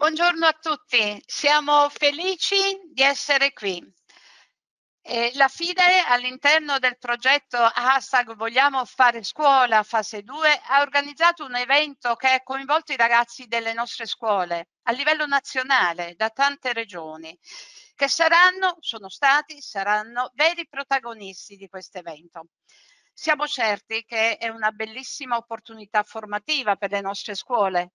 Buongiorno a tutti, siamo felici di essere qui. Eh, la FIDE all'interno del progetto Hashtag Vogliamo fare scuola fase 2 ha organizzato un evento che ha coinvolto i ragazzi delle nostre scuole a livello nazionale da tante regioni che saranno, sono stati, saranno veri protagonisti di questo evento. Siamo certi che è una bellissima opportunità formativa per le nostre scuole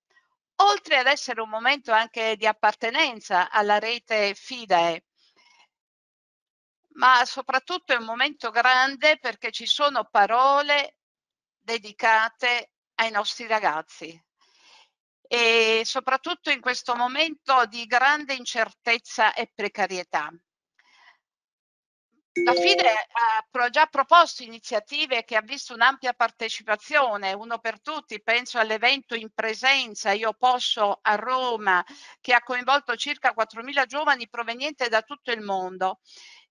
oltre ad essere un momento anche di appartenenza alla rete FIDAE, ma soprattutto è un momento grande perché ci sono parole dedicate ai nostri ragazzi e soprattutto in questo momento di grande incertezza e precarietà. La FIDE ha già proposto iniziative che ha visto un'ampia partecipazione, uno per tutti, penso all'evento in presenza Io Posso a Roma, che ha coinvolto circa 4.000 giovani provenienti da tutto il mondo.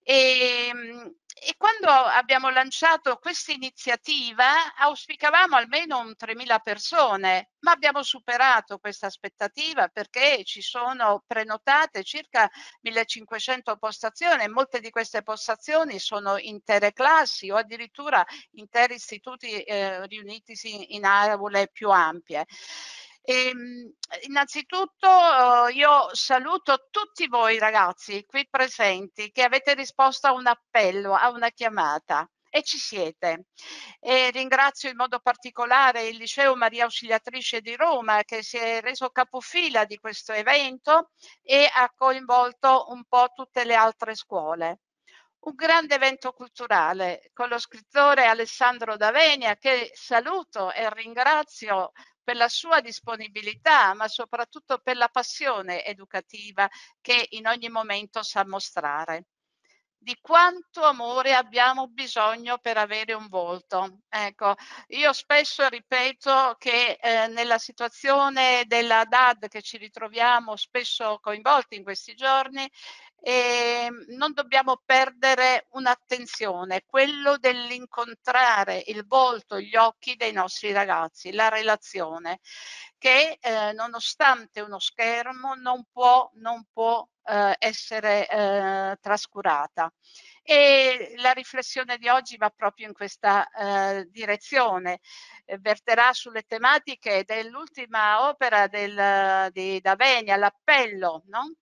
E, ehm, e quando abbiamo lanciato questa iniziativa auspicavamo almeno un 3.000 persone, ma abbiamo superato questa aspettativa perché ci sono prenotate circa 1.500 postazioni, e molte di queste postazioni sono intere classi o addirittura interi istituti eh, riunitisi in aule più ampie. E, ehm, innanzitutto eh, io saluto tutti voi ragazzi qui presenti che avete risposto a un appello, a una chiamata e ci siete. E ringrazio in modo particolare il Liceo Maria Ausiliatrice di Roma che si è reso capofila di questo evento e ha coinvolto un po' tutte le altre scuole. Un grande evento culturale con lo scrittore Alessandro Davenia che saluto e ringrazio per la sua disponibilità, ma soprattutto per la passione educativa che in ogni momento sa mostrare di quanto amore abbiamo bisogno per avere un volto. Ecco, io spesso ripeto che eh, nella situazione della DAD che ci ritroviamo spesso coinvolti in questi giorni, e ehm, non dobbiamo perdere un'attenzione, quello dell'incontrare il volto, gli occhi dei nostri ragazzi, la relazione che eh, nonostante uno schermo non può, non può eh, essere eh, trascurata. E la riflessione di oggi va proprio in questa eh, direzione, verterà sulle tematiche dell'ultima opera del, di Davenia, l'appello, no?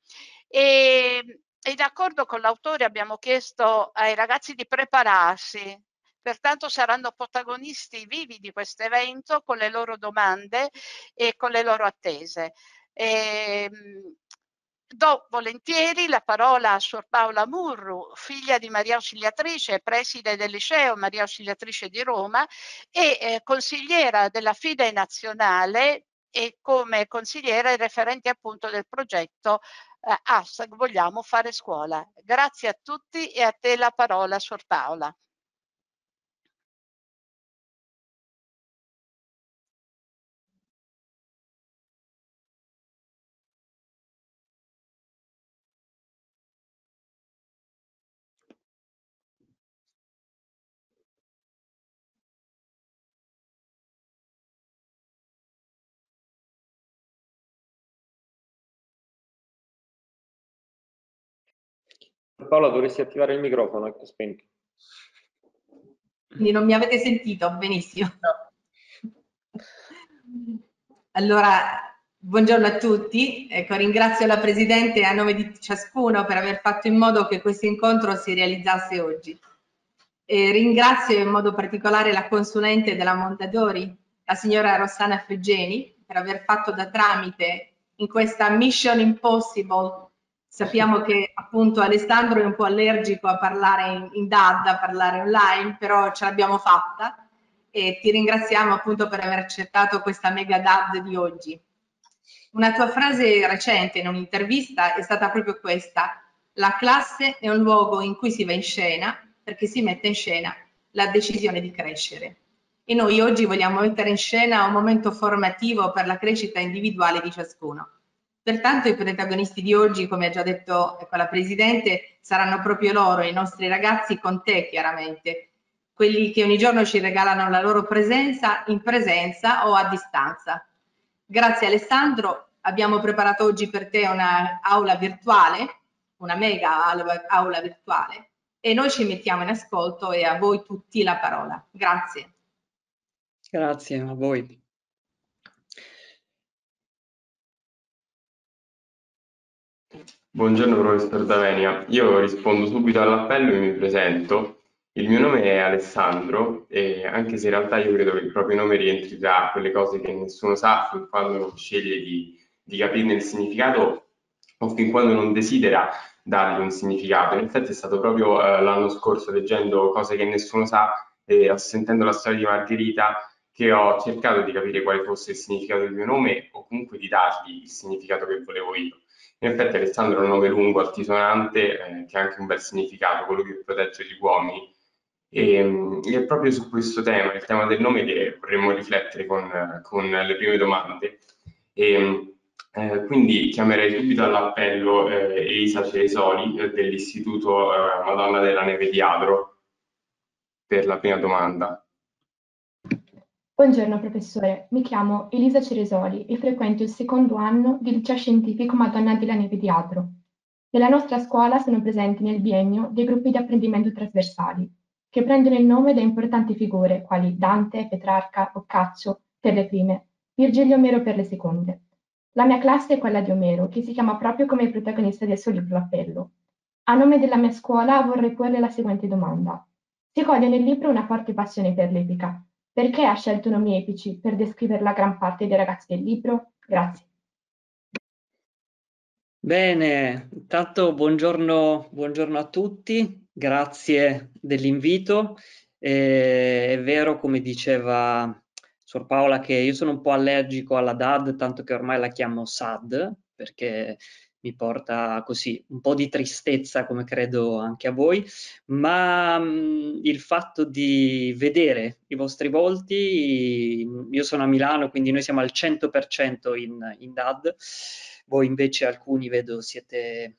E in accordo con l'autore abbiamo chiesto ai ragazzi di prepararsi, pertanto saranno protagonisti vivi di questo evento con le loro domande e con le loro attese. E, ehm, do volentieri la parola a Suor Paola Murru, figlia di Maria Ausiliatrice, preside del liceo Maria Ausiliatrice di Roma e eh, consigliera della FIDE nazionale e come consigliera e referente appunto del progetto eh, hashtag vogliamo fare scuola. Grazie a tutti e a te la parola, Suor Paola. Paola dovresti attivare il microfono, ecco spento. Quindi non mi avete sentito, benissimo. Allora, Buongiorno a tutti, ecco, ringrazio la Presidente a nome di ciascuno per aver fatto in modo che questo incontro si realizzasse oggi. E ringrazio in modo particolare la consulente della Mondadori, la signora Rossana Feggeni, per aver fatto da tramite in questa Mission Impossible Sappiamo che appunto Alessandro è un po' allergico a parlare in, in DAD, a parlare online, però ce l'abbiamo fatta e ti ringraziamo appunto per aver accettato questa mega DAD di oggi. Una tua frase recente in un'intervista è stata proprio questa, la classe è un luogo in cui si va in scena perché si mette in scena la decisione di crescere. E noi oggi vogliamo mettere in scena un momento formativo per la crescita individuale di ciascuno. Pertanto i protagonisti di oggi, come ha già detto ecco, la Presidente, saranno proprio loro, i nostri ragazzi con te chiaramente, quelli che ogni giorno ci regalano la loro presenza in presenza o a distanza. Grazie Alessandro, abbiamo preparato oggi per te un'aula virtuale, una mega aula virtuale e noi ci mettiamo in ascolto e a voi tutti la parola. Grazie. Grazie a voi. Buongiorno professor D'Avenia, io rispondo subito all'appello e mi presento. Il mio nome è Alessandro e anche se in realtà io credo che il proprio nome rientri tra quelle cose che nessuno sa fin quando sceglie di, di capirne il significato o fin quando non desidera dargli un significato. In effetti è stato proprio eh, l'anno scorso leggendo cose che nessuno sa e sentendo la storia di Margherita che ho cercato di capire quale fosse il significato del mio nome o comunque di dargli il significato che volevo io. In effetti Alessandro è un nome lungo, altisonante, eh, che ha anche un bel significato, quello che protegge gli uomini. E, è proprio su questo tema, il tema del nome, che vorremmo riflettere con, con le prime domande. E, eh, quindi chiamerei subito all'appello eh, Elisa Ceresoli eh, dell'Istituto eh, Madonna della Neve di Adro per la prima domanda. Buongiorno professore, mi chiamo Elisa Ceresoli e frequento il secondo anno di liceo scientifico Madonna della Neve di Adro. Nella nostra scuola sono presenti nel biennio dei gruppi di apprendimento trasversali, che prendono il nome da importanti figure quali Dante, Petrarca, Boccaccio per le prime, Virgilio Omero per le seconde. La mia classe è quella di Omero, che si chiama proprio come il protagonista del suo libro L'Appello. A nome della mia scuola vorrei porre la seguente domanda. Si coglie nel libro una forte passione per l'epica, perché ha scelto nomi epici per descrivere la gran parte dei ragazzi del libro? Grazie. Bene, intanto buongiorno, buongiorno a tutti, grazie dell'invito. Eh, è vero, come diceva Sor Paola, che io sono un po' allergico alla DAD, tanto che ormai la chiamo SAD, perché mi porta così un po' di tristezza, come credo anche a voi, ma mh, mm, il fatto di vedere i vostri volti, mm, io sono a Milano, quindi noi siamo al 100% in, in DAD, voi invece alcuni vedo siete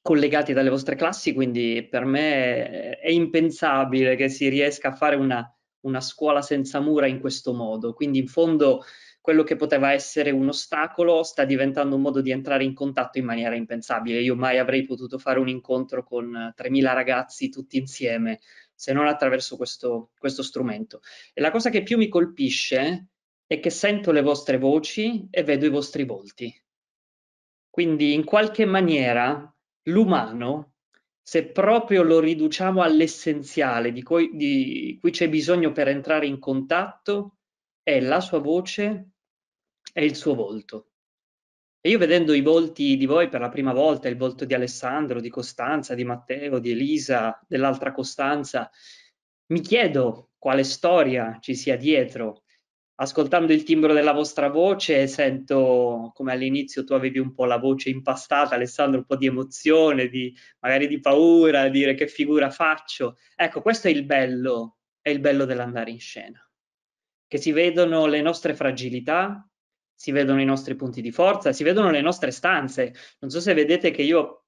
collegati dalle vostre classi, quindi per me è impensabile che si riesca a fare una, una scuola senza mura in questo modo. Quindi in fondo quello che poteva essere un ostacolo sta diventando un modo di entrare in contatto in maniera impensabile. Io mai avrei potuto fare un incontro con 3.000 ragazzi tutti insieme se non attraverso questo, questo strumento. E la cosa che più mi colpisce è che sento le vostre voci e vedo i vostri volti. Quindi in qualche maniera l'umano, se proprio lo riduciamo all'essenziale di cui, di cui c'è bisogno per entrare in contatto, è la sua voce è il suo volto. E io vedendo i volti di voi per la prima volta, il volto di Alessandro, di Costanza, di Matteo, di Elisa, dell'altra Costanza, mi chiedo quale storia ci sia dietro. Ascoltando il timbro della vostra voce sento come all'inizio tu avevi un po' la voce impastata, Alessandro, un po' di emozione, di, magari di paura, dire che figura faccio. Ecco, questo è il bello, è il bello dell'andare in scena, che si vedono le nostre fragilità, si vedono i nostri punti di forza, si vedono le nostre stanze. Non so se vedete che io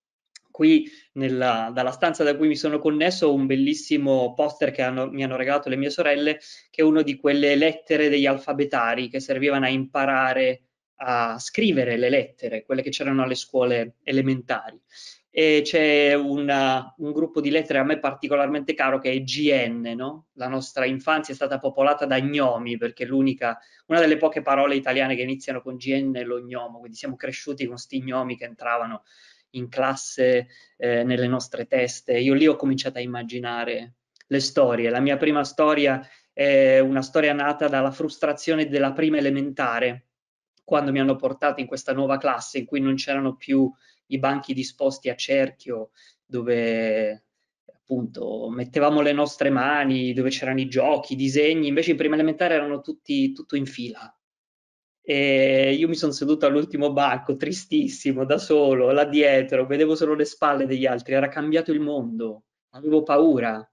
qui nella, dalla stanza da cui mi sono connesso ho un bellissimo poster che hanno, mi hanno regalato le mie sorelle, che è uno di quelle lettere degli alfabetari che servivano a imparare a scrivere le lettere, quelle che c'erano alle scuole elementari e c'è una, un gruppo di lettere a me particolarmente caro che è GN, no? La nostra infanzia è stata popolata da gnomi perché l'unica, una delle poche parole italiane che iniziano con GN è lo gnomo, quindi siamo cresciuti con questi gnomi che entravano in classe, eh, nelle nostre teste. Io lì ho cominciato a immaginare le storie. La mia prima storia è una storia nata dalla frustrazione della prima elementare, quando mi hanno portato in questa nuova classe in cui non c'erano più i banchi disposti a cerchio dove appunto mettevamo le nostre mani, dove c'erano i giochi, i disegni, invece in prima elementare erano tutti tutto in fila. E io mi sono seduto all'ultimo banco, tristissimo, da solo, là dietro, vedevo solo le spalle degli altri, era cambiato il mondo, avevo paura,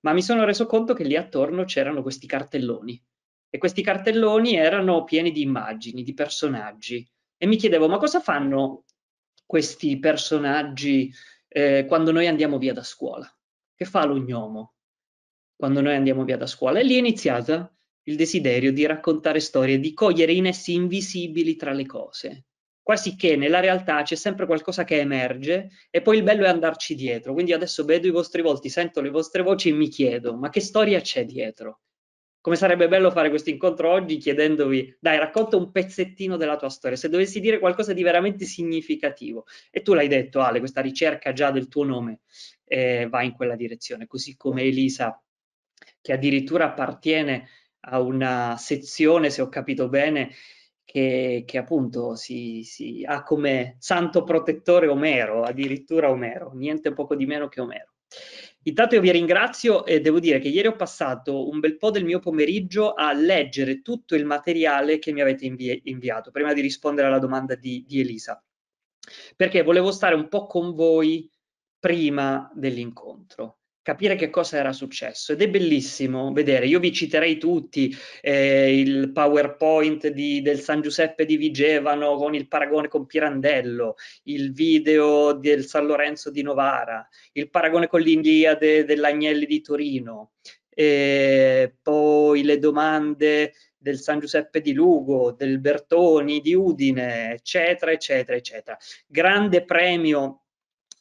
ma mi sono reso conto che lì attorno c'erano questi cartelloni e questi cartelloni erano pieni di immagini, di personaggi e mi chiedevo ma cosa fanno questi personaggi eh, quando noi andiamo via da scuola. Che fa l'ognomo quando noi andiamo via da scuola? E lì è iniziato il desiderio di raccontare storie, di cogliere i nessi invisibili tra le cose. Quasi che nella realtà c'è sempre qualcosa che emerge e poi il bello è andarci dietro. Quindi adesso vedo i vostri volti, sento le vostre voci e mi chiedo, ma che storia c'è dietro? come sarebbe bello fare questo incontro oggi chiedendovi, dai, racconta un pezzettino della tua storia, se dovessi dire qualcosa di veramente significativo. E tu l'hai detto, Ale, questa ricerca già del tuo nome eh, va in quella direzione, così come Elisa, che addirittura appartiene a una sezione, se ho capito bene, che, che appunto si, si ha come santo protettore Omero, addirittura Omero, niente poco di meno che Omero. Intanto io vi ringrazio e devo dire che ieri ho passato un bel po' del mio pomeriggio a leggere tutto il materiale che mi avete invi- inviato, prima di rispondere alla domanda di, di Elisa, perché volevo stare un po' con voi prima dell'incontro capire che cosa era successo ed è bellissimo vedere, io vi citerei tutti eh, il PowerPoint di, del San Giuseppe di Vigevano con il paragone con Pirandello, il video del San Lorenzo di Novara, il paragone con l'Iliade dell'Agnelli di Torino, e poi le domande del San Giuseppe di Lugo, del Bertoni di Udine, eccetera, eccetera, eccetera. Grande premio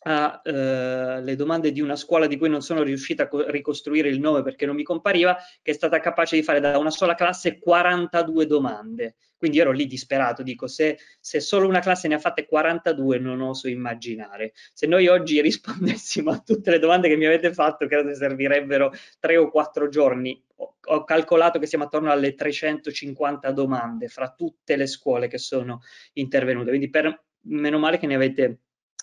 alle eh, domande di una scuola di cui non sono riuscita a ricostruire il nome perché non mi compariva, che è stata capace di fare da una sola classe 42 domande. Quindi ero lì disperato, dico, se, se solo una classe ne ha fatte 42 non oso immaginare. Se noi oggi rispondessimo a tutte le domande che mi avete fatto, credo che servirebbero tre o quattro giorni. Ho, ho calcolato che siamo attorno alle 350 domande fra tutte le scuole che sono intervenute. Quindi per, meno male che ne avete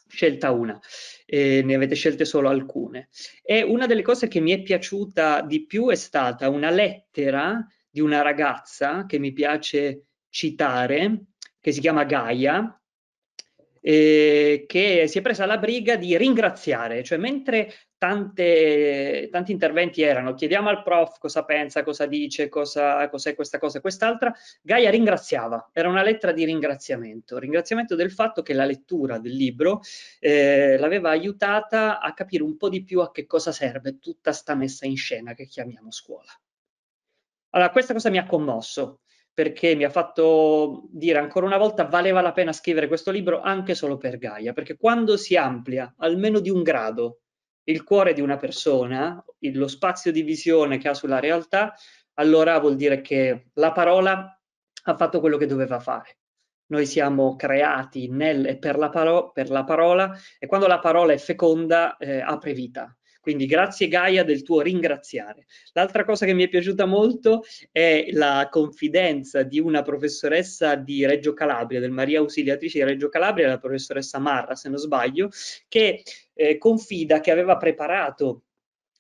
scelta una, eh, ne avete scelte solo alcune. E una delle cose che mi è piaciuta di più è stata una lettera di una ragazza che mi piace citare, che si chiama Gaia, eh, che si è presa la briga di ringraziare, cioè mentre tante, tanti interventi erano chiediamo al prof cosa pensa, cosa dice, cosa, cos'è questa cosa e quest'altra. Gaia ringraziava, era una lettera di ringraziamento, ringraziamento del fatto che la lettura del libro eh, l'aveva aiutata a capire un po' di più a che cosa serve tutta sta messa in scena che chiamiamo scuola. Allora, questa cosa mi ha commosso perché mi ha fatto dire ancora una volta valeva la pena scrivere questo libro anche solo per Gaia, perché quando si amplia almeno di un grado il cuore di una persona, lo spazio di visione che ha sulla realtà, allora vuol dire che la parola ha fatto quello che doveva fare. Noi siamo creati nel e per la, paro- per la parola e quando la parola è feconda eh, apre vita, quindi grazie Gaia del tuo ringraziare. L'altra cosa che mi è piaciuta molto è la confidenza di una professoressa di Reggio Calabria, del Maria Ausiliatrice di Reggio Calabria, la professoressa Marra, se non sbaglio, che eh, confida che aveva preparato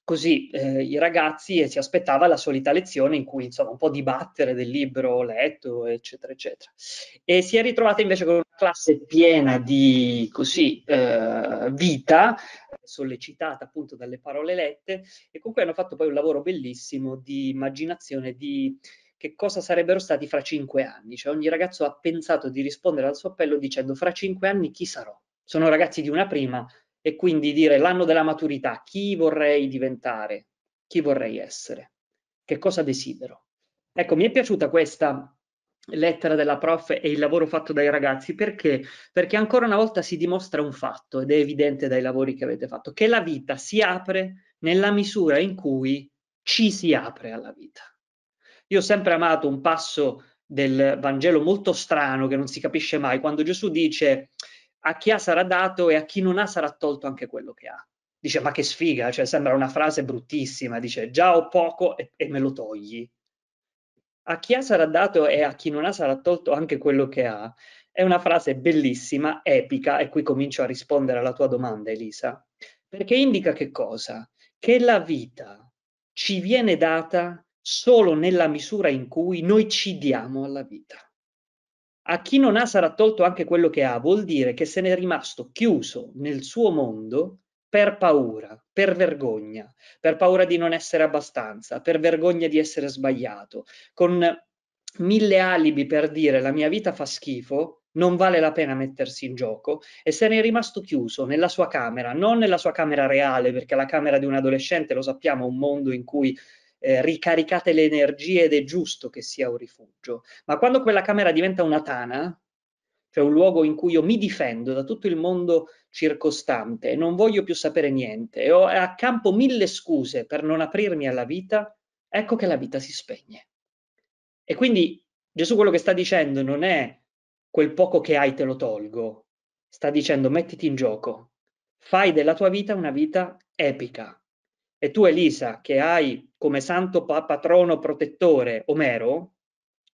Così eh, i ragazzi eh, si aspettava la solita lezione in cui insomma un po' dibattere del libro letto, eccetera, eccetera. E si è ritrovata invece con una classe piena di così eh, vita, sollecitata appunto dalle parole lette, e con cui hanno fatto poi un lavoro bellissimo di immaginazione di che cosa sarebbero stati fra cinque anni. Cioè ogni ragazzo ha pensato di rispondere al suo appello dicendo fra cinque anni chi sarò? Sono ragazzi di una prima e quindi dire l'anno della maturità, chi vorrei diventare, chi vorrei essere, che cosa desidero. Ecco, mi è piaciuta questa lettera della prof e il lavoro fatto dai ragazzi perché? Perché ancora una volta si dimostra un fatto ed è evidente dai lavori che avete fatto, che la vita si apre nella misura in cui ci si apre alla vita. Io ho sempre amato un passo del Vangelo molto strano che non si capisce mai, quando Gesù dice a chi ha sarà dato e a chi non ha sarà tolto anche quello che ha. Dice, ma che sfiga, cioè sembra una frase bruttissima, dice, già ho poco e, e me lo togli. A chi ha sarà dato e a chi non ha sarà tolto anche quello che ha. È una frase bellissima, epica, e qui comincio a rispondere alla tua domanda, Elisa, perché indica che cosa? Che la vita ci viene data solo nella misura in cui noi ci diamo alla vita. A chi non ha sarà tolto anche quello che ha, vuol dire che se ne è rimasto chiuso nel suo mondo per paura, per vergogna, per paura di non essere abbastanza, per vergogna di essere sbagliato, con mille alibi per dire la mia vita fa schifo, non vale la pena mettersi in gioco e se ne è rimasto chiuso nella sua camera, non nella sua camera reale, perché la camera di un adolescente lo sappiamo è un mondo in cui eh, ricaricate le energie ed è giusto che sia un rifugio. Ma quando quella camera diventa una tana, cioè un luogo in cui io mi difendo da tutto il mondo circostante e non voglio più sapere niente e ho accampo mille scuse per non aprirmi alla vita, ecco che la vita si spegne. E quindi Gesù quello che sta dicendo non è quel poco che hai te lo tolgo, sta dicendo mettiti in gioco, fai della tua vita una vita epica, e tu Elisa, che hai come santo patrono protettore Omero,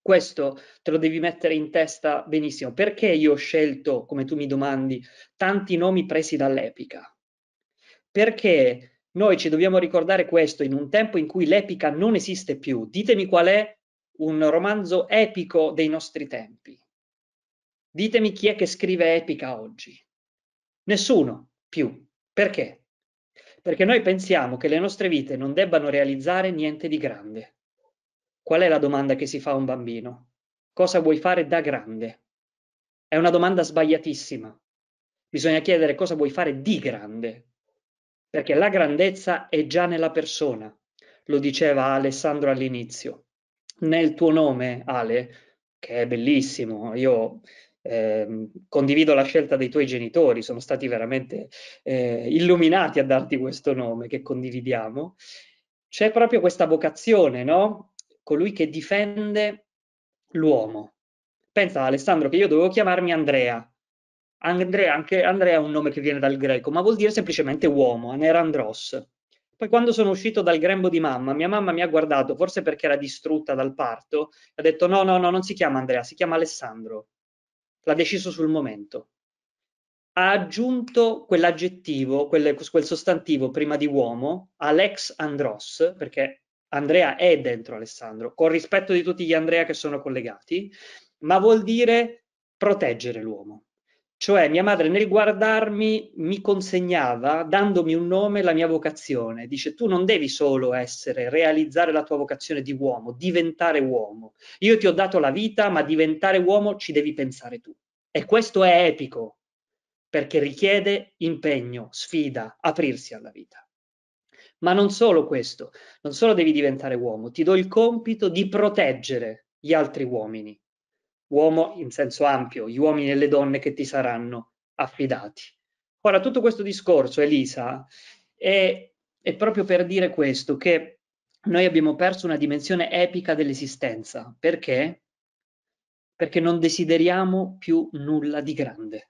questo te lo devi mettere in testa benissimo. Perché io ho scelto, come tu mi domandi, tanti nomi presi dall'epica? Perché noi ci dobbiamo ricordare questo in un tempo in cui l'epica non esiste più. Ditemi qual è un romanzo epico dei nostri tempi. Ditemi chi è che scrive epica oggi. Nessuno più. Perché? perché noi pensiamo che le nostre vite non debbano realizzare niente di grande. Qual è la domanda che si fa a un bambino? Cosa vuoi fare da grande? È una domanda sbagliatissima. Bisogna chiedere cosa vuoi fare di grande, perché la grandezza è già nella persona, lo diceva Alessandro all'inizio. Nel tuo nome, Ale, che è bellissimo, io Ehm, condivido la scelta dei tuoi genitori, sono stati veramente eh, illuminati a darti questo nome che condividiamo, c'è proprio questa vocazione, no? Colui che difende l'uomo. Pensa Alessandro che io dovevo chiamarmi Andrea. Andrea, anche Andrea è un nome che viene dal greco, ma vuol dire semplicemente uomo, anerandros. Poi quando sono uscito dal grembo di mamma, mia mamma mi ha guardato, forse perché era distrutta dal parto, ha detto no, no, no, non si chiama Andrea, si chiama Alessandro l'ha deciso sul momento. Ha aggiunto quell'aggettivo, quel, quel sostantivo prima di uomo, Alex Andros, perché Andrea è dentro Alessandro, con rispetto di tutti gli Andrea che sono collegati, ma vuol dire proteggere l'uomo. Cioè mia madre nel guardarmi mi consegnava, dandomi un nome, la mia vocazione. Dice tu non devi solo essere, realizzare la tua vocazione di uomo, diventare uomo. Io ti ho dato la vita, ma diventare uomo ci devi pensare tu. E questo è epico, perché richiede impegno, sfida, aprirsi alla vita. Ma non solo questo, non solo devi diventare uomo, ti do il compito di proteggere gli altri uomini, uomo in senso ampio, gli uomini e le donne che ti saranno affidati. Ora, tutto questo discorso, Elisa, è, è proprio per dire questo, che noi abbiamo perso una dimensione epica dell'esistenza. Perché? perché non desideriamo più nulla di grande.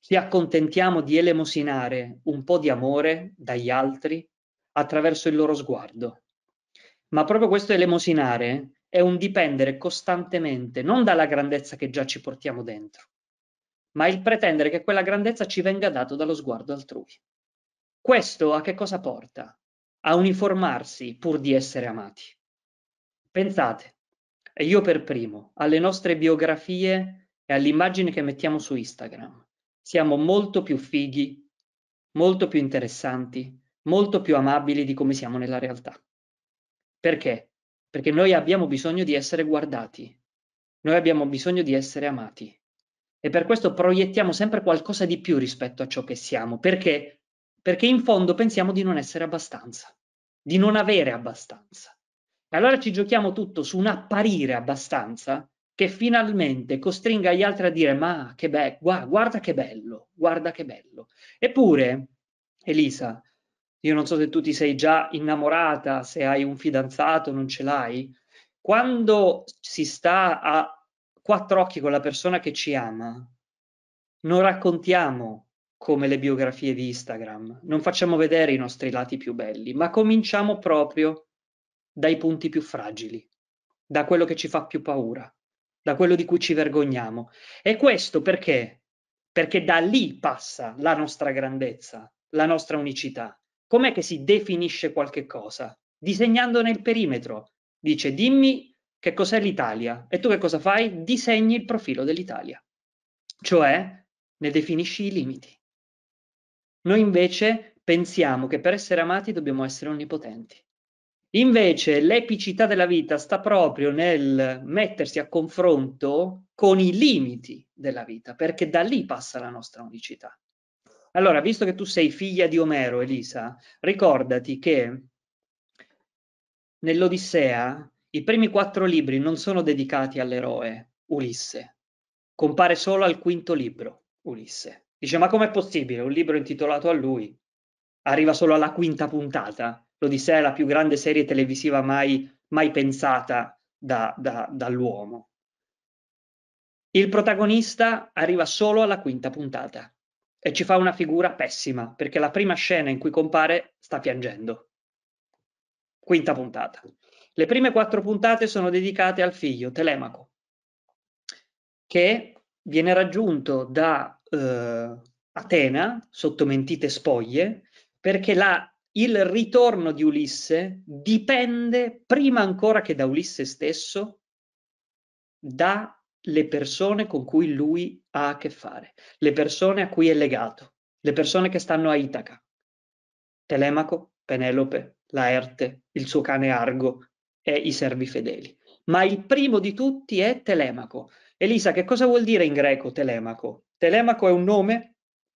Ci accontentiamo di elemosinare un po' di amore dagli altri attraverso il loro sguardo. Ma proprio questo elemosinare è un dipendere costantemente non dalla grandezza che già ci portiamo dentro, ma il pretendere che quella grandezza ci venga data dallo sguardo altrui. Questo a che cosa porta? A uniformarsi pur di essere amati. Pensate, e io per primo, alle nostre biografie e all'immagine che mettiamo su Instagram. Siamo molto più fighi, molto più interessanti, molto più amabili di come siamo nella realtà. Perché? Perché noi abbiamo bisogno di essere guardati, noi abbiamo bisogno di essere amati e per questo proiettiamo sempre qualcosa di più rispetto a ciò che siamo, perché? Perché in fondo pensiamo di non essere abbastanza, di non avere abbastanza. Allora ci giochiamo tutto su un apparire abbastanza che finalmente costringa gli altri a dire ma che bello, guarda, guarda che bello, guarda che bello. Eppure, Elisa, io non so se tu ti sei già innamorata, se hai un fidanzato, non ce l'hai, quando si sta a quattro occhi con la persona che ci ama, non raccontiamo come le biografie di Instagram, non facciamo vedere i nostri lati più belli, ma cominciamo proprio dai punti più fragili, da quello che ci fa più paura, da quello di cui ci vergogniamo. E questo perché? Perché da lì passa la nostra grandezza, la nostra unicità. Com'è che si definisce qualche cosa? Disegnandone il perimetro. Dice dimmi che cos'è l'Italia e tu che cosa fai? Disegni il profilo dell'Italia. Cioè ne definisci i limiti. Noi invece pensiamo che per essere amati dobbiamo essere onnipotenti. Invece l'epicità della vita sta proprio nel mettersi a confronto con i limiti della vita, perché da lì passa la nostra unicità. Allora, visto che tu sei figlia di Omero, Elisa, ricordati che nell'Odissea i primi quattro libri non sono dedicati all'eroe Ulisse, compare solo al quinto libro Ulisse. Dice, ma com'è possibile un libro intitolato a lui? Arriva solo alla quinta puntata l'Odissea è la più grande serie televisiva mai, mai pensata da, da, dall'uomo. Il protagonista arriva solo alla quinta puntata e ci fa una figura pessima perché la prima scena in cui compare sta piangendo. Quinta puntata. Le prime quattro puntate sono dedicate al figlio Telemaco, che viene raggiunto da eh, Atena sotto mentite spoglie perché la il ritorno di Ulisse dipende prima ancora che da Ulisse stesso, dalle persone con cui lui ha a che fare, le persone a cui è legato, le persone che stanno a Itaca. Telemaco, Penelope, Laerte, il suo cane Argo e i servi fedeli. Ma il primo di tutti è Telemaco. Elisa, che cosa vuol dire in greco Telemaco? Telemaco è un nome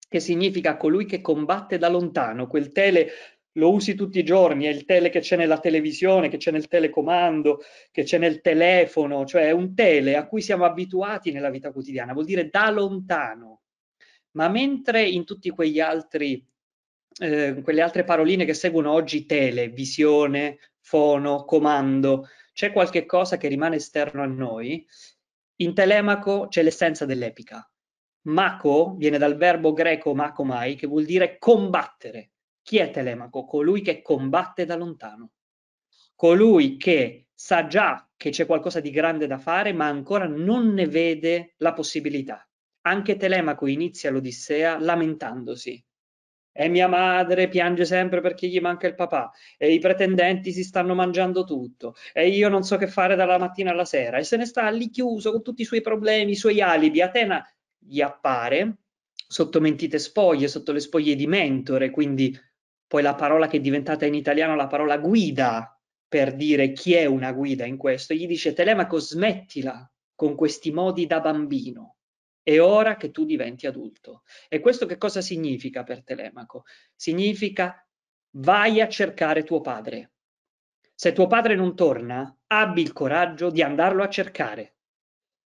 che significa colui che combatte da lontano, quel tele lo usi tutti i giorni, è il tele che c'è nella televisione, che c'è nel telecomando, che c'è nel telefono, cioè è un tele a cui siamo abituati nella vita quotidiana, vuol dire da lontano. Ma mentre in tutti quegli altri, eh, quelle altre paroline che seguono oggi, tele, visione, fono, comando, c'è qualche cosa che rimane esterno a noi, in Telemaco c'è l'essenza dell'epica. Mako viene dal verbo greco makomai, che vuol dire combattere chi è Telemaco? Colui che combatte da lontano, colui che sa già che c'è qualcosa di grande da fare, ma ancora non ne vede la possibilità. Anche Telemaco inizia l'Odissea lamentandosi. E mia madre piange sempre perché gli manca il papà, e i pretendenti si stanno mangiando tutto, e io non so che fare dalla mattina alla sera, e se ne sta lì chiuso con tutti i suoi problemi, i suoi alibi. Atena gli appare sotto mentite spoglie, sotto le spoglie di Mentore, quindi poi la parola che è diventata in italiano la parola guida per dire chi è una guida in questo, gli dice Telemaco smettila con questi modi da bambino, è ora che tu diventi adulto. E questo che cosa significa per Telemaco? Significa vai a cercare tuo padre. Se tuo padre non torna, abbi il coraggio di andarlo a cercare,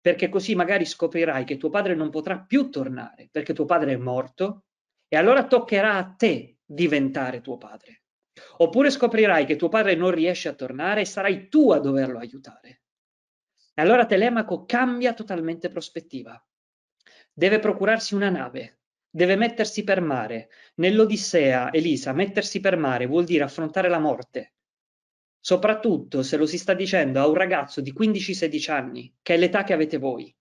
perché così magari scoprirai che tuo padre non potrà più tornare, perché tuo padre è morto, e allora toccherà a te diventare tuo padre. Oppure scoprirai che tuo padre non riesce a tornare e sarai tu a doverlo aiutare. E allora Telemaco cambia totalmente prospettiva. Deve procurarsi una nave, deve mettersi per mare. Nell'Odissea, Elisa, mettersi per mare vuol dire affrontare la morte. Soprattutto se lo si sta dicendo a un ragazzo di 15-16 anni, che è l'età che avete voi.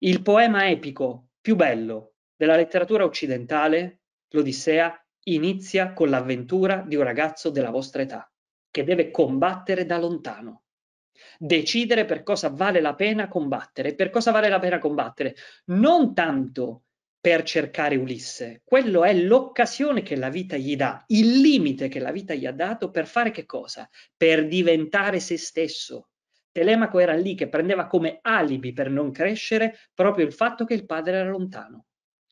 Il poema epico più bello della letteratura occidentale, l'Odissea, Inizia con l'avventura di un ragazzo della vostra età, che deve combattere da lontano. Decidere per cosa vale la pena combattere. Per cosa vale la pena combattere? Non tanto per cercare Ulisse. Quello è l'occasione che la vita gli dà, il limite che la vita gli ha dato per fare che cosa? Per diventare se stesso. Telemaco era lì che prendeva come alibi per non crescere proprio il fatto che il padre era lontano.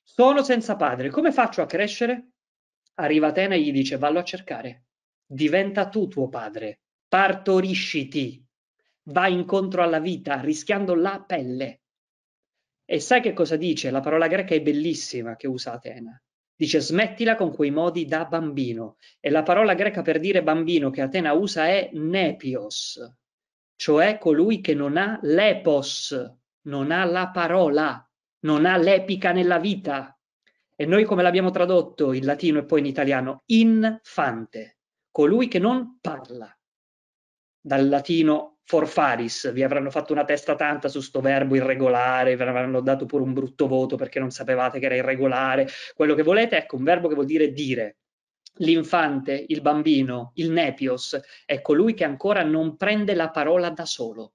Sono senza padre, come faccio a crescere? Arriva Atena e gli dice vallo a cercare, diventa tu tuo padre, partorisciti, vai incontro alla vita rischiando la pelle. E sai che cosa dice? La parola greca è bellissima che usa Atena. Dice smettila con quei modi da bambino. E la parola greca per dire bambino che Atena usa è nepios, cioè colui che non ha l'epos, non ha la parola, non ha l'epica nella vita. E noi come l'abbiamo tradotto in latino e poi in italiano? Infante, colui che non parla. Dal latino forfaris, vi avranno fatto una testa tanta su sto verbo irregolare, vi avranno dato pure un brutto voto perché non sapevate che era irregolare, quello che volete, ecco un verbo che vuol dire dire. L'infante, il bambino, il nepios, è colui che ancora non prende la parola da solo,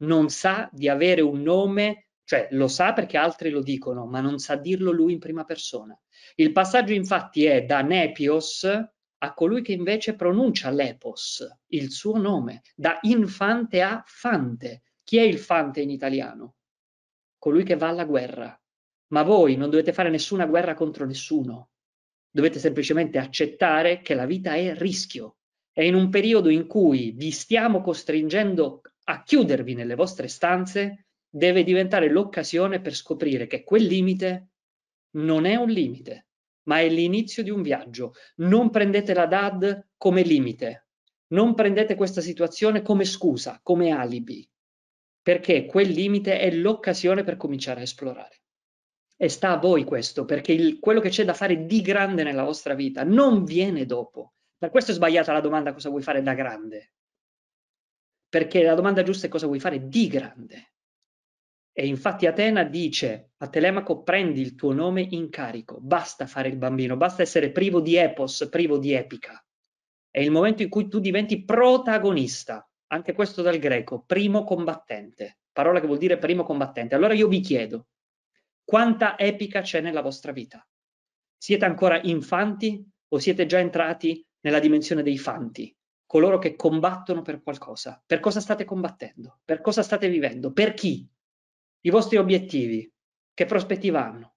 non sa di avere un nome cioè lo sa perché altri lo dicono, ma non sa dirlo lui in prima persona. Il passaggio infatti è da Nepios a colui che invece pronuncia l'epos, il suo nome, da infante a fante. Chi è il fante in italiano? Colui che va alla guerra. Ma voi non dovete fare nessuna guerra contro nessuno. Dovete semplicemente accettare che la vita è rischio. È in un periodo in cui vi stiamo costringendo a chiudervi nelle vostre stanze, deve diventare l'occasione per scoprire che quel limite non è un limite, ma è l'inizio di un viaggio. Non prendete la DAD come limite, non prendete questa situazione come scusa, come alibi, perché quel limite è l'occasione per cominciare a esplorare. E sta a voi questo, perché il, quello che c'è da fare di grande nella vostra vita non viene dopo. Per questo è sbagliata la domanda cosa vuoi fare da grande, perché la domanda giusta è cosa vuoi fare di grande. E infatti Atena dice a Telemaco prendi il tuo nome in carico, basta fare il bambino, basta essere privo di epos, privo di epica. È il momento in cui tu diventi protagonista, anche questo dal greco, primo combattente, parola che vuol dire primo combattente. Allora io vi chiedo, quanta epica c'è nella vostra vita? Siete ancora infanti o siete già entrati nella dimensione dei fanti, coloro che combattono per qualcosa? Per cosa state combattendo? Per cosa state vivendo? Per chi? i vostri obiettivi, che prospettiva hanno?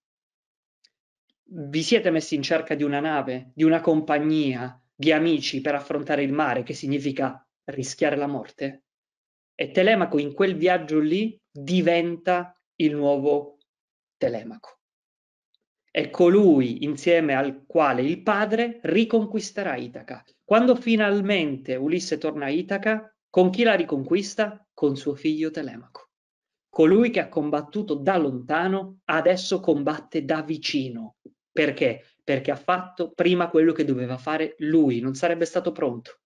Vi siete messi in cerca di una nave, di una compagnia, di amici per affrontare il mare, che significa rischiare la morte? E Telemaco in quel viaggio lì diventa il nuovo Telemaco. È colui insieme al quale il padre riconquisterà Itaca. Quando finalmente Ulisse torna a Itaca, con chi la riconquista? Con suo figlio Telemaco colui che ha combattuto da lontano adesso combatte da vicino. Perché? Perché ha fatto prima quello che doveva fare lui, non sarebbe stato pronto.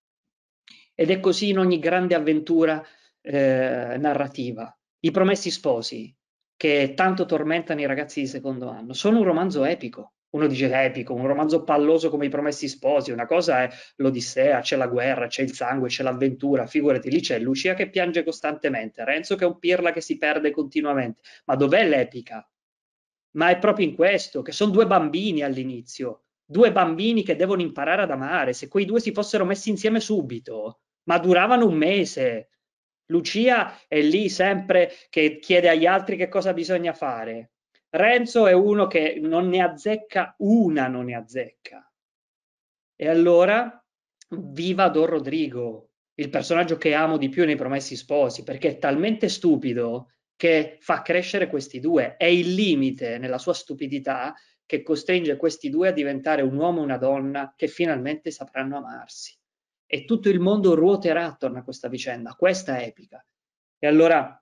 Ed è così in ogni grande avventura eh, narrativa. I Promessi Sposi, che tanto tormentano i ragazzi di secondo anno, sono un romanzo epico uno dice epico, un romanzo palloso come I Promessi Sposi, una cosa è l'Odissea, c'è la guerra, c'è il sangue, c'è l'avventura, figurati, lì c'è Lucia che piange costantemente, Renzo che è un pirla che si perde continuamente, ma dov'è l'epica? Ma è proprio in questo, che sono due bambini all'inizio, due bambini che devono imparare ad amare, se quei due si fossero messi insieme subito, ma duravano un mese. Lucia è lì sempre che chiede agli altri che cosa bisogna fare, Renzo è uno che non ne azzecca una, non ne azzecca. E allora viva Don Rodrigo, il personaggio che amo di più nei Promessi Sposi, perché è talmente stupido che fa crescere questi due. È il limite nella sua stupidità che costringe questi due a diventare un uomo e una donna che finalmente sapranno amarsi. E tutto il mondo ruoterà attorno a questa vicenda, questa epica. E allora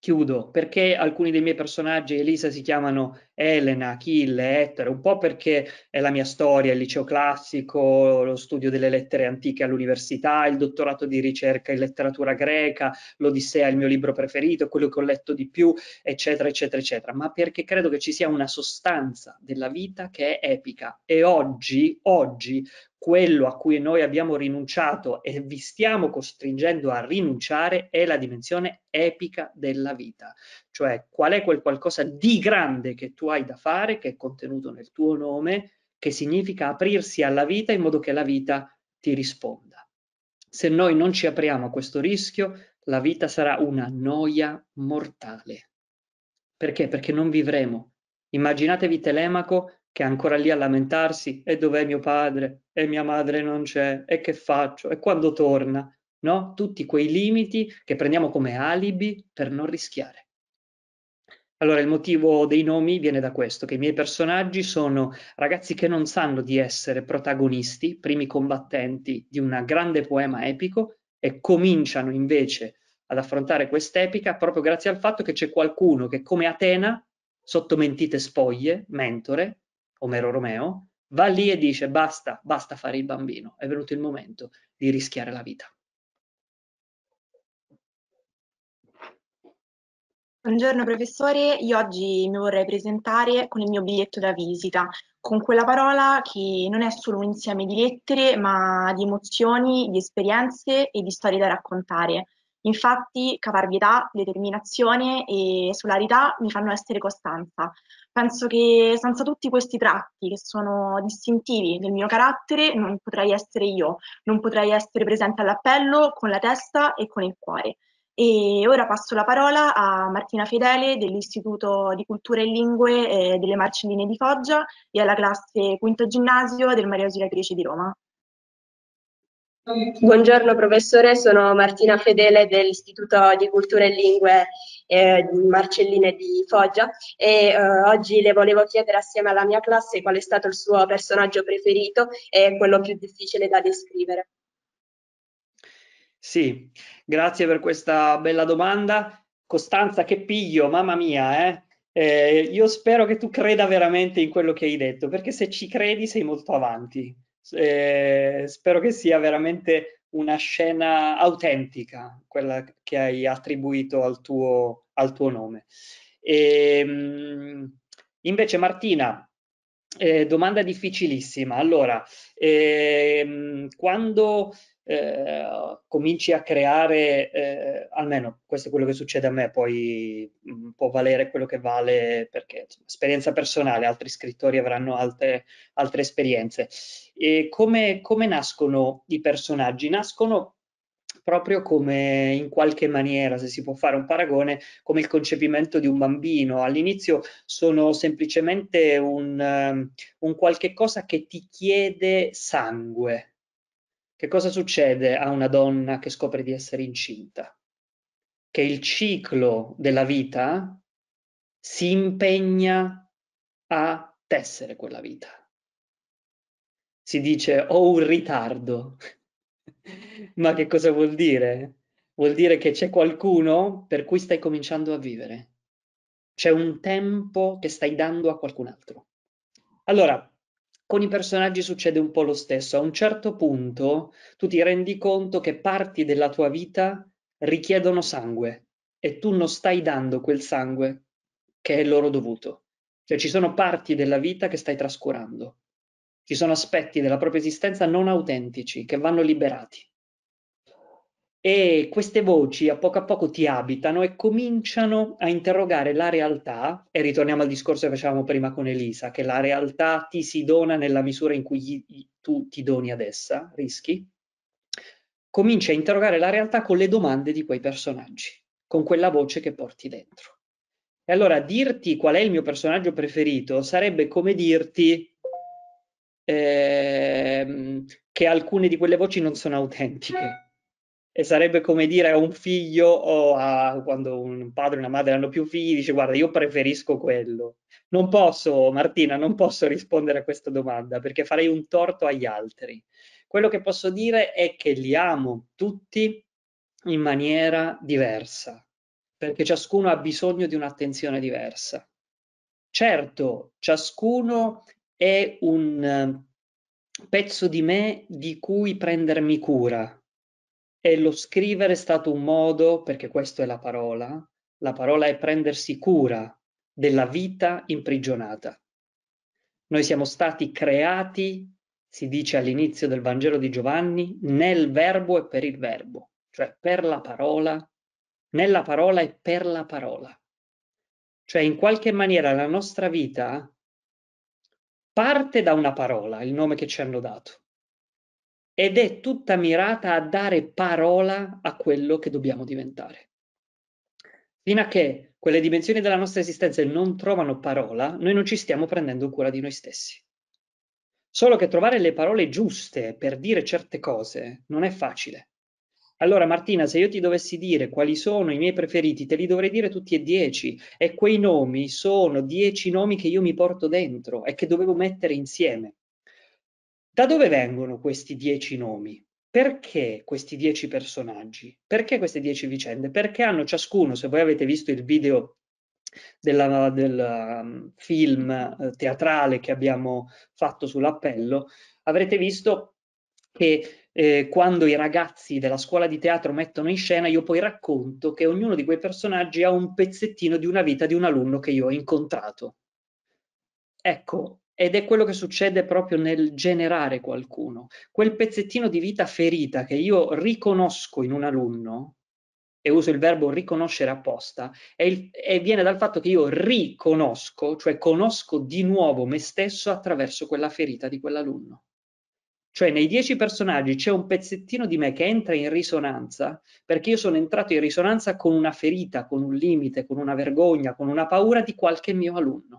chiudo, perché alcuni dei miei personaggi Elisa si chiamano Elena, Achille, Ettore, un po' perché è la mia storia, il liceo classico, lo studio delle lettere antiche all'università, il dottorato di ricerca in letteratura greca, l'Odissea è il mio libro preferito, quello che ho letto di più, eccetera, eccetera, eccetera, ma perché credo che ci sia una sostanza della vita che è epica e oggi, oggi, quello a cui noi abbiamo rinunciato e vi stiamo costringendo a rinunciare è la dimensione epica della vita, cioè qual è quel qualcosa di grande che tu hai da fare, che è contenuto nel tuo nome, che significa aprirsi alla vita in modo che la vita ti risponda. Se noi non ci apriamo a questo rischio, la vita sarà una noia mortale. Perché? Perché non vivremo. Immaginatevi Telemaco che è ancora lì a lamentarsi e dov'è mio padre e mia madre non c'è e che faccio e quando torna, no? Tutti quei limiti che prendiamo come alibi per non rischiare. Allora il motivo dei nomi viene da questo, che i miei personaggi sono ragazzi che non sanno di essere protagonisti, primi combattenti di un grande poema epico e cominciano invece ad affrontare quest'epica proprio grazie al fatto che c'è qualcuno che come Atena, sotto mentite spoglie, mentore, Omero Romeo, va lì e dice basta, basta fare il bambino, è venuto il momento di rischiare la vita. Buongiorno professore, io oggi mi vorrei presentare con il mio biglietto da visita, con quella parola che non è solo un insieme di lettere, ma di emozioni, di esperienze e di storie da raccontare. Infatti caparbietà, determinazione e solarità mi fanno essere costanza. Penso che senza tutti questi tratti che sono distintivi del mio carattere non potrei essere io, non potrei essere presente all'appello con la testa e con il cuore. E ora passo la parola a Martina Fedele dell'Istituto di Cultura e Lingue eh, delle Marcelline di Foggia e alla classe quinto ginnasio del Maria Ausilia Greci di Roma. Buongiorno professore, sono Martina Fedele dell'Istituto di Cultura e Lingue eh, Marcelline di Foggia e eh, oggi le volevo chiedere assieme alla mia classe qual è stato il suo personaggio preferito e quello più difficile da descrivere. Sì, grazie per questa bella domanda. Costanza, che piglio, mamma mia, eh? eh io spero che tu creda veramente in quello che hai detto, perché se ci credi sei molto avanti eh, spero che sia veramente una scena autentica, quella che hai attribuito al tuo, al tuo nome. E, ehm, invece Martina, eh, domanda difficilissima. Allora, eh, quando eh, cominci a creare, eh, almeno questo è quello che succede a me, poi mh, mm, può valere quello che vale perché insomma, esperienza personale, altri scrittori avranno altre, altre esperienze. E come, come nascono i personaggi? Nascono proprio come in qualche maniera, se si può fare un paragone, come il concepimento di un bambino. All'inizio sono semplicemente un, ehm, un qualche cosa che ti chiede sangue, che cosa succede a una donna che scopre di essere incinta? Che il ciclo della vita si impegna a tessere quella vita. Si dice ho un ritardo. Ma che cosa vuol dire? Vuol dire che c'è qualcuno per cui stai cominciando a vivere. C'è un tempo che stai dando a qualcun altro. Allora, con i personaggi succede un po' lo stesso. A un certo punto tu ti rendi conto che parti della tua vita richiedono sangue e tu non stai dando quel sangue che è loro dovuto. Cioè ci sono parti della vita che stai trascurando. Ci sono aspetti della propria esistenza non autentici che vanno liberati e queste voci a poco a poco ti abitano e cominciano a interrogare la realtà, e ritorniamo al discorso che facevamo prima con Elisa, che la realtà ti si dona nella misura in cui gli, tu ti doni ad essa, rischi, comincia a interrogare la realtà con le domande di quei personaggi, con quella voce che porti dentro. E allora dirti qual è il mio personaggio preferito sarebbe come dirti eh, che alcune di quelle voci non sono autentiche e sarebbe come dire a un figlio o a quando un padre e una madre hanno più figli, dice guarda io preferisco quello. Non posso, Martina, non posso rispondere a questa domanda perché farei un torto agli altri. Quello che posso dire è che li amo tutti in maniera diversa, perché ciascuno ha bisogno di un'attenzione diversa. Certo, ciascuno è un eh, pezzo di me di cui prendermi cura, e lo scrivere è stato un modo, perché questa è la parola, la parola è prendersi cura della vita imprigionata. Noi siamo stati creati, si dice all'inizio del Vangelo di Giovanni, nel verbo e per il verbo, cioè per la parola, nella parola e per la parola. Cioè in qualche maniera la nostra vita parte da una parola, il nome che ci hanno dato ed è tutta mirata a dare parola a quello che dobbiamo diventare. Fino a che quelle dimensioni della nostra esistenza non trovano parola, noi non ci stiamo prendendo cura di noi stessi. Solo che trovare le parole giuste per dire certe cose non è facile. Allora Martina, se io ti dovessi dire quali sono i miei preferiti, te li dovrei dire tutti e dieci e quei nomi sono dieci nomi che io mi porto dentro e che dovevo mettere insieme. Da dove vengono questi dieci nomi? Perché questi dieci personaggi? Perché queste dieci vicende? Perché hanno ciascuno, se voi avete visto il video della, del um, film eh, teatrale che abbiamo fatto sull'appello, avrete visto che eh, quando i ragazzi della scuola di teatro mettono in scena, io poi racconto che ognuno di quei personaggi ha un pezzettino di una vita di un alunno che io ho incontrato. Ecco, ed è quello che succede proprio nel generare qualcuno. Quel pezzettino di vita ferita che io riconosco in un alunno, e uso il verbo riconoscere apposta, e, viene dal fatto che io riconosco, cioè conosco di nuovo me stesso attraverso quella ferita di quell'alunno. Cioè nei dieci personaggi c'è un pezzettino di me che entra in risonanza perché io sono entrato in risonanza con una ferita, con un limite, con una vergogna, con una paura di qualche mio alunno.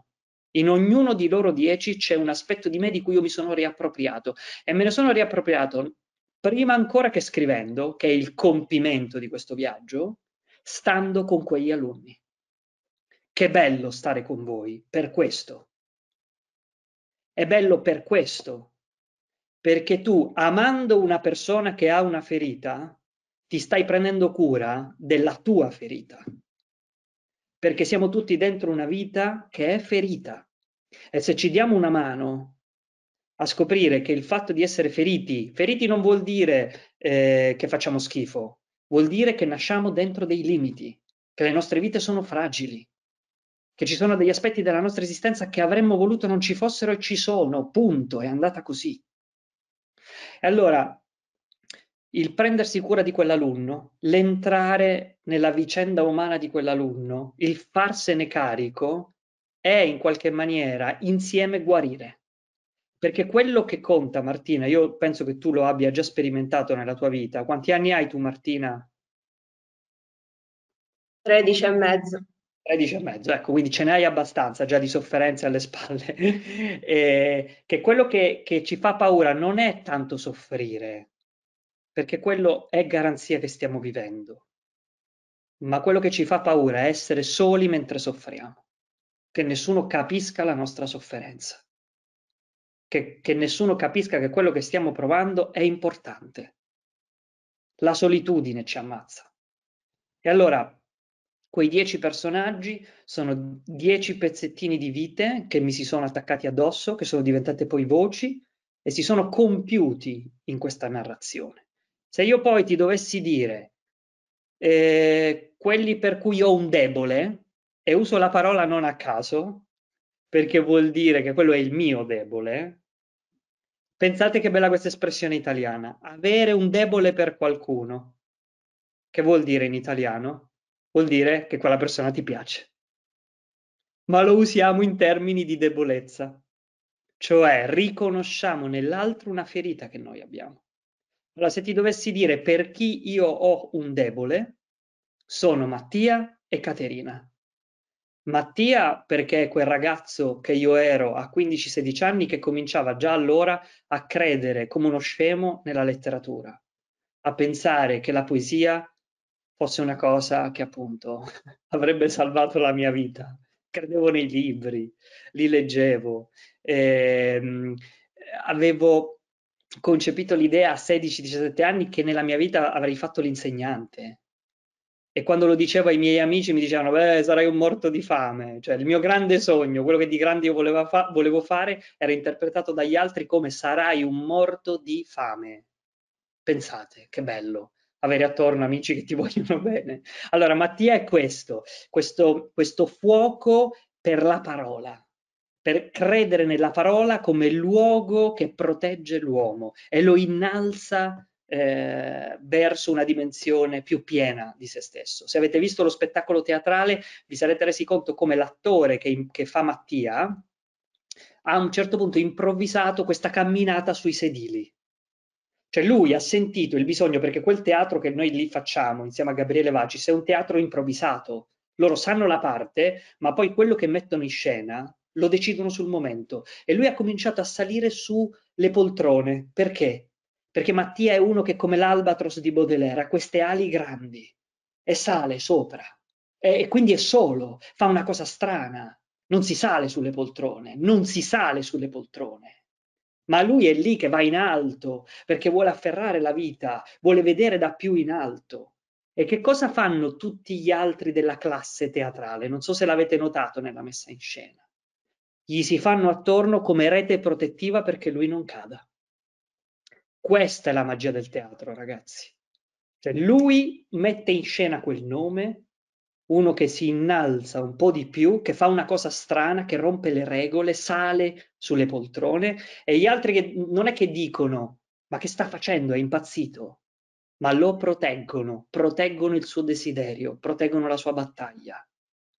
In ognuno di loro dieci c'è un aspetto di me di cui io mi sono riappropriato e me ne sono riappropriato prima ancora che scrivendo, che è il compimento di questo viaggio, stando con quegli alunni. Che bello stare con voi per questo. È bello per questo, perché tu amando una persona che ha una ferita, ti stai prendendo cura della tua ferita perché siamo tutti dentro una vita che è ferita. E se ci diamo una mano a scoprire che il fatto di essere feriti, feriti non vuol dire eh, che facciamo schifo, vuol dire che nasciamo dentro dei limiti, che le nostre vite sono fragili, che ci sono degli aspetti della nostra esistenza che avremmo voluto non ci fossero e ci sono, punto, è andata così. E allora il prendersi cura di quell'alunno, l'entrare nella vicenda umana di quell'alunno, il farsene carico, è in qualche maniera insieme guarire. Perché quello che conta, Martina, io penso che tu lo abbia già sperimentato nella tua vita. Quanti anni hai tu, Martina? 13 e mezzo. 13 e mezzo, ecco, quindi ce n'hai abbastanza già di sofferenze alle spalle. e, che quello che, che ci fa paura non è tanto soffrire, perché quello è garanzia che stiamo vivendo. Ma quello che ci fa paura è essere soli mentre soffriamo, che nessuno capisca la nostra sofferenza, che, che nessuno capisca che quello che stiamo provando è importante. La solitudine ci ammazza. E allora quei dieci personaggi sono dieci pezzettini di vite che mi si sono attaccati addosso, che sono diventate poi voci e si sono compiuti in questa narrazione. Se io poi ti dovessi dire eh, quelli per cui ho un debole, e uso la parola non a caso, perché vuol dire che quello è il mio debole, pensate che bella questa espressione italiana, avere un debole per qualcuno. Che vuol dire in italiano? Vuol dire che quella persona ti piace. Ma lo usiamo in termini di debolezza, cioè riconosciamo nell'altro una ferita che noi abbiamo. Allora, se ti dovessi dire per chi io ho un debole, sono Mattia e Caterina. Mattia perché è quel ragazzo che io ero a 15-16 anni che cominciava già allora a credere come uno scemo nella letteratura, a pensare che la poesia fosse una cosa che appunto avrebbe salvato la mia vita. Credevo nei libri, li leggevo, ehm, avevo concepito l'idea a 16-17 anni che nella mia vita avrei fatto l'insegnante. E quando lo dicevo ai miei amici mi dicevano, beh, sarai un morto di fame. Cioè, il mio grande sogno, quello che di grande io fa volevo fare, era interpretato dagli altri come sarai un morto di fame. Pensate, che bello avere attorno amici che ti vogliono bene. Allora, Mattia è questo, questo, questo fuoco per la parola, per credere nella parola come luogo che protegge l'uomo e lo innalza eh, verso una dimensione più piena di se stesso. Se avete visto lo spettacolo teatrale vi sarete resi conto come l'attore che, che fa Mattia ha a un certo punto improvvisato questa camminata sui sedili. Cioè lui ha sentito il bisogno, perché quel teatro che noi lì facciamo insieme a Gabriele Vacis è un teatro improvvisato. Loro sanno la parte, ma poi quello che mettono in scena lo decidono sul momento e lui ha cominciato a salire sulle poltrone. Perché? Perché Mattia è uno che come l'albatros di Baudelaire ha queste ali grandi e sale sopra e, e quindi è solo, fa una cosa strana, non si sale sulle poltrone, non si sale sulle poltrone. Ma lui è lì che va in alto perché vuole afferrare la vita, vuole vedere da più in alto. E che cosa fanno tutti gli altri della classe teatrale? Non so se l'avete notato nella messa in scena gli si fanno attorno come rete protettiva perché lui non cada. Questa è la magia del teatro, ragazzi. Cioè, lui mette in scena quel nome, uno che si innalza un po' di più, che fa una cosa strana, che rompe le regole, sale sulle poltrone e gli altri che non è che dicono ma che sta facendo, è impazzito, ma lo proteggono, proteggono il suo desiderio, proteggono la sua battaglia.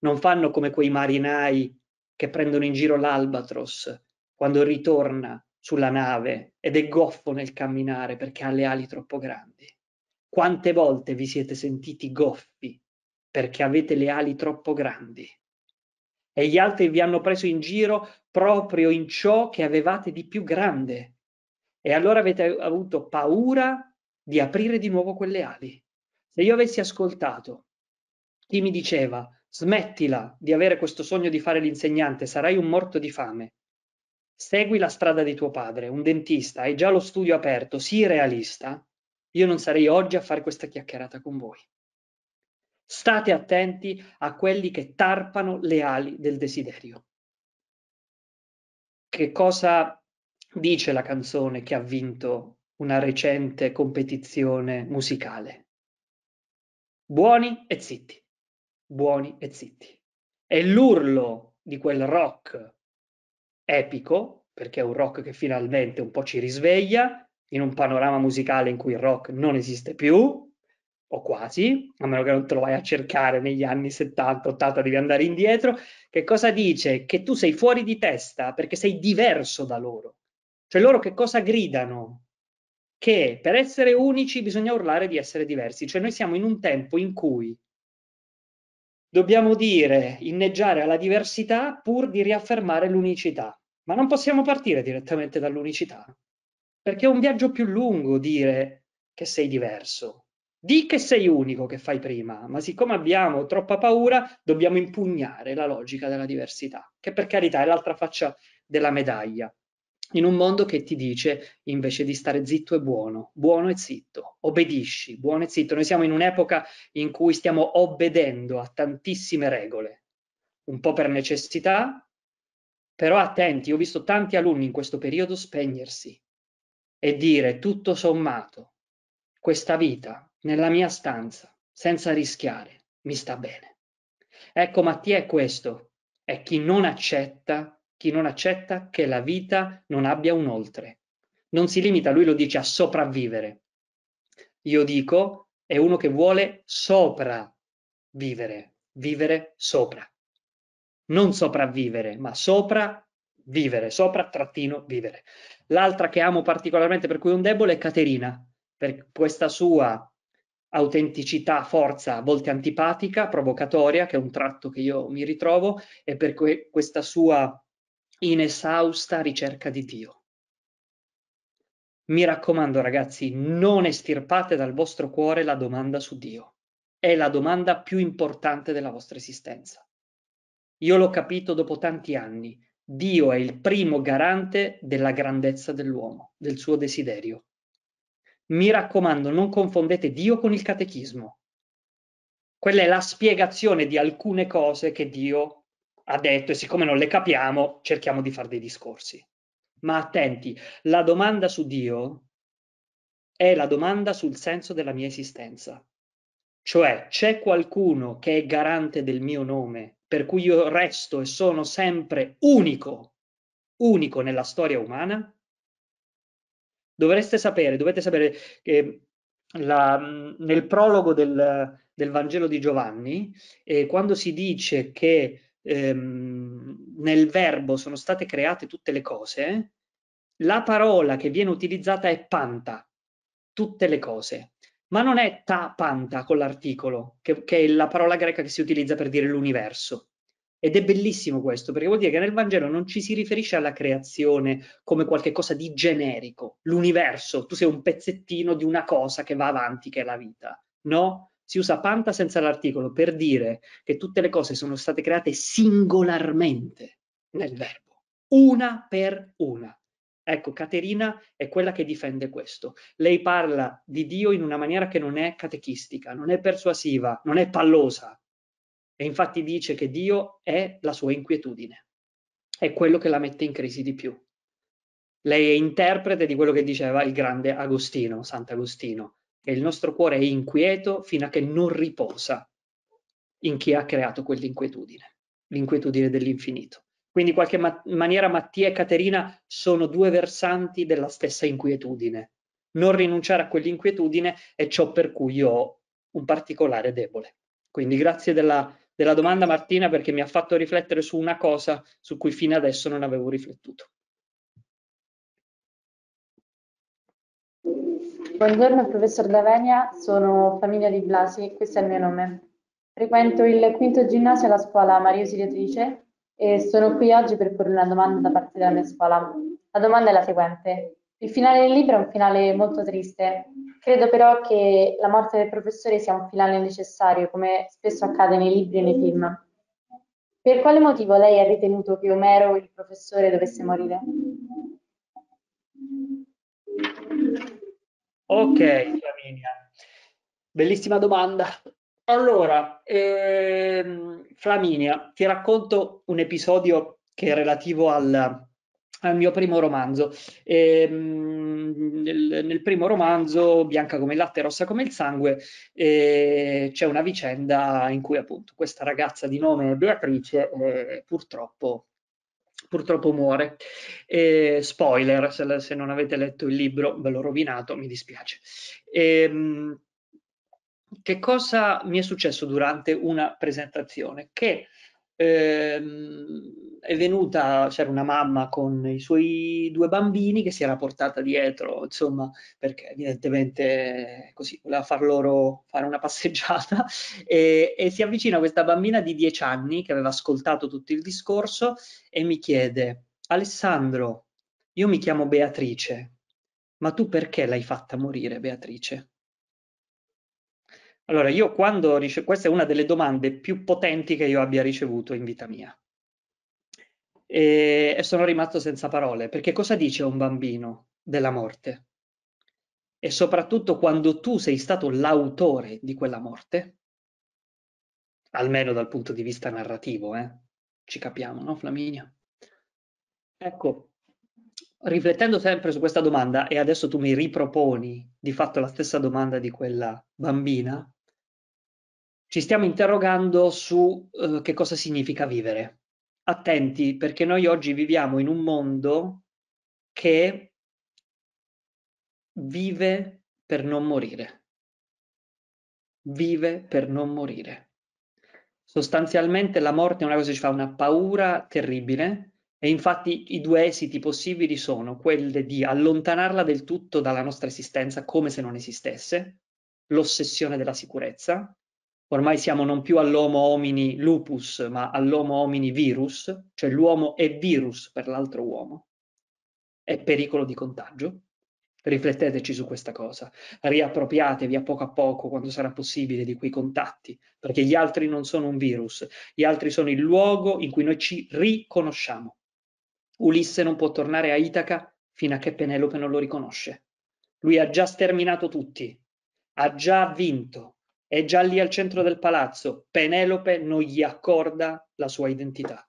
Non fanno come quei marinai che prendono in giro l'albatros quando ritorna sulla nave ed è goffo nel camminare perché ha le ali troppo grandi. Quante volte vi siete sentiti goffi perché avete le ali troppo grandi? E gli altri vi hanno preso in giro proprio in ciò che avevate di più grande. E allora avete avuto paura di aprire di nuovo quelle ali. Se io avessi ascoltato chi mi diceva Smettila di avere questo sogno di fare l'insegnante, sarai un morto di fame. Segui la strada di tuo padre, un dentista, hai già lo studio aperto, sii realista. Io non sarei oggi a fare questa chiacchierata con voi. State attenti a quelli che tarpano le ali del desiderio. Che cosa dice la canzone che ha vinto una recente competizione musicale? Buoni e zitti buoni e zitti. È l'urlo di quel rock epico, perché è un rock che finalmente un po' ci risveglia in un panorama musicale in cui il rock non esiste più, o quasi, a meno che non te lo vai a cercare negli anni 70-80, devi andare indietro, che cosa dice? Che tu sei fuori di testa perché sei diverso da loro. Cioè loro che cosa gridano? Che per essere unici bisogna urlare di essere diversi. Cioè noi siamo in un tempo in cui Dobbiamo dire inneggiare alla diversità pur di riaffermare l'unicità, ma non possiamo partire direttamente dall'unicità, perché è un viaggio più lungo dire che sei diverso. Di che sei unico che fai prima, ma siccome abbiamo troppa paura, dobbiamo impugnare la logica della diversità, che per carità è l'altra faccia della medaglia in un mondo che ti dice invece di stare zitto e buono, buono e zitto, obbedisci, buono e zitto. Noi siamo in un'epoca in cui stiamo obbedendo a tantissime regole, un po' per necessità, però attenti, ho visto tanti alunni in questo periodo spegnersi e dire tutto sommato, questa vita nella mia stanza, senza rischiare, mi sta bene. Ecco, Mattia è questo, è chi non accetta chi non accetta che la vita non abbia un oltre. Non si limita, lui lo dice, a sopravvivere. Io dico, è uno che vuole sopravvivere, vivere sopra. Non sopravvivere, ma sopravvivere, sopra trattino vivere. L'altra che amo particolarmente per cui è un debole è Caterina, per questa sua autenticità, forza, a volte antipatica, provocatoria, che è un tratto che io mi ritrovo, e per que questa sua inesausta ricerca di Dio. Mi raccomando ragazzi, non estirpate dal vostro cuore la domanda su Dio. È la domanda più importante della vostra esistenza. Io l'ho capito dopo tanti anni. Dio è il primo garante della grandezza dell'uomo, del suo desiderio. Mi raccomando, non confondete Dio con il catechismo. Quella è la spiegazione di alcune cose che Dio ha detto e siccome non le capiamo cerchiamo di fare dei discorsi. Ma attenti, la domanda su Dio è la domanda sul senso della mia esistenza. Cioè, c'è qualcuno che è garante del mio nome, per cui io resto e sono sempre unico, unico nella storia umana? Dovreste sapere, dovete sapere che la, nel prologo del, del Vangelo di Giovanni, eh, quando si dice che ehm, nel verbo sono state create tutte le cose, la parola che viene utilizzata è panta, tutte le cose, ma non è ta panta con l'articolo, che, che è la parola greca che si utilizza per dire l'universo. Ed è bellissimo questo, perché vuol dire che nel Vangelo non ci si riferisce alla creazione come qualcosa di generico, l'universo, tu sei un pezzettino di una cosa che va avanti, che è la vita. No, si usa panta senza l'articolo per dire che tutte le cose sono state create singolarmente nel verbo, una per una. Ecco, Caterina è quella che difende questo. Lei parla di Dio in una maniera che non è catechistica, non è persuasiva, non è pallosa. E infatti dice che Dio è la sua inquietudine, è quello che la mette in crisi di più. Lei è interprete di quello che diceva il grande Agostino, Sant'Agostino e il nostro cuore è inquieto fino a che non riposa in chi ha creato quell'inquietudine, l'inquietudine dell'infinito. Quindi in qualche ma maniera Mattia e Caterina sono due versanti della stessa inquietudine. Non rinunciare a quell'inquietudine è ciò per cui io ho un particolare debole. Quindi grazie della, della domanda Martina perché mi ha fatto riflettere su una cosa su cui fino adesso non avevo riflettuto. Buongiorno professor Davenia, sono famiglia di Blasi, e questo è il mio nome. Frequento il quinto ginnasio alla scuola Maria Ausiliatrice e sono qui oggi per porre una domanda da parte della mia scuola. La domanda è la seguente. Il finale del libro è un finale molto triste. Credo però che la morte del professore sia un finale necessario, come spesso accade nei libri e nei film. Per quale motivo lei ha ritenuto che Omero, il professore, dovesse morire? Ok, Flaminia, bellissima domanda. Allora, ehm, Flaminia, ti racconto un episodio che è relativo al, al mio primo romanzo. Ehm, nel, nel, primo romanzo, Bianca come il latte, rossa come il sangue, eh, c'è una vicenda in cui appunto questa ragazza di nome Beatrice eh, purtroppo purtroppo muore. E, spoiler, se, se, non avete letto il libro, ve l'ho rovinato, mi dispiace. E, ehm, che cosa mi è successo durante una presentazione? Che ehm, è venuta, c'era una mamma con i suoi due bambini che si era portata dietro, insomma, perché evidentemente così voleva far loro fare una passeggiata e, e si avvicina questa bambina di dieci anni che aveva ascoltato tutto il discorso e mi chiede, Alessandro, io mi chiamo Beatrice, ma tu perché l'hai fatta morire Beatrice? Allora, io quando ricevo, questa è una delle domande più potenti che io abbia ricevuto in vita mia. E, e sono rimasto senza parole, perché cosa dice un bambino della morte? E soprattutto quando tu sei stato l'autore di quella morte, almeno dal punto di vista narrativo, eh? ci capiamo, no Flaminia? Ecco, riflettendo sempre su questa domanda, e adesso tu mi riproponi di fatto la stessa domanda di quella bambina, ci stiamo interrogando su eh, che cosa significa vivere. Attenti, perché noi oggi viviamo in un mondo che vive per non morire. Vive per non morire. Sostanzialmente la morte è una cosa che ci fa una paura terribile e infatti i due esiti possibili sono quelli di allontanarla del tutto dalla nostra esistenza come se non esistesse, l'ossessione della sicurezza, ormai siamo non più all'homo homini lupus, ma all'homo homini virus, cioè l'uomo è virus per l'altro uomo, è pericolo di contagio. Rifletteteci su questa cosa, riappropriatevi a poco a poco, quando sarà possibile, di quei contatti, perché gli altri non sono un virus, gli altri sono il luogo in cui noi ci riconosciamo. Ulisse non può tornare a Itaca fino a che Penelope non lo riconosce. Lui ha già sterminato tutti, ha già vinto, è già lì al centro del palazzo. Penelope non gli accorda la sua identità.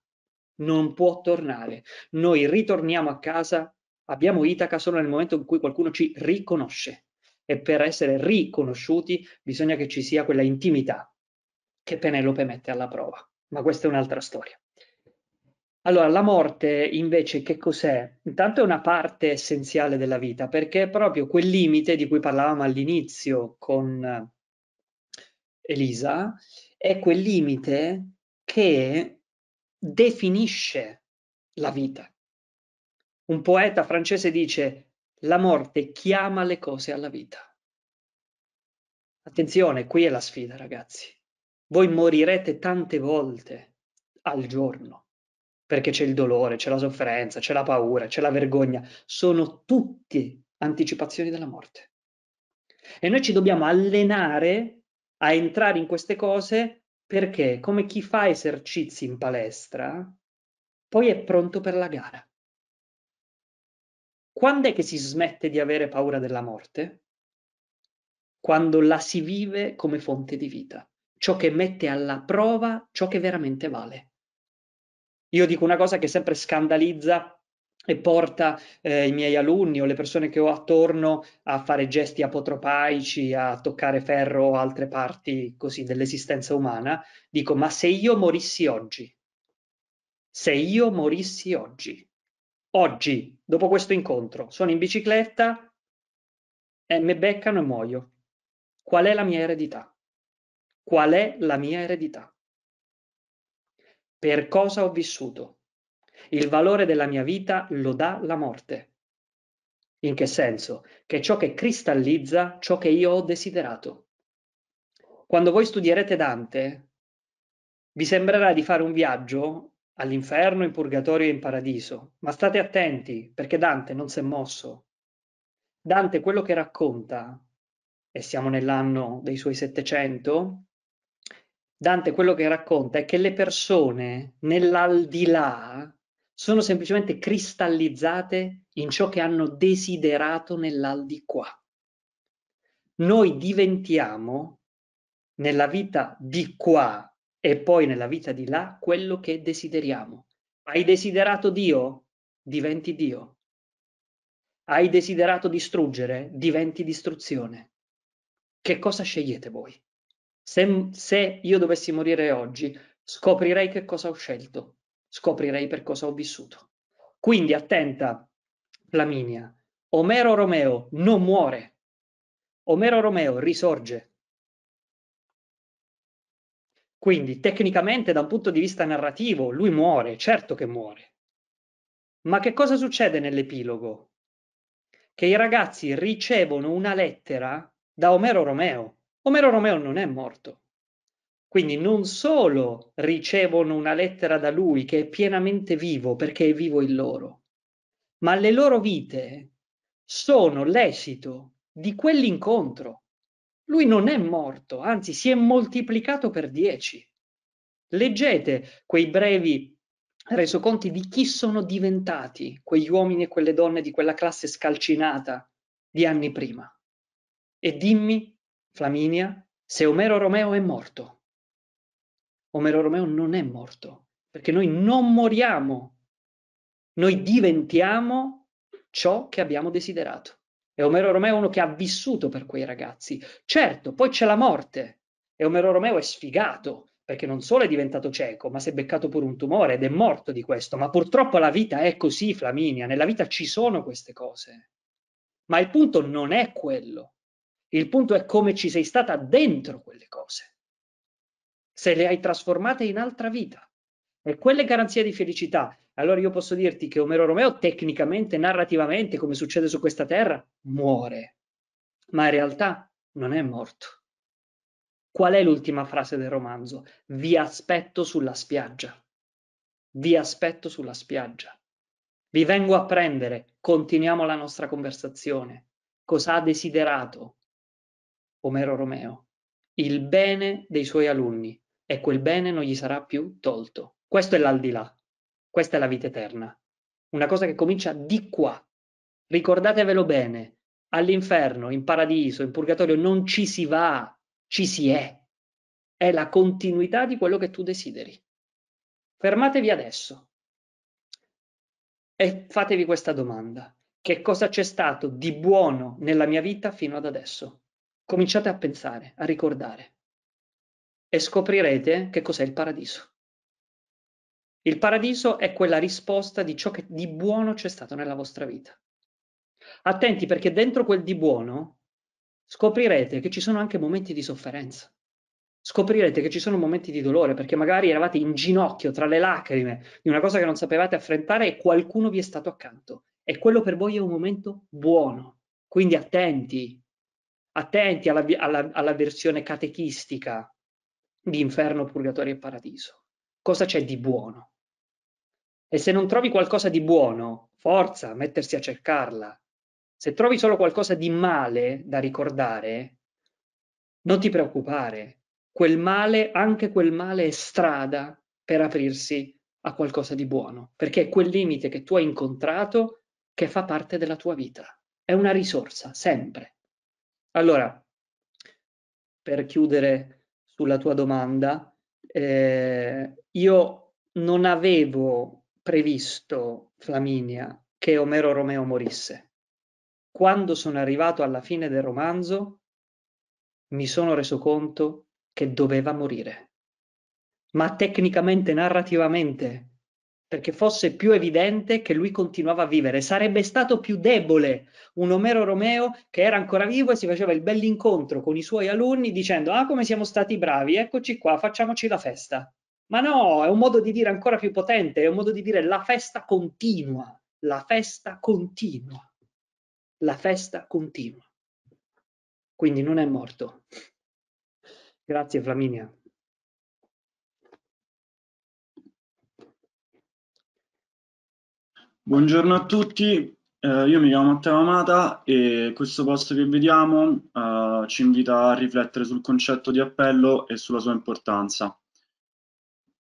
Non può tornare. Noi ritorniamo a casa, abbiamo Itaca solo nel momento in cui qualcuno ci riconosce. E per essere riconosciuti bisogna che ci sia quella intimità che Penelope mette alla prova. Ma questa è un'altra storia. Allora, la morte invece che cos'è? Intanto è una parte essenziale della vita, perché è proprio quel limite di cui parlavamo all'inizio con Elisa, è quel limite che definisce la vita. Un poeta francese dice la morte chiama le cose alla vita. Attenzione, qui è la sfida, ragazzi. Voi morirete tante volte al giorno, perché c'è il dolore, c'è la sofferenza, c'è la paura, c'è la vergogna. Sono tutti anticipazioni della morte. E noi ci dobbiamo allenare a entrare in queste cose perché come chi fa esercizi in palestra poi è pronto per la gara. Quando è che si smette di avere paura della morte? Quando la si vive come fonte di vita, ciò che mette alla prova ciò che veramente vale. Io dico una cosa che sempre scandalizza e porta eh, i miei alunni o le persone che ho attorno a fare gesti apotropaici, a toccare ferro o altre parti così dell'esistenza umana, dico ma se io morissi oggi, se io morissi oggi, oggi, dopo questo incontro, sono in bicicletta e mi beccano e muoio, qual è la mia eredità? Qual è la mia eredità? Per cosa ho vissuto? Il valore della mia vita lo dà la morte. In che senso? Che ciò che cristallizza ciò che io ho desiderato. Quando voi studierete Dante, vi sembrerà di fare un viaggio all'inferno, in purgatorio e in paradiso, ma state attenti perché Dante non si è mosso. Dante quello che racconta, e siamo nell'anno dei suoi 700, Dante quello che racconta è che le persone nell'aldilà sono semplicemente cristallizzate in ciò che hanno desiderato nell'aldi qua. Noi diventiamo nella vita di qua e poi nella vita di là quello che desideriamo. Hai desiderato Dio? Diventi Dio. Hai desiderato distruggere? Diventi distruzione. Che cosa scegliete voi? Se, se io dovessi morire oggi, scoprirei che cosa ho scelto scoprirei per cosa ho vissuto. Quindi attenta, Flaminia, Omero Romeo non muore, Omero Romeo risorge. Quindi tecnicamente da un punto di vista narrativo lui muore, certo che muore. Ma che cosa succede nell'epilogo? Che i ragazzi ricevono una lettera da Omero Romeo. Omero Romeo non è morto. Quindi non solo ricevono una lettera da lui che è pienamente vivo perché è vivo in loro, ma le loro vite sono l'esito di quell'incontro. Lui non è morto, anzi si è moltiplicato per dieci. Leggete quei brevi resoconti di chi sono diventati quegli uomini e quelle donne di quella classe scalcinata di anni prima. E dimmi, Flaminia, se Omero Romeo è morto. Omero Romeo non è morto, perché noi non moriamo, noi diventiamo ciò che abbiamo desiderato. E Omero Romeo è uno che ha vissuto per quei ragazzi. Certo, poi c'è la morte e Omero Romeo è sfigato perché non solo è diventato cieco, ma si è beccato pure un tumore ed è morto di questo. Ma purtroppo la vita è così, Flaminia, nella vita ci sono queste cose. Ma il punto non è quello, il punto è come ci sei stata dentro quelle cose se le hai trasformate in altra vita. E quella è garanzia di felicità. Allora io posso dirti che Omero Romeo tecnicamente, narrativamente, come succede su questa terra, muore, ma in realtà non è morto. Qual è l'ultima frase del romanzo? Vi aspetto sulla spiaggia. Vi aspetto sulla spiaggia. Vi vengo a prendere, continuiamo la nostra conversazione. Cosa ha desiderato Omero Romeo? il bene dei suoi alunni e quel bene non gli sarà più tolto. Questo è l'aldilà, questa è la vita eterna, una cosa che comincia di qua. Ricordatevelo bene, all'inferno, in paradiso, in purgatorio non ci si va, ci si è. È la continuità di quello che tu desideri. Fermatevi adesso e fatevi questa domanda. Che cosa c'è stato di buono nella mia vita fino ad adesso? cominciate a pensare, a ricordare e scoprirete che cos'è il paradiso. Il paradiso è quella risposta di ciò che di buono c'è stato nella vostra vita. Attenti perché dentro quel di buono scoprirete che ci sono anche momenti di sofferenza. Scoprirete che ci sono momenti di dolore perché magari eravate in ginocchio tra le lacrime di una cosa che non sapevate affrontare e qualcuno vi è stato accanto. E quello per voi è un momento buono. Quindi attenti, attenti alla, alla, alla versione catechistica di inferno, purgatorio e paradiso. Cosa c'è di buono? E se non trovi qualcosa di buono, forza, mettersi a cercarla. Se trovi solo qualcosa di male da ricordare, non ti preoccupare. Quel male, anche quel male è strada per aprirsi a qualcosa di buono, perché è quel limite che tu hai incontrato che fa parte della tua vita. È una risorsa, sempre. Allora, per chiudere sulla tua domanda, eh, io non avevo previsto, Flaminia, che Omero Romeo morisse. Quando sono arrivato alla fine del romanzo, mi sono reso conto che doveva morire. Ma tecnicamente, narrativamente, perché fosse più evidente che lui continuava a vivere. Sarebbe stato più debole un Omero Romeo che era ancora vivo e si faceva il bell'incontro con i suoi alunni dicendo ah come siamo stati bravi, eccoci qua, facciamoci la festa. Ma no, è un modo di dire ancora più potente, è un modo di dire la festa continua, la festa continua, la festa continua. Quindi non è morto. Grazie Flaminia. Buongiorno a tutti, eh, io mi chiamo Matteo Amata e questo posto che vediamo eh, ci invita a riflettere sul concetto di appello e sulla sua importanza.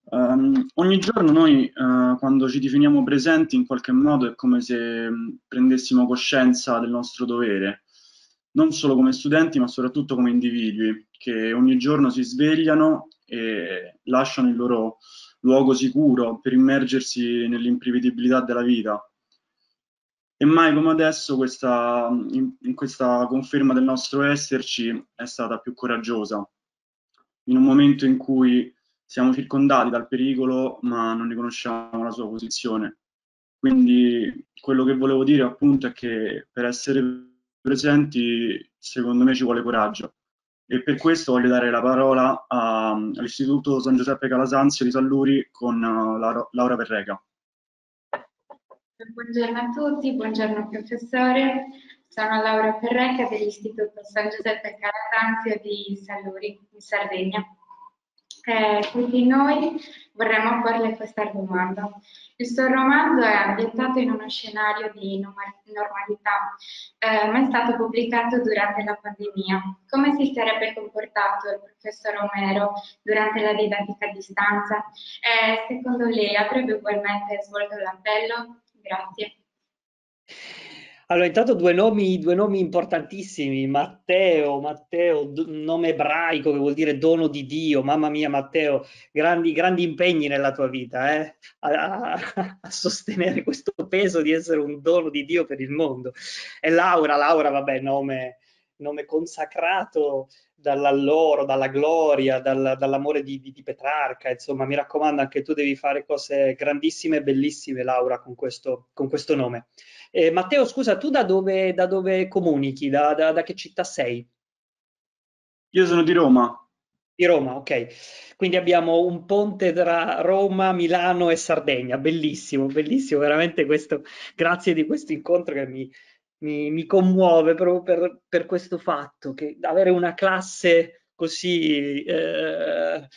Um, ogni giorno noi uh, quando ci definiamo presenti in qualche modo è come se mm, prendessimo coscienza del nostro dovere, non solo come studenti ma soprattutto come individui che ogni giorno si svegliano e lasciano il loro luogo sicuro per immergersi nell'imprevedibilità della vita. E mai come adesso questa, in, questa conferma del nostro esserci è stata più coraggiosa, in un momento in cui siamo circondati dal pericolo ma non ne conosciamo la sua posizione. Quindi quello che volevo dire appunto è che per essere presenti secondo me ci vuole coraggio e per questo voglio dare la parola um, all'Istituto San Giuseppe Calasanzio di Salluri con uh, Laura, Laura Verrega. Buongiorno a tutti, buongiorno professore. Sono Laura Perrecca dell'Istituto San Giuseppe Calasanzio di Salluri, in Sardegna eh, con noi vorremmo porle questa domanda. Il suo romanzo è ambientato in uno scenario di normalità, eh, ma è stato pubblicato durante la pandemia. Come si sarebbe comportato il professor Romero durante la didattica a distanza? Eh, secondo lei avrebbe ugualmente svolto l'appello? Grazie. Allora, intanto due nomi, due nomi importantissimi, Matteo, Matteo, nome ebraico che vuol dire dono di Dio, mamma mia Matteo, grandi, grandi impegni nella tua vita, eh? a, a, a, sostenere questo peso di essere un dono di Dio per il mondo. E Laura, Laura, vabbè, nome, nome consacrato dall'alloro, dalla gloria, dal, dall'amore di, di, di Petrarca, insomma, mi raccomando, anche tu devi fare cose grandissime e bellissime, Laura, con questo, con questo nome. Eh, Matteo, scusa, tu da dove, da dove comunichi? Da, da, da che città sei? Io sono di Roma. Di Roma, ok. Quindi abbiamo un ponte tra Roma, Milano e Sardegna. Bellissimo, bellissimo, veramente questo. Grazie di questo incontro che mi, mi, mi commuove proprio per, per, questo fatto che avere una classe così eh,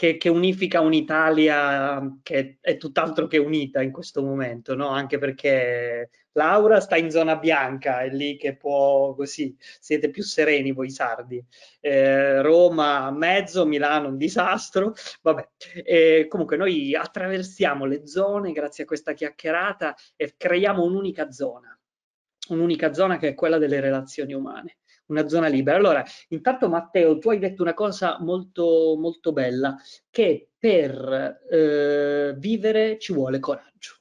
che, che, unifica un'Italia che è tutt'altro che unita in questo momento, no? anche perché Laura sta in zona bianca, è lì che può così, siete più sereni voi sardi. Eh, Roma mezzo, Milano un disastro, vabbè. Eh, comunque noi attraversiamo le zone grazie a questa chiacchierata e creiamo un'unica zona, un'unica zona che è quella delle relazioni umane una zona libera. Allora, intanto Matteo, tu hai detto una cosa molto, molto bella, che per eh, vivere ci vuole coraggio,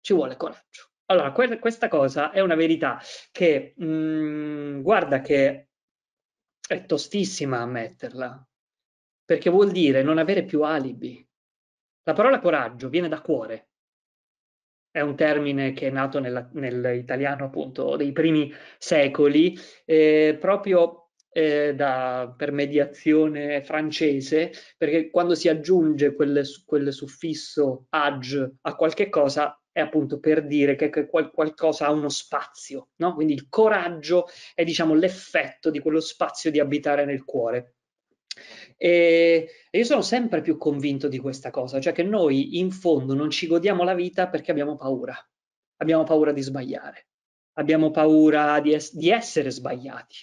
ci vuole coraggio. Allora, que questa cosa è una verità che, mh, mm, guarda che è tostissima ammetterla, perché vuol dire non avere più alibi. La parola coraggio viene da cuore, è un termine che è nato nella, nell'italiano appunto dei primi secoli, eh, proprio eh, da, per mediazione francese, perché quando si aggiunge quel, quel suffisso age a qualche cosa è appunto per dire che, che qual, qualcosa ha uno spazio, no? quindi il coraggio è diciamo l'effetto di quello spazio di abitare nel cuore. E io sono sempre più convinto di questa cosa, cioè che noi in fondo non ci godiamo la vita perché abbiamo paura. Abbiamo paura di sbagliare, abbiamo paura di, es di essere sbagliati.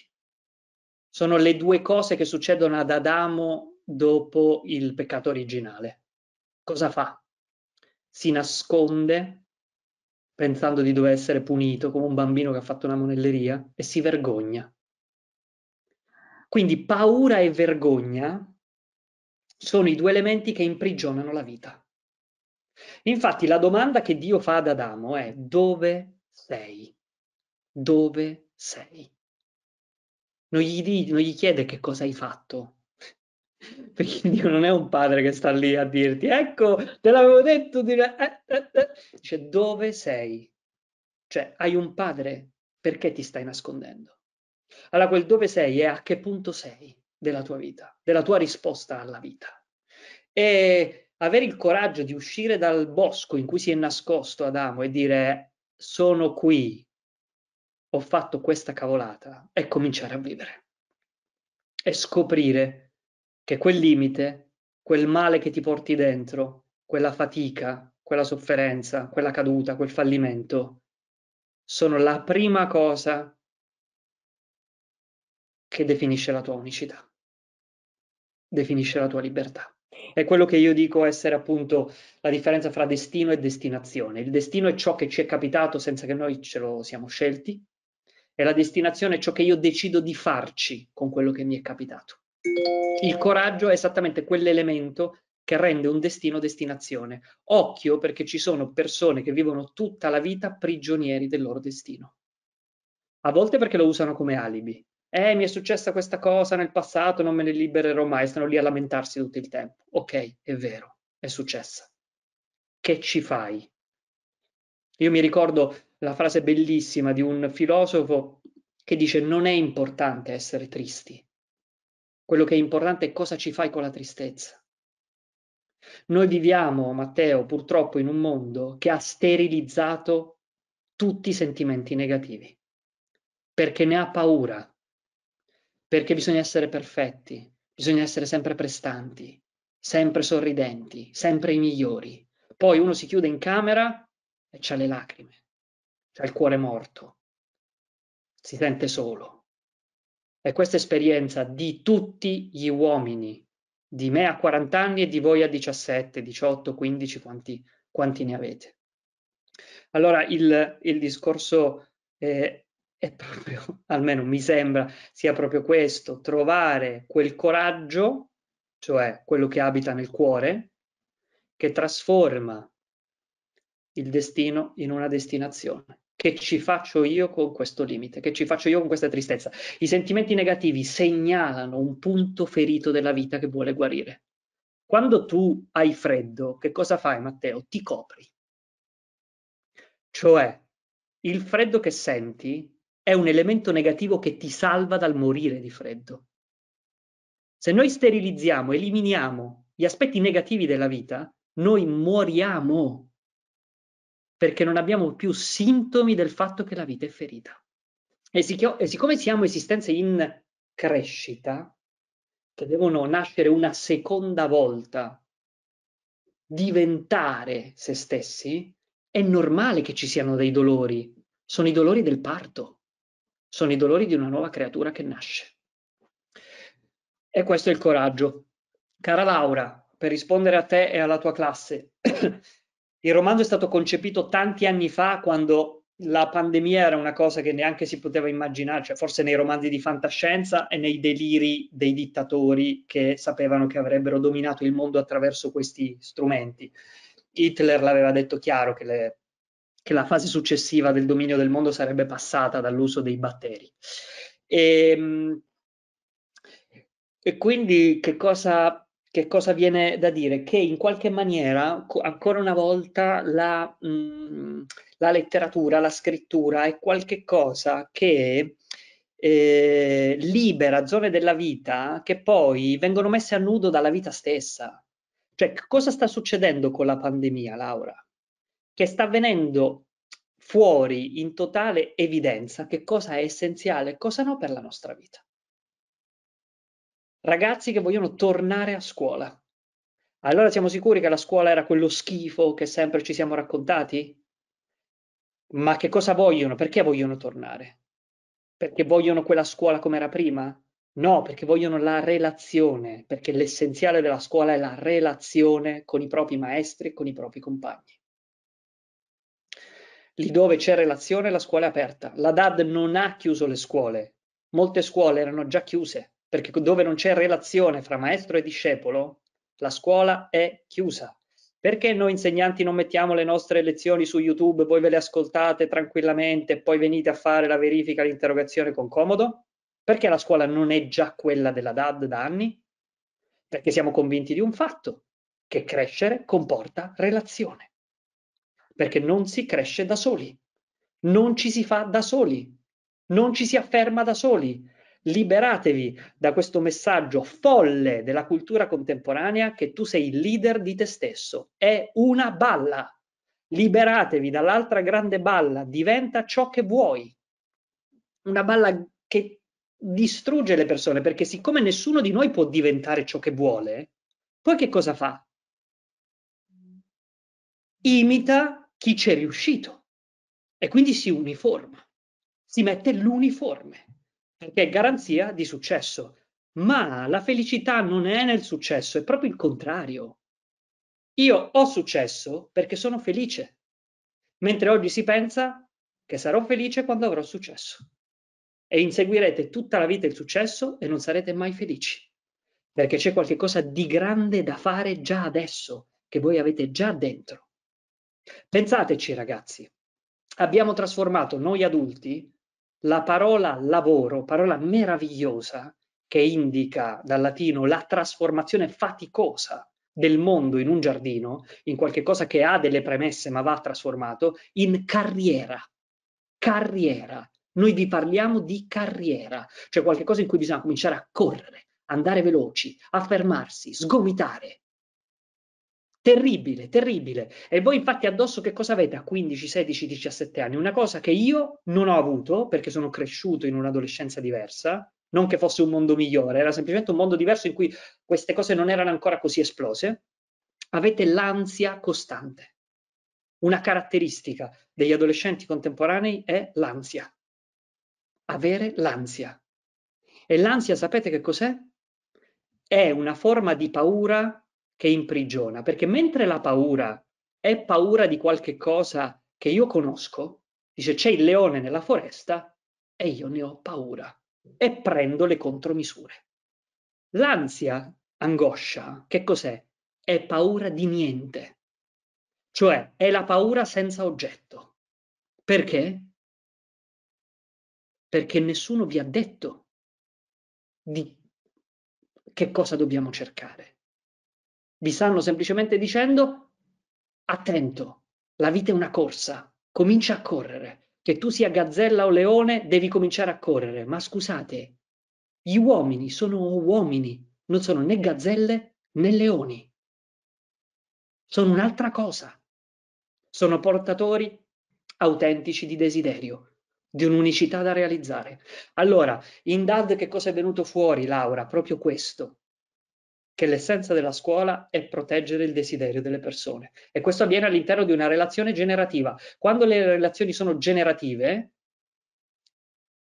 Sono le due cose che succedono ad Adamo dopo il peccato originale. Cosa fa? Si nasconde pensando di dover essere punito come un bambino che ha fatto una monelleria e si vergogna quindi paura e vergogna sono i due elementi che imprigionano la vita. Infatti la domanda che Dio fa ad Adamo è dove sei? Dove sei? Non gli, non gli chiede che cosa hai fatto, perché Dio non è un padre che sta lì a dirti ecco, te l'avevo detto, di... eh, eh, eh. dice dove sei? Cioè hai un padre, perché ti stai nascondendo? Allora quel dove sei è a che punto sei della tua vita, della tua risposta alla vita. E avere il coraggio di uscire dal bosco in cui si è nascosto Adamo e dire sono qui, ho fatto questa cavolata e cominciare a vivere. E scoprire che quel limite, quel male che ti porti dentro, quella fatica, quella sofferenza, quella caduta, quel fallimento, sono la prima cosa che definisce la tua unicità, definisce la tua libertà. È quello che io dico essere appunto la differenza fra destino e destinazione. Il destino è ciò che ci è capitato senza che noi ce lo siamo scelti e la destinazione è ciò che io decido di farci con quello che mi è capitato. Il coraggio è esattamente quell'elemento che rende un destino destinazione. Occhio perché ci sono persone che vivono tutta la vita prigionieri del loro destino. A volte perché lo usano come alibi, eh, mi è successa questa cosa nel passato, non me ne libererò mai, stanno lì a lamentarsi tutto il tempo. Ok, è vero, è successa. Che ci fai? Io mi ricordo la frase bellissima di un filosofo che dice non è importante essere tristi, quello che è importante è cosa ci fai con la tristezza. Noi viviamo, Matteo, purtroppo in un mondo che ha sterilizzato tutti i sentimenti negativi, perché ne ha paura, perché bisogna essere perfetti, bisogna essere sempre prestanti, sempre sorridenti, sempre i migliori. Poi uno si chiude in camera e c'ha le lacrime, c'ha il cuore morto, si sente solo. È questa esperienza di tutti gli uomini, di me a 40 anni e di voi a 17, 18, 15, quanti, quanti ne avete. Allora il, il discorso eh, è proprio, almeno mi sembra, sia proprio questo, trovare quel coraggio, cioè quello che abita nel cuore, che trasforma il destino in una destinazione. Che ci faccio io con questo limite? Che ci faccio io con questa tristezza? I sentimenti negativi segnalano un punto ferito della vita che vuole guarire. Quando tu hai freddo, che cosa fai Matteo? Ti copri. Cioè, il freddo che senti è un elemento negativo che ti salva dal morire di freddo. Se noi sterilizziamo, eliminiamo gli aspetti negativi della vita, noi moriamo perché non abbiamo più sintomi del fatto che la vita è ferita. E, sic- e siccome siamo esistenze in crescita, che devono nascere una seconda volta, diventare se stessi, è normale che ci siano dei dolori, sono i dolori del parto sono i dolori di una nuova creatura che nasce. E questo è il coraggio. Cara Laura, per rispondere a te e alla tua classe, il romanzo è stato concepito tanti anni fa quando la pandemia era una cosa che neanche si poteva immaginare, cioè forse nei romanzi di fantascienza e nei deliri dei dittatori che sapevano che avrebbero dominato il mondo attraverso questi strumenti. Hitler l'aveva detto chiaro che le che la fase successiva del dominio del mondo sarebbe passata dall'uso dei batteri. E, ehm, e quindi che cosa, che cosa, viene da dire? Che in qualche maniera, ancora una volta, la, mh, mm, la letteratura, la scrittura è qualcosa che eh, libera zone della vita che poi vengono messe a nudo dalla vita stessa. Cioè, cosa sta succedendo con la pandemia, Laura? che sta venendo fuori in totale evidenza che cosa è essenziale e cosa no per la nostra vita. Ragazzi che vogliono tornare a scuola. Allora siamo sicuri che la scuola era quello schifo che sempre ci siamo raccontati? Ma che cosa vogliono? Perché vogliono tornare? Perché vogliono quella scuola come era prima? No, perché vogliono la relazione, perché l'essenziale della scuola è la relazione con i propri maestri e con i propri compagni lì dove c'è relazione la scuola è aperta. La DAD non ha chiuso le scuole, molte scuole erano già chiuse, perché dove non c'è relazione fra maestro e discepolo, la scuola è chiusa. Perché noi insegnanti non mettiamo le nostre lezioni su YouTube, voi ve le ascoltate tranquillamente, poi venite a fare la verifica, l'interrogazione con comodo? Perché la scuola non è già quella della DAD da anni? Perché siamo convinti di un fatto, che crescere comporta relazione perché non si cresce da soli, non ci si fa da soli, non ci si afferma da soli. Liberatevi da questo messaggio folle della cultura contemporanea che tu sei il leader di te stesso. È una balla. Liberatevi dall'altra grande balla, diventa ciò che vuoi. Una balla che distrugge le persone perché siccome nessuno di noi può diventare ciò che vuole, poi che cosa fa? Imita chi c'è riuscito e quindi si uniforma, si mette l'uniforme, perché è garanzia di successo. Ma la felicità non è nel successo, è proprio il contrario. Io ho successo perché sono felice, mentre oggi si pensa che sarò felice quando avrò successo. E inseguirete tutta la vita il successo e non sarete mai felici, perché c'è qualcosa di grande da fare già adesso, che voi avete già dentro. Pensateci ragazzi, abbiamo trasformato noi adulti la parola lavoro, parola meravigliosa, che indica dal latino la trasformazione faticosa del mondo in un giardino, in qualcosa che ha delle premesse ma va trasformato, in carriera. Carriera. Noi vi parliamo di carriera, cioè qualcosa in cui bisogna cominciare a correre, andare veloci, affermarsi, sgomitare. Terribile, terribile. E voi infatti addosso che cosa avete a 15, 16, 17 anni? Una cosa che io non ho avuto perché sono cresciuto in un'adolescenza diversa, non che fosse un mondo migliore, era semplicemente un mondo diverso in cui queste cose non erano ancora così esplose. Avete l'ansia costante. Una caratteristica degli adolescenti contemporanei è l'ansia. Avere l'ansia. E l'ansia sapete che cos'è? È una forma di paura che imprigiona, perché mentre la paura è paura di qualche cosa che io conosco, dice c'è il leone nella foresta e io ne ho paura e prendo le contromisure. L'ansia, angoscia, che cos'è? È paura di niente, cioè è la paura senza oggetto. Perché? Perché nessuno vi ha detto di che cosa dobbiamo cercare vi stanno semplicemente dicendo attento, la vita è una corsa, comincia a correre, che tu sia gazzella o leone devi cominciare a correre, ma scusate, gli uomini sono uomini, non sono né gazzelle né leoni, sono un'altra cosa, sono portatori autentici di desiderio, di un'unicità da realizzare. Allora, in DAD che cosa è venuto fuori, Laura? Proprio questo, che l'essenza della scuola è proteggere il desiderio delle persone. E questo avviene all'interno di una relazione generativa. Quando le relazioni sono generative,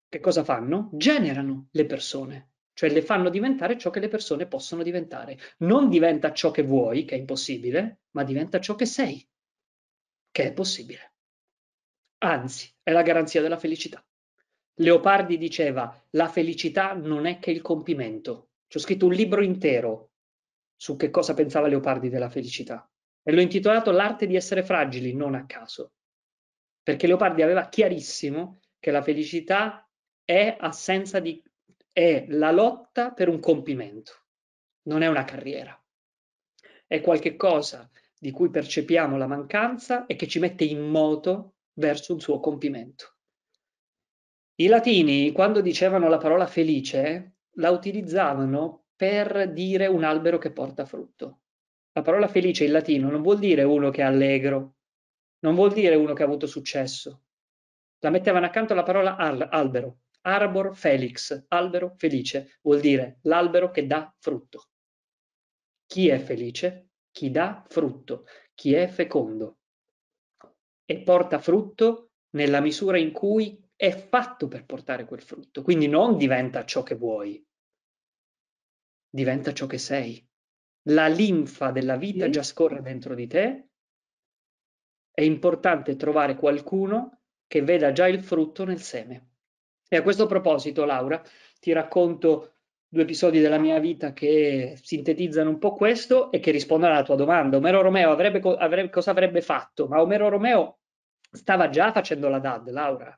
che cosa fanno? Generano le persone, cioè le fanno diventare ciò che le persone possono diventare. Non diventa ciò che vuoi, che è impossibile, ma diventa ciò che sei, che è possibile. Anzi, è la garanzia della felicità. Leopardi diceva, la felicità non è che il compimento. C'è scritto un libro intero su che cosa pensava Leopardi della felicità e l'ho intitolato L'arte di essere fragili, non a caso, perché Leopardi aveva chiarissimo che la felicità è, assenza di, è la lotta per un compimento, non è una carriera. È qualcosa di cui percepiamo la mancanza e che ci mette in moto verso un suo compimento. I latini, quando dicevano la parola felice, la utilizzavano per dire un albero che porta frutto. La parola felice in latino non vuol dire uno che è allegro, non vuol dire uno che ha avuto successo. La mettevano accanto alla parola al albero, arbor felix, albero felice, vuol dire l'albero che dà frutto. Chi è felice? Chi dà frutto, chi è fecondo e porta frutto nella misura in cui è fatto per portare quel frutto, quindi non diventa ciò che vuoi, diventa ciò che sei. La linfa della vita già scorre dentro di te. È importante trovare qualcuno che veda già il frutto nel seme. E a questo proposito, Laura, ti racconto due episodi della mia vita che sintetizzano un po' questo e che rispondono alla tua domanda. Omero Romeo avrebbe, avrebbe, cosa avrebbe fatto? Ma Omero Romeo stava già facendo la DAD, Laura.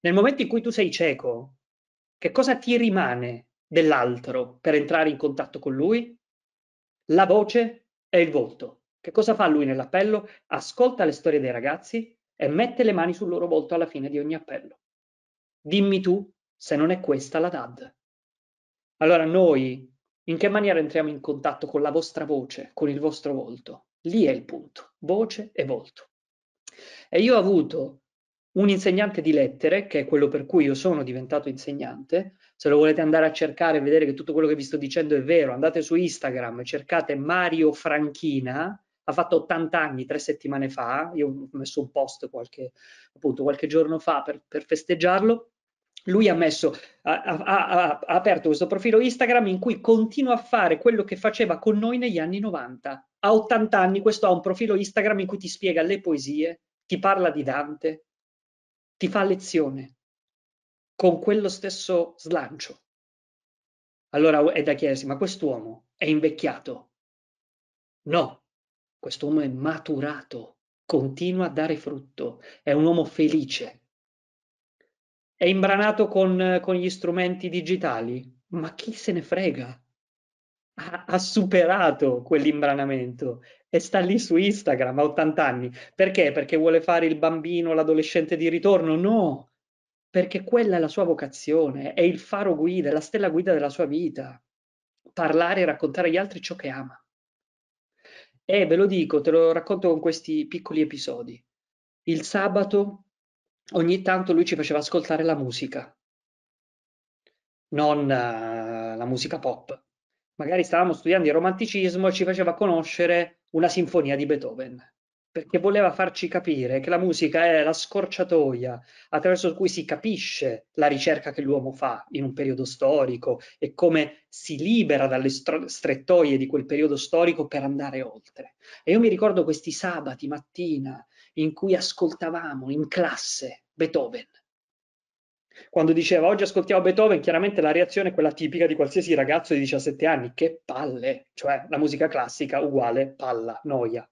Nel momento in cui tu sei cieco, che cosa ti rimane dell'altro per entrare in contatto con lui? La voce e il volto. Che cosa fa lui nell'appello? Ascolta le storie dei ragazzi e mette le mani sul loro volto alla fine di ogni appello. Dimmi tu se non è questa la DAD. Allora noi in che maniera entriamo in contatto con la vostra voce, con il vostro volto? Lì è il punto, voce e volto. E io ho avuto un insegnante di lettere, che è quello per cui io sono diventato insegnante, se lo volete andare a cercare e vedere che tutto quello che vi sto dicendo è vero, andate su Instagram, cercate Mario Franchina, ha fatto 80 anni tre settimane fa, io ho messo un post qualche, appunto, qualche giorno fa per, per festeggiarlo, lui ha, messo, ha, ha, ha aperto questo profilo Instagram in cui continua a fare quello che faceva con noi negli anni 90. A 80 anni questo ha un profilo Instagram in cui ti spiega le poesie, ti parla di Dante, ti fa lezione con quello stesso slancio. Allora è da chiedersi, ma quest'uomo è invecchiato? No, quest'uomo è maturato, continua a dare frutto, è un uomo felice. È imbranato con, con gli strumenti digitali? Ma chi se ne frega? ha, ha superato quell'imbranamento e sta lì su Instagram a 80 anni. Perché? Perché vuole fare il bambino, l'adolescente di ritorno? No, perché quella è la sua vocazione, è il faro guida, è la stella guida della sua vita. Parlare e raccontare agli altri ciò che ama. E ve lo dico, te lo racconto con questi piccoli episodi. Il sabato ogni tanto lui ci faceva ascoltare la musica, non uh, la musica pop, magari stavamo studiando il romanticismo e ci faceva conoscere una sinfonia di Beethoven, perché voleva farci capire che la musica è la scorciatoia attraverso cui si capisce la ricerca che l'uomo fa in un periodo storico e come si libera dalle strettoie di quel periodo storico per andare oltre. E io mi ricordo questi sabati mattina in cui ascoltavamo in classe Beethoven quando diceva oggi ascoltiamo Beethoven, chiaramente la reazione è quella tipica di qualsiasi ragazzo di 17 anni, che palle, cioè la musica classica uguale palla, noia.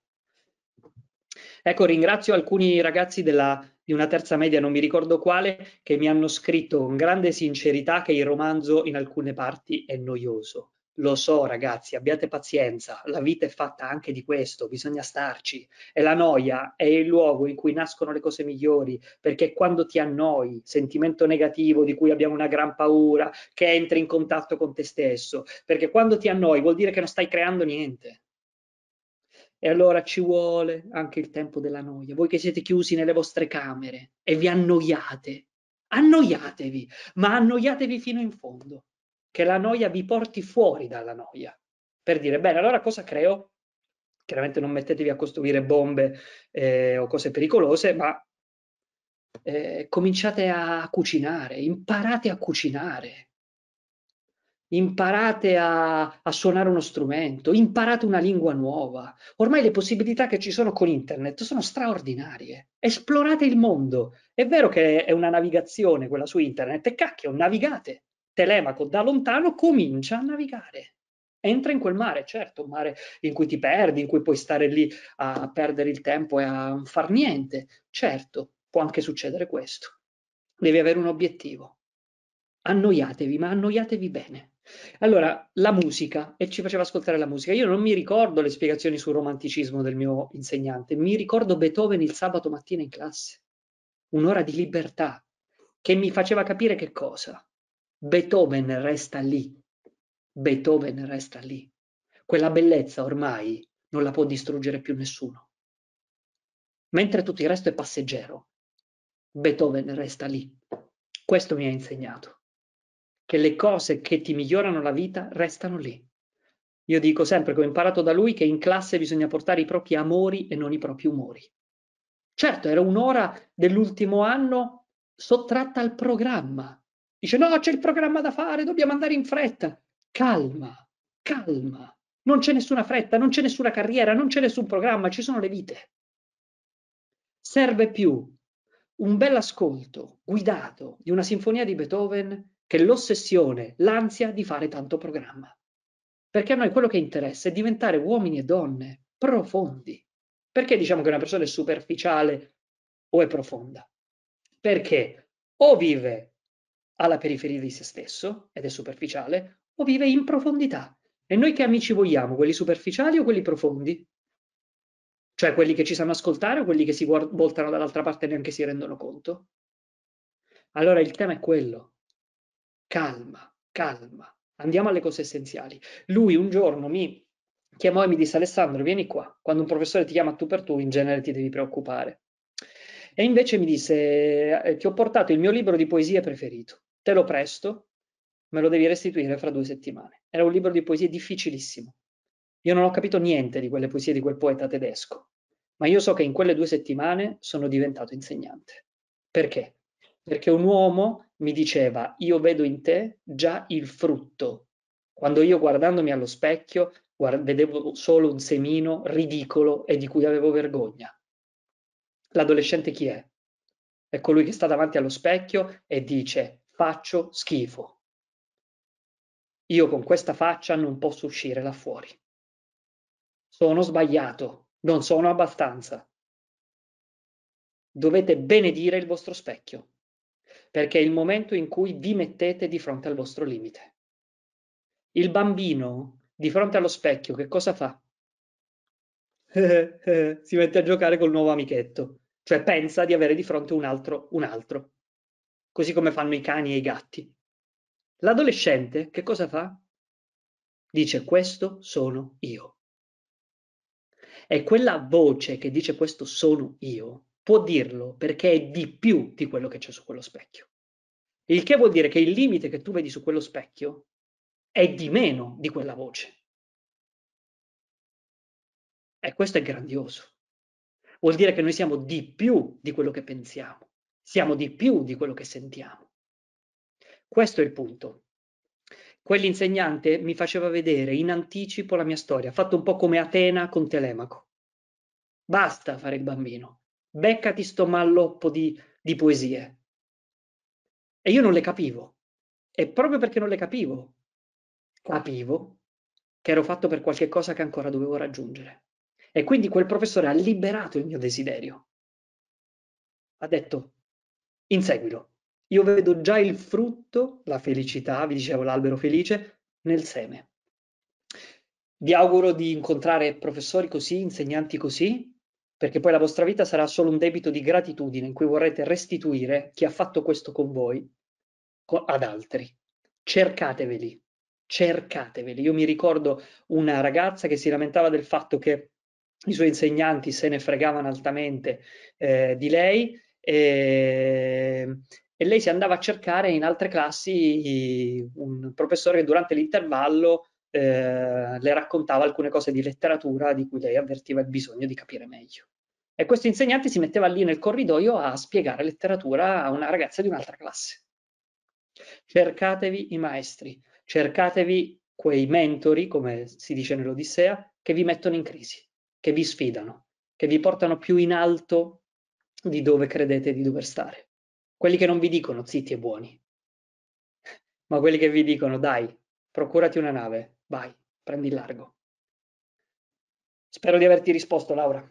Ecco, ringrazio alcuni ragazzi della, di una terza media, non mi ricordo quale, che mi hanno scritto con grande sincerità che il romanzo in alcune parti è noioso. Lo so ragazzi, abbiate pazienza, la vita è fatta anche di questo, bisogna starci e la noia è il luogo in cui nascono le cose migliori, perché quando ti annoi, sentimento negativo di cui abbiamo una gran paura, che entri in contatto con te stesso, perché quando ti annoi vuol dire che non stai creando niente. E allora ci vuole anche il tempo della noia. Voi che siete chiusi nelle vostre camere e vi annoiate, annoiatevi, ma annoiatevi fino in fondo che la noia vi porti fuori dalla noia, per dire, bene, allora cosa creo? Chiaramente non mettetevi a costruire bombe eh, o cose pericolose, ma eh, cominciate a cucinare, imparate a cucinare, imparate a, a, suonare uno strumento, imparate una lingua nuova. Ormai le possibilità che ci sono con internet sono straordinarie. Esplorate il mondo. È vero che è una navigazione quella su internet, e cacchio, navigate. Telemaco da lontano comincia a navigare. Entra in quel mare, certo, un mare in cui ti perdi, in cui puoi stare lì a perdere il tempo e a far niente. Certo, può anche succedere questo. Devi avere un obiettivo. Annoiatevi, ma annoiatevi bene. Allora, la musica, e ci faceva ascoltare la musica. Io non mi ricordo le spiegazioni sul romanticismo del mio insegnante, mi ricordo Beethoven il sabato mattina in classe. Un'ora di libertà che mi faceva capire che cosa? Beethoven resta lì, Beethoven resta lì. Quella bellezza ormai non la può distruggere più nessuno. Mentre tutto il resto è passeggero, Beethoven resta lì. Questo mi ha insegnato, che le cose che ti migliorano la vita restano lì. Io dico sempre che ho imparato da lui che in classe bisogna portare i propri amori e non i propri umori. Certo, era un'ora dell'ultimo anno sottratta al programma, Dice no, c'è il programma da fare, dobbiamo andare in fretta. Calma, calma. Non c'è nessuna fretta, non c'è nessuna carriera, non c'è nessun programma, ci sono le vite. Serve più un bel ascolto guidato di una sinfonia di Beethoven che l'ossessione, l'ansia di fare tanto programma. Perché a noi quello che interessa è diventare uomini e donne profondi. Perché diciamo che una persona è superficiale o è profonda? Perché o vive alla periferia di se stesso ed è superficiale, o vive in profondità. E noi che amici vogliamo, quelli superficiali o quelli profondi? Cioè quelli che ci sanno ascoltare o quelli che si voltano dall'altra parte e neanche si rendono conto? Allora il tema è quello. Calma, calma. Andiamo alle cose essenziali. Lui un giorno mi chiamò e mi disse Alessandro, vieni qua. Quando un professore ti chiama tu per tu, in genere ti devi preoccupare. E invece mi disse, eh, ti ho portato il mio libro di poesie preferito te lo presto, me lo devi restituire fra due settimane. Era un libro di poesie difficilissimo. Io non ho capito niente di quelle poesie di quel poeta tedesco, ma io so che in quelle due settimane sono diventato insegnante. Perché? Perché un uomo mi diceva, io vedo in te già il frutto. Quando io guardandomi allo specchio guard- vedevo solo un semino ridicolo e di cui avevo vergogna. L'adolescente chi è? È colui che sta davanti allo specchio e dice, faccio schifo. Io con questa faccia non posso uscire là fuori. Sono sbagliato, non sono abbastanza. Dovete benedire il vostro specchio, perché è il momento in cui vi mettete di fronte al vostro limite. Il bambino di fronte allo specchio che cosa fa? si mette a giocare col nuovo amichetto, cioè pensa di avere di fronte un altro, un altro così come fanno i cani e i gatti. L'adolescente che cosa fa? Dice questo sono io. E quella voce che dice questo sono io può dirlo perché è di più di quello che c'è su quello specchio. Il che vuol dire che il limite che tu vedi su quello specchio è di meno di quella voce. E questo è grandioso. Vuol dire che noi siamo di più di quello che pensiamo siamo di più di quello che sentiamo. Questo è il punto. Quell'insegnante mi faceva vedere in anticipo la mia storia, fatto un po' come Atena con Telemaco. Basta fare il bambino, beccati sto malloppo di, di poesie. E io non le capivo. E proprio perché non le capivo, capivo che ero fatto per qualche cosa che ancora dovevo raggiungere. E quindi quel professore ha liberato il mio desiderio. Ha detto, in seguito. Io vedo già il frutto, la felicità, vi dicevo l'albero felice, nel seme. Vi auguro di incontrare professori così, insegnanti così, perché poi la vostra vita sarà solo un debito di gratitudine in cui vorrete restituire chi ha fatto questo con voi ad altri. Cercateveli, cercateveli. Io mi ricordo una ragazza che si lamentava del fatto che i suoi insegnanti se ne fregavano altamente eh, di lei e, ehm, e lei si andava a cercare in altre classi un professore che durante l'intervallo eh, le raccontava alcune cose di letteratura di cui lei avvertiva il bisogno di capire meglio. E questo insegnante si metteva lì nel corridoio a spiegare letteratura a una ragazza di un'altra classe. Cercatevi i maestri, cercatevi quei mentori, come si dice nell'Odissea, che vi mettono in crisi, che vi sfidano, che vi portano più in alto di dove credete di dover stare. Quelli che non vi dicono zitti e buoni, ma quelli che vi dicono dai, procurati una nave, vai, prendi il largo. Spero di averti risposto, Laura.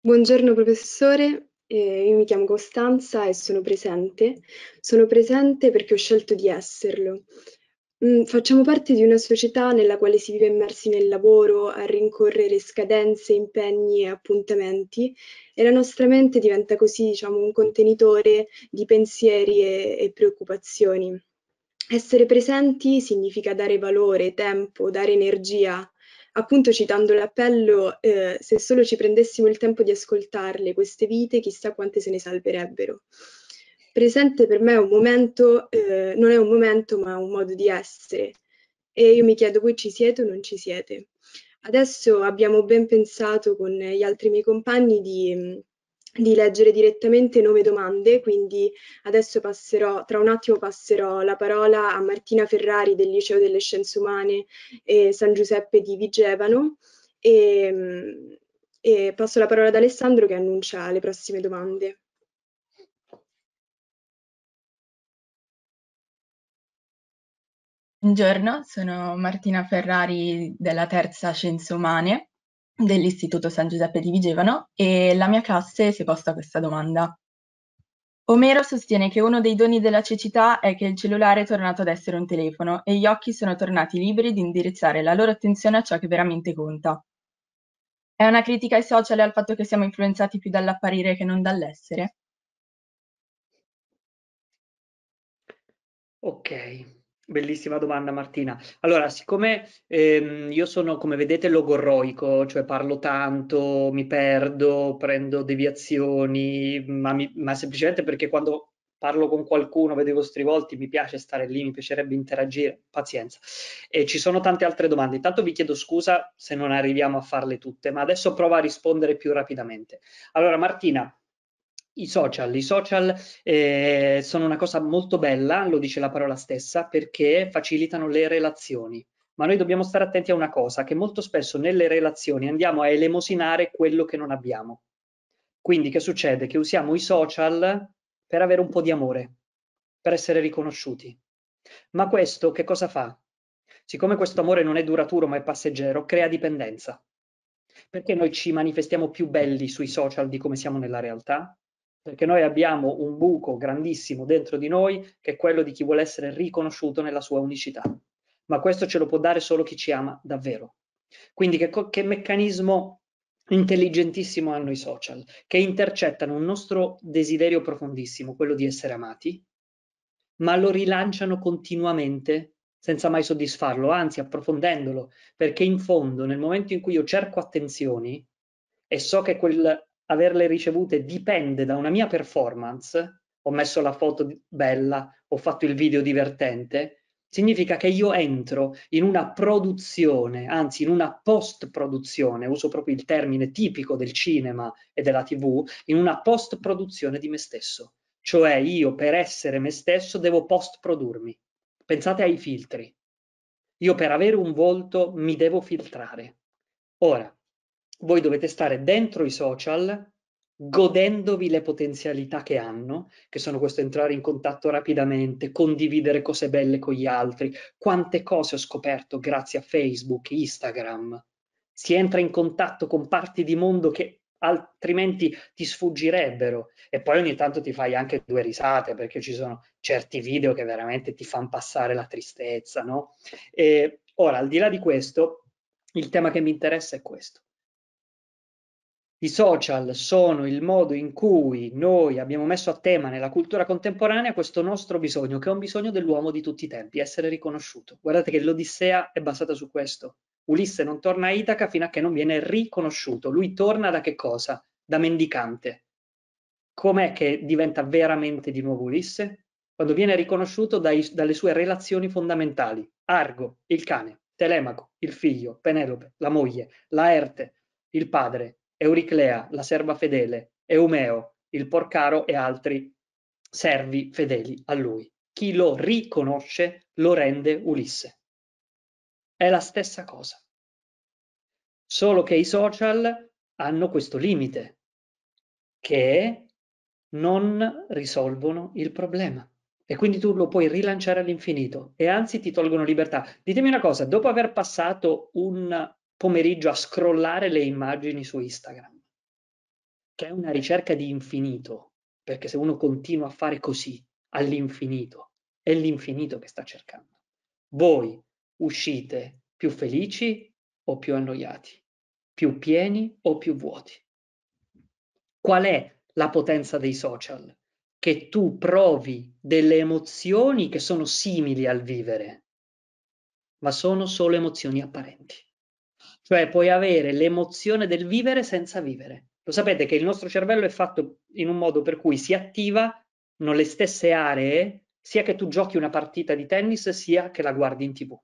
Buongiorno professore, eh, io mi chiamo Costanza e sono presente. Sono presente perché ho scelto di esserlo Mhmm, facciamo parte di una società nella quale si vive immersi nel lavoro, a rincorrere scadenze, impegni e appuntamenti e la nostra mente diventa così, diciamo, un contenitore di pensieri e e preoccupazioni. Essere presenti significa dare valore, tempo, dare energia. Appunto citando l'appello, ehm: "Se solo ci prendessimo il tempo di ascoltarle queste vite, chissà quante se ne salverebbero" presente per me è un momento, eh, non è un momento ma un modo di essere. E io mi chiedo, voi ci siete o non ci siete? Adesso abbiamo ben pensato con gli altri miei compagni di, di leggere direttamente nove domande, quindi adesso passerò, tra un attimo passerò la parola a Martina Ferrari del Liceo delle Scienze Umane e San Giuseppe di Vigevano e, e passo la parola ad Alessandro che annuncia le prossime domande. Buongiorno, sono Martina Ferrari della terza Scienze Umane dell'Istituto San Giuseppe di Vigevano e la mia classe si è posta questa domanda. Omero sostiene che uno dei doni della cecità è che il cellulare è tornato ad essere un telefono e gli occhi sono tornati liberi di indirizzare la loro attenzione a ciò che veramente conta. È una critica ai social e al fatto che siamo influenzati più dall'apparire che non dall'essere? Ok, Bellissima domanda Martina. Allora, siccome ehm, io sono, come vedete, logorroico, cioè parlo tanto, mi perdo, prendo deviazioni, ma, mi, ma semplicemente perché quando parlo con qualcuno, vedo i vostri volti, mi piace stare lì, mi piacerebbe interagire, pazienza. E ci sono tante altre domande, intanto vi chiedo scusa se non arriviamo a farle tutte, ma adesso provo a rispondere più rapidamente. Allora Martina, i social, I social eh, sono una cosa molto bella, lo dice la parola stessa, perché facilitano le relazioni. Ma noi dobbiamo stare attenti a una cosa, che molto spesso nelle relazioni andiamo a elemosinare quello che non abbiamo. Quindi che succede? Che usiamo i social per avere un po' di amore, per essere riconosciuti. Ma questo che cosa fa? Siccome questo amore non è duraturo ma è passeggero, crea dipendenza. Perché noi ci manifestiamo più belli sui social di come siamo nella realtà? perché noi abbiamo un buco grandissimo dentro di noi che è quello di chi vuole essere riconosciuto nella sua unicità, ma questo ce lo può dare solo chi ci ama davvero. Quindi che, che meccanismo intelligentissimo hanno i social, che intercettano un nostro desiderio profondissimo, quello di essere amati, ma lo rilanciano continuamente senza mai soddisfarlo, anzi approfondendolo, perché in fondo nel momento in cui io cerco attenzioni e so che quel averle ricevute dipende da una mia performance, ho messo la foto bella, ho fatto il video divertente, significa che io entro in una produzione, anzi in una post-produzione, uso proprio il termine tipico del cinema e della tv, in una post-produzione di me stesso. Cioè io per essere me stesso devo post-produrmi. Pensate ai filtri. Io per avere un volto mi devo filtrare. Ora, voi dovete stare dentro i social godendovi le potenzialità che hanno, che sono questo entrare in contatto rapidamente, condividere cose belle con gli altri. Quante cose ho scoperto grazie a Facebook, Instagram. Si entra in contatto con parti di mondo che altrimenti ti sfuggirebbero e poi ogni tanto ti fai anche due risate perché ci sono certi video che veramente ti fanno passare la tristezza, no? E ora, al di là di questo, il tema che mi interessa è questo. I social sono il modo in cui noi abbiamo messo a tema nella cultura contemporanea questo nostro bisogno, che è un bisogno dell'uomo di tutti i tempi, essere riconosciuto. Guardate che l'Odissea è basata su questo. Ulisse non torna a Itaca fino a che non viene riconosciuto. Lui torna da che cosa? Da mendicante. Com'è che diventa veramente di nuovo Ulisse? Quando viene riconosciuto dai, dalle sue relazioni fondamentali. Argo, il cane, Telemaco, il figlio, Penelope, la moglie, Laerte, il padre, Euriclea, la serva fedele, Eumeo, il porcaro e altri servi fedeli a lui. Chi lo riconosce lo rende Ulisse. È la stessa cosa. Solo che i social hanno questo limite, che non risolvono il problema. E quindi tu lo puoi rilanciare all'infinito e anzi ti tolgono libertà. Ditemi una cosa, dopo aver passato un pomeriggio a scrollare le immagini su Instagram, che è una ricerca di infinito, perché se uno continua a fare così all'infinito, è l'infinito che sta cercando. Voi uscite più felici o più annoiati, più pieni o più vuoti. Qual è la potenza dei social? Che tu provi delle emozioni che sono simili al vivere, ma sono solo emozioni apparenti. Cioè puoi avere l'emozione del vivere senza vivere. Lo sapete che il nostro cervello è fatto in un modo per cui si attiva nelle stesse aree sia che tu giochi una partita di tennis sia che la guardi in tv.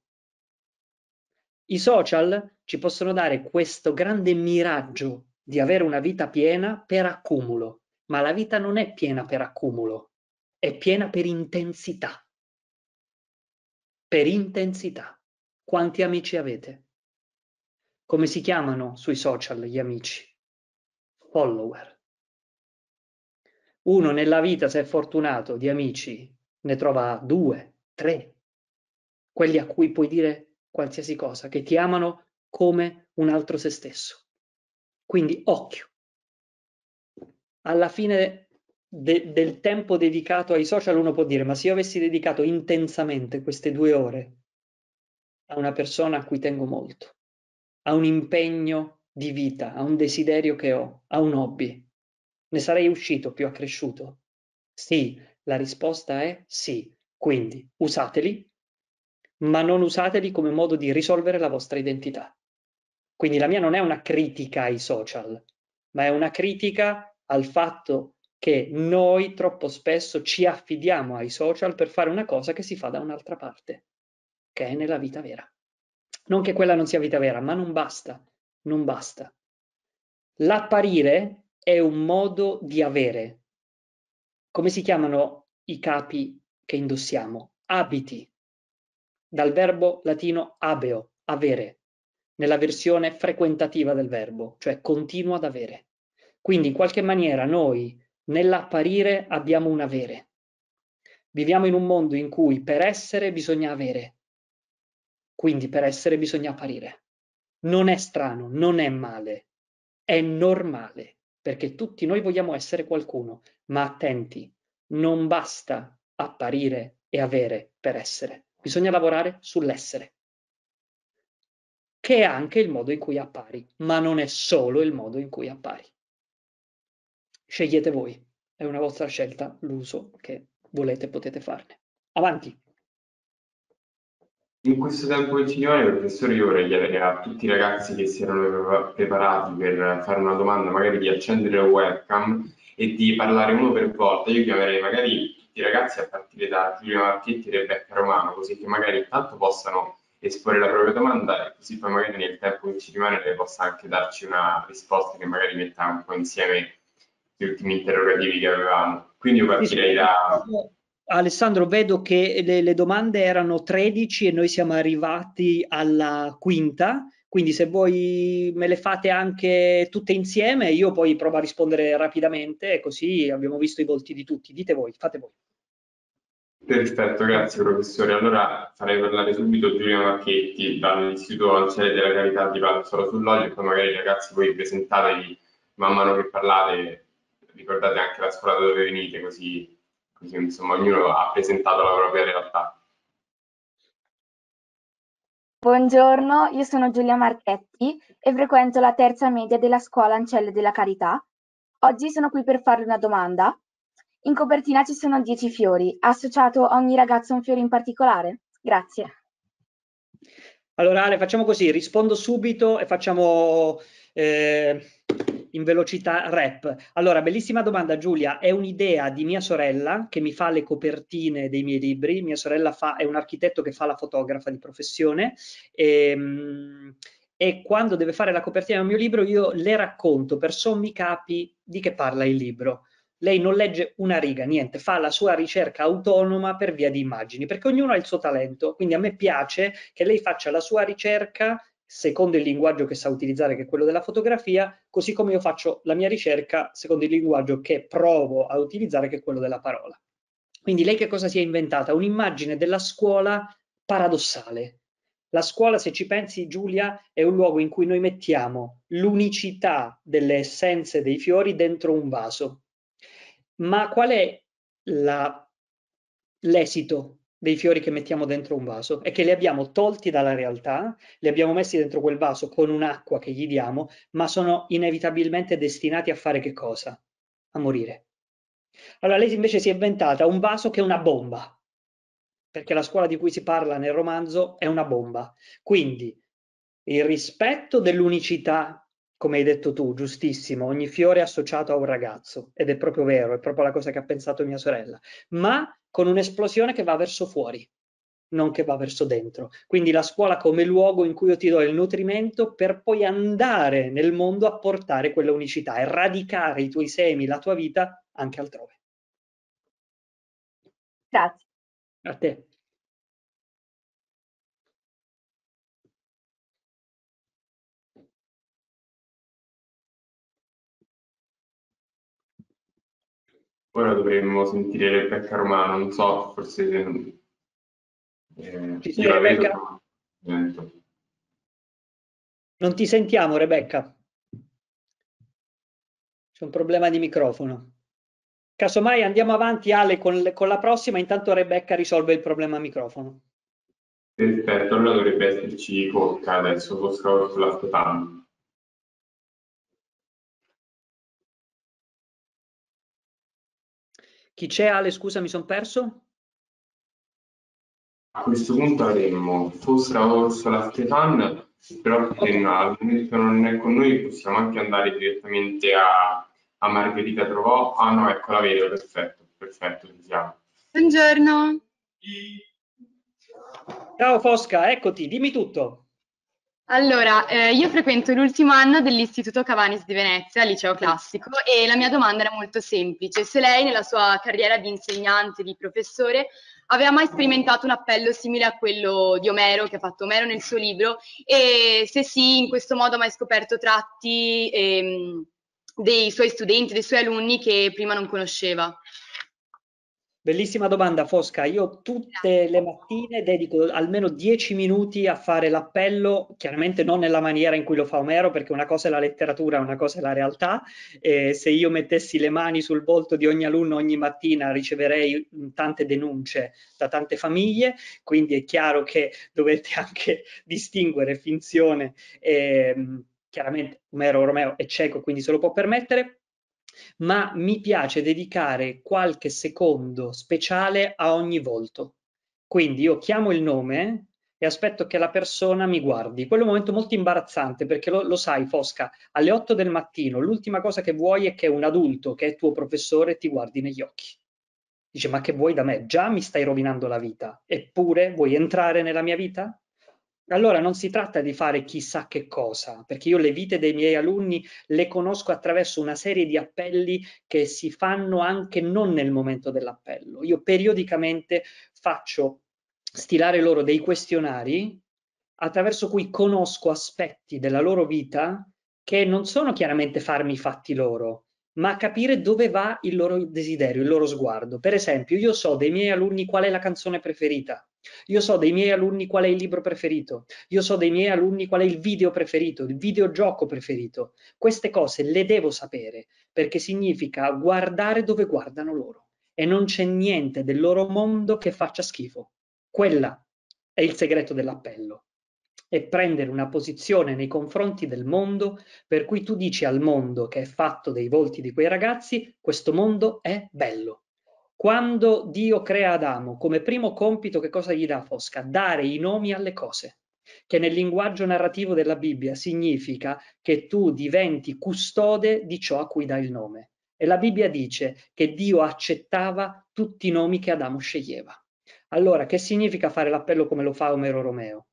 I social ci possono dare questo grande miraggio di avere una vita piena per accumulo, ma la vita non è piena per accumulo, è piena per intensità. Per intensità. Quanti amici avete? Come si chiamano sui social gli amici? Follower. Uno nella vita, se è fortunato, di amici ne trova due, tre, quelli a cui puoi dire qualsiasi cosa, che ti amano come un altro se stesso. Quindi occhio. Alla fine de del tempo dedicato ai social uno può dire, ma se io avessi dedicato intensamente queste due ore a una persona a cui tengo molto, a un impegno di vita, a un desiderio che ho, a un hobby? Ne sarei uscito più accresciuto? Sì, la risposta è sì. Quindi usateli, ma non usateli come modo di risolvere la vostra identità. Quindi la mia non è una critica ai social, ma è una critica al fatto che noi troppo spesso ci affidiamo ai social per fare una cosa che si fa da un'altra parte, che è nella vita vera. Non che quella non sia vita vera, ma non basta, non basta. L'apparire è un modo di avere. Come si chiamano i capi che indossiamo? Abiti, dal verbo latino abeo, avere, nella versione frequentativa del verbo, cioè continuo ad avere. Quindi in qualche maniera noi nell'apparire abbiamo un avere. Viviamo in un mondo in cui per essere bisogna avere. Quindi per essere bisogna apparire. Non è strano, non è male, è normale, perché tutti noi vogliamo essere qualcuno, ma attenti, non basta apparire e avere per essere, bisogna lavorare sull'essere, che è anche il modo in cui appari, ma non è solo il modo in cui appari. Scegliete voi, è una vostra scelta l'uso che volete potete farne. Avanti! In questo tempo vicino il professore io vorrei chiedere a tutti i ragazzi che si erano preparati per fare una domanda, magari di accendere la webcam e di parlare uno per volta. Io chiamerei magari tutti i ragazzi a partire da Giulio Marchetti e Rebecca Romano, così che magari intanto possano esporre la propria domanda e così poi magari nel tempo che ci rimane lei possa anche darci una risposta che magari metta un po' insieme gli ultimi interrogativi che avevamo. Quindi io partirei da... Alessandro, vedo che le, le, domande erano 13 e noi siamo arrivati alla quinta, quindi se voi me le fate anche tutte insieme, io poi provo a rispondere rapidamente, così abbiamo visto i volti di tutti. Dite voi, fate voi. Perfetto, grazie professore. Allora farei parlare subito Giulia Marchetti dall'Istituto Ancele della Gravità di Palazzo sull'Olio e poi magari ragazzi voi presentatevi man mano che parlate, ricordate anche la scuola dove venite, così insomma ognuno ha presentato la propria realtà. Buongiorno, io sono Giulia Marchetti e frequento la terza media della scuola Ancelle della Carità. Oggi sono qui per farle una domanda. In copertina ci sono dieci fiori, ha associato ogni ragazzo un fiore in particolare? Grazie. Allora Ale, facciamo così, rispondo subito e facciamo eh, in velocità rap. Allora, bellissima domanda Giulia, è un'idea di mia sorella che mi fa le copertine dei miei libri, mia sorella fa, è un architetto che fa la fotografa di professione e, ehm, e quando deve fare la copertina del mio libro io le racconto per sommi capi di che parla il libro lei non legge una riga, niente, fa la sua ricerca autonoma per via di immagini, perché ognuno ha il suo talento, quindi a me piace che lei faccia la sua ricerca secondo il linguaggio che sa utilizzare, che è quello della fotografia, così come io faccio la mia ricerca secondo il linguaggio che provo a utilizzare, che è quello della parola. Quindi lei che cosa si è inventata? Un'immagine della scuola paradossale. La scuola, se ci pensi Giulia, è un luogo in cui noi mettiamo l'unicità delle essenze dei fiori dentro un vaso. Ma qual è l'esito dei fiori che mettiamo dentro un vaso, è che li abbiamo tolti dalla realtà, li abbiamo messi dentro quel vaso con un'acqua che gli diamo, ma sono inevitabilmente destinati a fare che cosa? A morire. Allora lei invece si è inventata un vaso che è una bomba, perché la scuola di cui si parla nel romanzo è una bomba. Quindi il rispetto dell'unicità come hai detto tu, giustissimo, ogni fiore è associato a un ragazzo ed è proprio vero, è proprio la cosa che ha pensato mia sorella, ma con un'esplosione che va verso fuori, non che va verso dentro. Quindi la scuola come luogo in cui io ti do il nutrimento per poi andare nel mondo a portare quella unicità e radicare i tuoi semi, la tua vita anche altrove. Grazie. A te. Ora dovremmo sentire Rebecca Romano, non so, forse... Eh, Ci sei Rebecca? Vedo. Non ti sentiamo Rebecca. C'è un problema di microfono. Casomai andiamo avanti Ale con, con, la prossima, intanto Rebecca risolve il problema microfono. Perfetto, allora dovrebbe esserci Cocca adesso, lo scavo sulla stampa. Chi c'è Ale? Scusa, mi sono perso. A questo punto avremmo Fosra Orsola Stefan, però okay. non è con noi, possiamo anche andare direttamente a, a Margherita Trovò. Ah no, ecco la vedo, perfetto, perfetto, siamo. Buongiorno. Ciao Fosca, eccoti, dimmi tutto. Allora, eh, io frequento l'ultimo anno dell'Istituto Cavanis di Venezia, liceo classico, e la mia domanda era molto semplice. Se lei nella sua carriera di insegnante, di professore, aveva mai sperimentato un appello simile a quello di Omero, che ha fatto Omero nel suo libro, e se sì, in questo modo ha mai scoperto tratti ehm, dei suoi studenti, dei suoi alunni che prima non conosceva? Bellissima domanda Fosca, io tutte le mattine dedico almeno dieci minuti a fare l'appello, chiaramente non nella maniera in cui lo fa Omero, perché una cosa è la letteratura, una cosa è la realtà, eh, se io mettessi le mani sul volto di ogni alunno ogni mattina riceverei tante denunce da tante famiglie, quindi è chiaro che dovete anche distinguere finzione, eh, chiaramente Omero Romeo è cieco quindi se lo può permettere, ma mi piace dedicare qualche secondo speciale a ogni volto. Quindi io chiamo il nome e aspetto che la persona mi guardi. Quello è un momento molto imbarazzante perché lo, lo sai, Fosca, alle 8 del mattino l'ultima cosa che vuoi è che un adulto, che è tuo professore, ti guardi negli occhi. Dice, ma che vuoi da me? Già mi stai rovinando la vita, eppure vuoi entrare nella mia vita? Allora non si tratta di fare chissà che cosa, perché io le vite dei miei alunni le conosco attraverso una serie di appelli che si fanno anche non nel momento dell'appello. Io periodicamente faccio stilare loro dei questionari attraverso cui conosco aspetti della loro vita che non sono chiaramente farmi fatti loro, ma capire dove va il loro desiderio, il loro sguardo. Per esempio, io so dei miei alunni qual è la canzone preferita io so dei miei alunni qual è il libro preferito, io so dei miei alunni qual è il video preferito, il videogioco preferito. Queste cose le devo sapere perché significa guardare dove guardano loro e non c'è niente del loro mondo che faccia schifo. Quella è il segreto dell'appello. E prendere una posizione nei confronti del mondo per cui tu dici al mondo che è fatto dei volti di quei ragazzi, questo mondo è bello. Quando Dio crea Adamo, come primo compito che cosa gli dà Fosca? Dare i nomi alle cose, che nel linguaggio narrativo della Bibbia significa che tu diventi custode di ciò a cui dai il nome. E la Bibbia dice che Dio accettava tutti i nomi che Adamo sceglieva. Allora, che significa fare l'appello come lo fa Omero Romeo?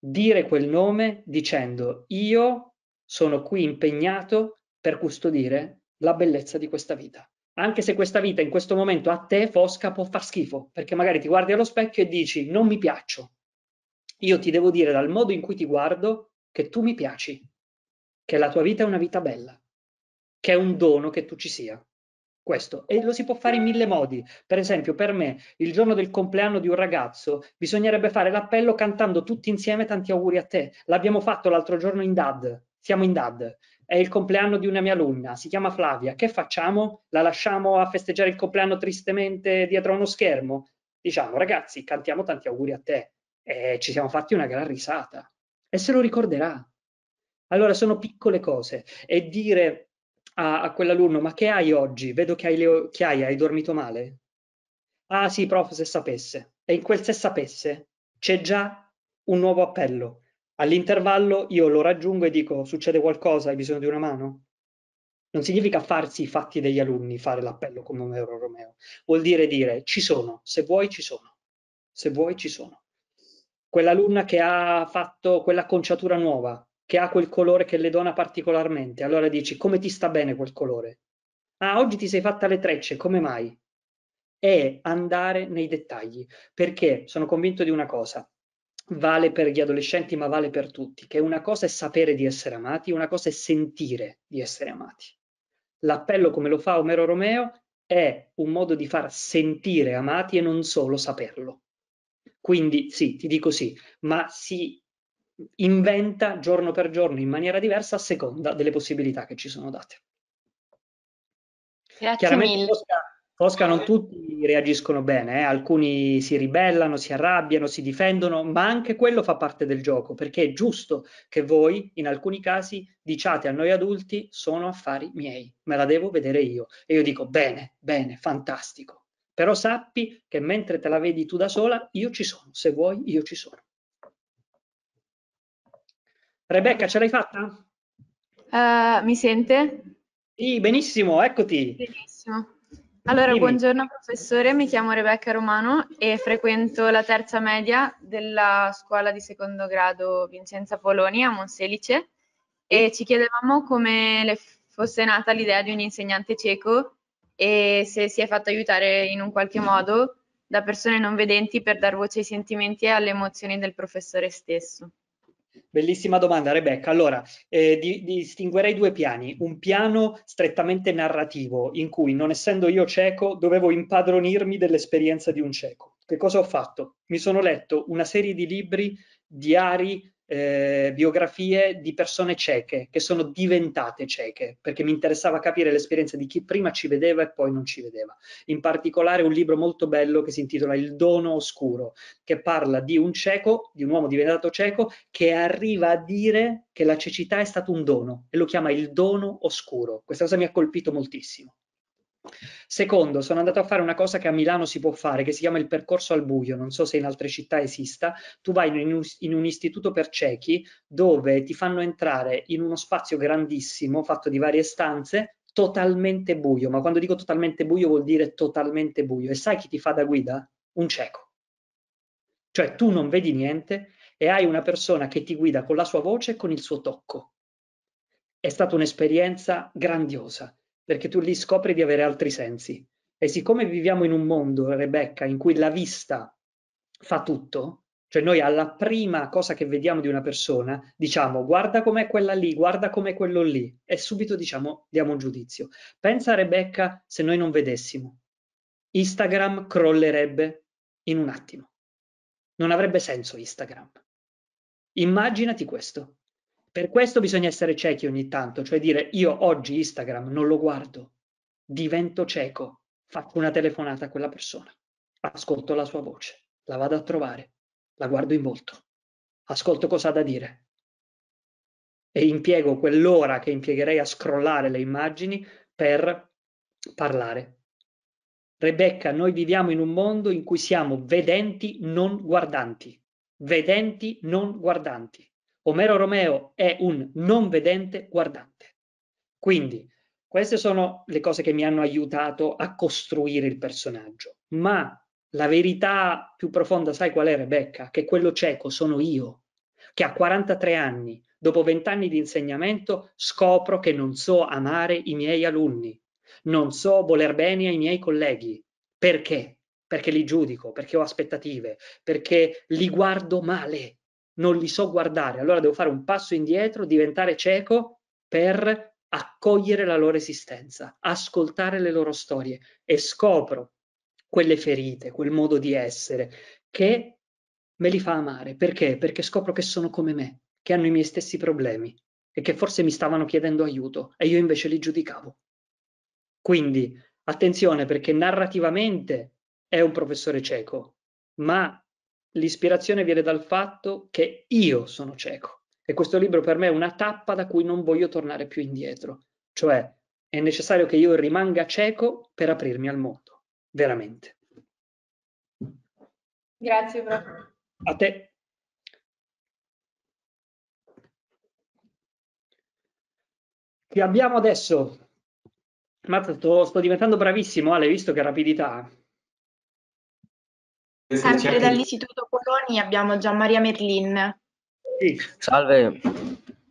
Dire quel nome dicendo io sono qui impegnato per custodire la bellezza di questa vita anche se questa vita in questo momento a te fosca può far schifo, perché magari ti guardi allo specchio e dici non mi piaccio. Io ti devo dire dal modo in cui ti guardo che tu mi piaci, che la tua vita è una vita bella, che è un dono che tu ci sia. Questo. E lo si può fare in mille modi. Per esempio, per me, il giorno del compleanno di un ragazzo, bisognerebbe fare l'appello cantando tutti insieme tanti auguri a te. L'abbiamo fatto l'altro giorno in DAD. Siamo in DAD è il compleanno di una mia alunna, si chiama Flavia, che facciamo? La lasciamo a festeggiare il compleanno tristemente dietro a uno schermo? Diciamo, ragazzi, cantiamo tanti auguri a te. E ci siamo fatti una gran risata. E se lo ricorderà. Allora, sono piccole cose. E dire a, a quell'alunno, ma che hai oggi? Vedo che hai le occhiaie, hai dormito male? Ah sì, prof, se sapesse. E in quel se sapesse c'è già un nuovo appello All'intervallo io lo raggiungo e dico succede qualcosa, hai bisogno di una mano? Non significa farsi i fatti degli alunni, fare l'appello come Omero Romeo. Vuol dire dire ci sono, se vuoi ci sono, se vuoi ci sono. Quell'alunna che ha fatto quell'acconciatura nuova, che ha quel colore che le dona particolarmente, allora dici come ti sta bene quel colore? Ah, oggi ti sei fatta le trecce, come mai? E andare nei dettagli, perché sono convinto di una cosa, vale per gli adolescenti, ma vale per tutti, che una cosa è sapere di essere amati, una cosa è sentire di essere amati. L'appello, come lo fa Omero Romeo, è un modo di far sentire amati e non solo saperlo. Quindi sì, ti dico sì, ma si inventa giorno per giorno in maniera diversa a seconda delle possibilità che ci sono date. Grazie mille. Oscar, Oscar, non tutti reagiscono bene, eh? alcuni si ribellano, si arrabbiano, si difendono, ma anche quello fa parte del gioco, perché è giusto che voi, in alcuni casi, diciate a noi adulti, sono affari miei, me la devo vedere io. E io dico, bene, bene, fantastico. Però sappi che mentre te la vedi tu da sola, io ci sono, se vuoi io ci sono. Rebecca, ce l'hai fatta? Uh, mi sente? Sì, benissimo, eccoti. Benissimo. Allora, Dimmi. buongiorno professore, mi chiamo Rebecca Romano e frequento la terza media della scuola di secondo grado Vincenza Poloni a Monselice e ci chiedevamo come fosse nata l'idea di un insegnante cieco e se si è fatto aiutare in un qualche modo da persone non vedenti per dar voce ai sentimenti e alle emozioni del professore stesso. Bellissima domanda Rebecca. Allora, eh, di, distinguerei due piani. Un piano strettamente narrativo, in cui non essendo io cieco, dovevo impadronirmi dell'esperienza di un cieco. Che cosa ho fatto? Mi sono letto una serie di libri, diari, eh, biografie di persone cieche che sono diventate cieche perché mi interessava capire l'esperienza di chi prima ci vedeva e poi non ci vedeva. In particolare un libro molto bello che si intitola Il dono oscuro, che parla di un cieco, di un uomo diventato cieco, che arriva a dire che la cecità è stato un dono e lo chiama il dono oscuro. Questa cosa mi ha colpito moltissimo. Secondo, sono andato a fare una cosa che a Milano si può fare, che si chiama il percorso al buio, non so se in altre città esista, tu vai in un, in un istituto per ciechi dove ti fanno entrare in uno spazio grandissimo fatto di varie stanze, totalmente buio, ma quando dico totalmente buio vuol dire totalmente buio, e sai chi ti fa da guida? Un cieco. Cioè tu non vedi niente e hai una persona che ti guida con la sua voce e con il suo tocco. È stata un'esperienza grandiosa perché tu lì scopri di avere altri sensi. E siccome viviamo in un mondo, Rebecca, in cui la vista fa tutto, cioè noi alla prima cosa che vediamo di una persona diciamo guarda com'è quella lì, guarda com'è quello lì e subito diciamo diamo un giudizio. Pensa Rebecca se noi non vedessimo. Instagram crollerebbe in un attimo. Non avrebbe senso Instagram. Immaginati questo. Per questo bisogna essere ciechi ogni tanto, cioè dire io oggi Instagram non lo guardo, divento cieco, faccio una telefonata a quella persona, ascolto la sua voce, la vado a trovare, la guardo in volto, ascolto cosa ha da dire e impiego quell'ora che impiegherei a scrollare le immagini per parlare. Rebecca, noi viviamo in un mondo in cui siamo vedenti non guardanti, vedenti non guardanti. Omero Romeo è un non vedente guardante. Quindi queste sono le cose che mi hanno aiutato a costruire il personaggio, ma la verità più profonda, sai qual è Rebecca? Che quello cieco sono io, che a 43 anni, dopo 20 anni di insegnamento, scopro che non so amare i miei alunni, non so voler bene ai miei colleghi. Perché? Perché li giudico, perché ho aspettative, perché li guardo male, non li so guardare, allora devo fare un passo indietro, diventare cieco per accogliere la loro esistenza, ascoltare le loro storie e scopro quelle ferite, quel modo di essere che me li fa amare. Perché? Perché scopro che sono come me, che hanno i miei stessi problemi e che forse mi stavano chiedendo aiuto e io invece li giudicavo. Quindi attenzione perché narrativamente è un professore cieco, ma L'ispirazione viene dal fatto che io sono cieco e questo libro per me è una tappa da cui non voglio tornare più indietro, cioè è necessario che io rimanga cieco per aprirmi al mondo, veramente. Grazie, prof. A te. Che abbiamo adesso? Mazza, sto, sto diventando bravissimo, Ale, visto che rapidità. Eh. Sempre dall'Istituto Poloni abbiamo Gianmaria Merlin. Sì. Salve,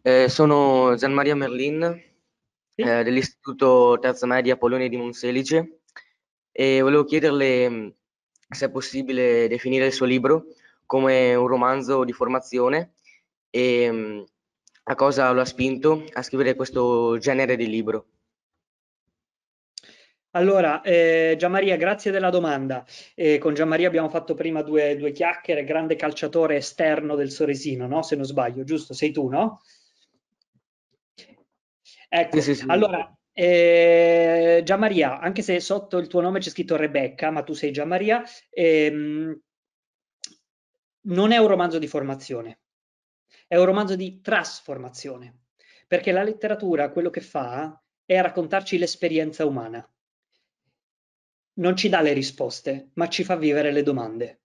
eh, sono Gianmaria Merlin sì. eh, dell'Istituto Terza Media Poloni di Monselice e volevo chiederle mm, se è possibile definire il suo libro come un romanzo di formazione e mm, a cosa lo ha spinto a scrivere questo genere di libro. Allora, eh, Gianmaria, grazie della domanda. Eh, con Gianmaria abbiamo fatto prima due, due, chiacchiere, grande calciatore esterno del Soresino, no? Se non sbaglio, giusto? Sei tu, no? Ecco, sì, sì, sì. allora, eh, Gianmaria, anche se sotto il tuo nome c'è scritto Rebecca, ma tu sei Gianmaria, ehm, non è un romanzo di formazione, è un romanzo di trasformazione, perché la letteratura quello che fa è raccontarci l'esperienza umana non ci dà le risposte, ma ci fa vivere le domande.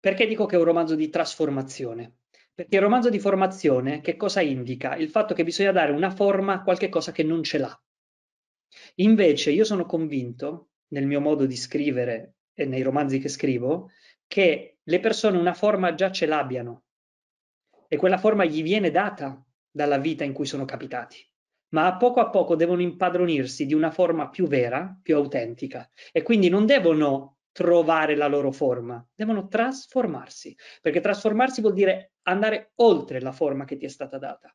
Perché dico che è un romanzo di trasformazione? Perché il romanzo di formazione che cosa indica? Il fatto che bisogna dare una forma a qualcosa che non ce l'ha. Invece io sono convinto, nel mio modo di scrivere e nei romanzi che scrivo, che le persone una forma già ce l'abbiano e quella forma gli viene data dalla vita in cui sono capitati ma a poco a poco devono impadronirsi di una forma più vera, più autentica e quindi non devono trovare la loro forma, devono trasformarsi, perché trasformarsi vuol dire andare oltre la forma che ti è stata data.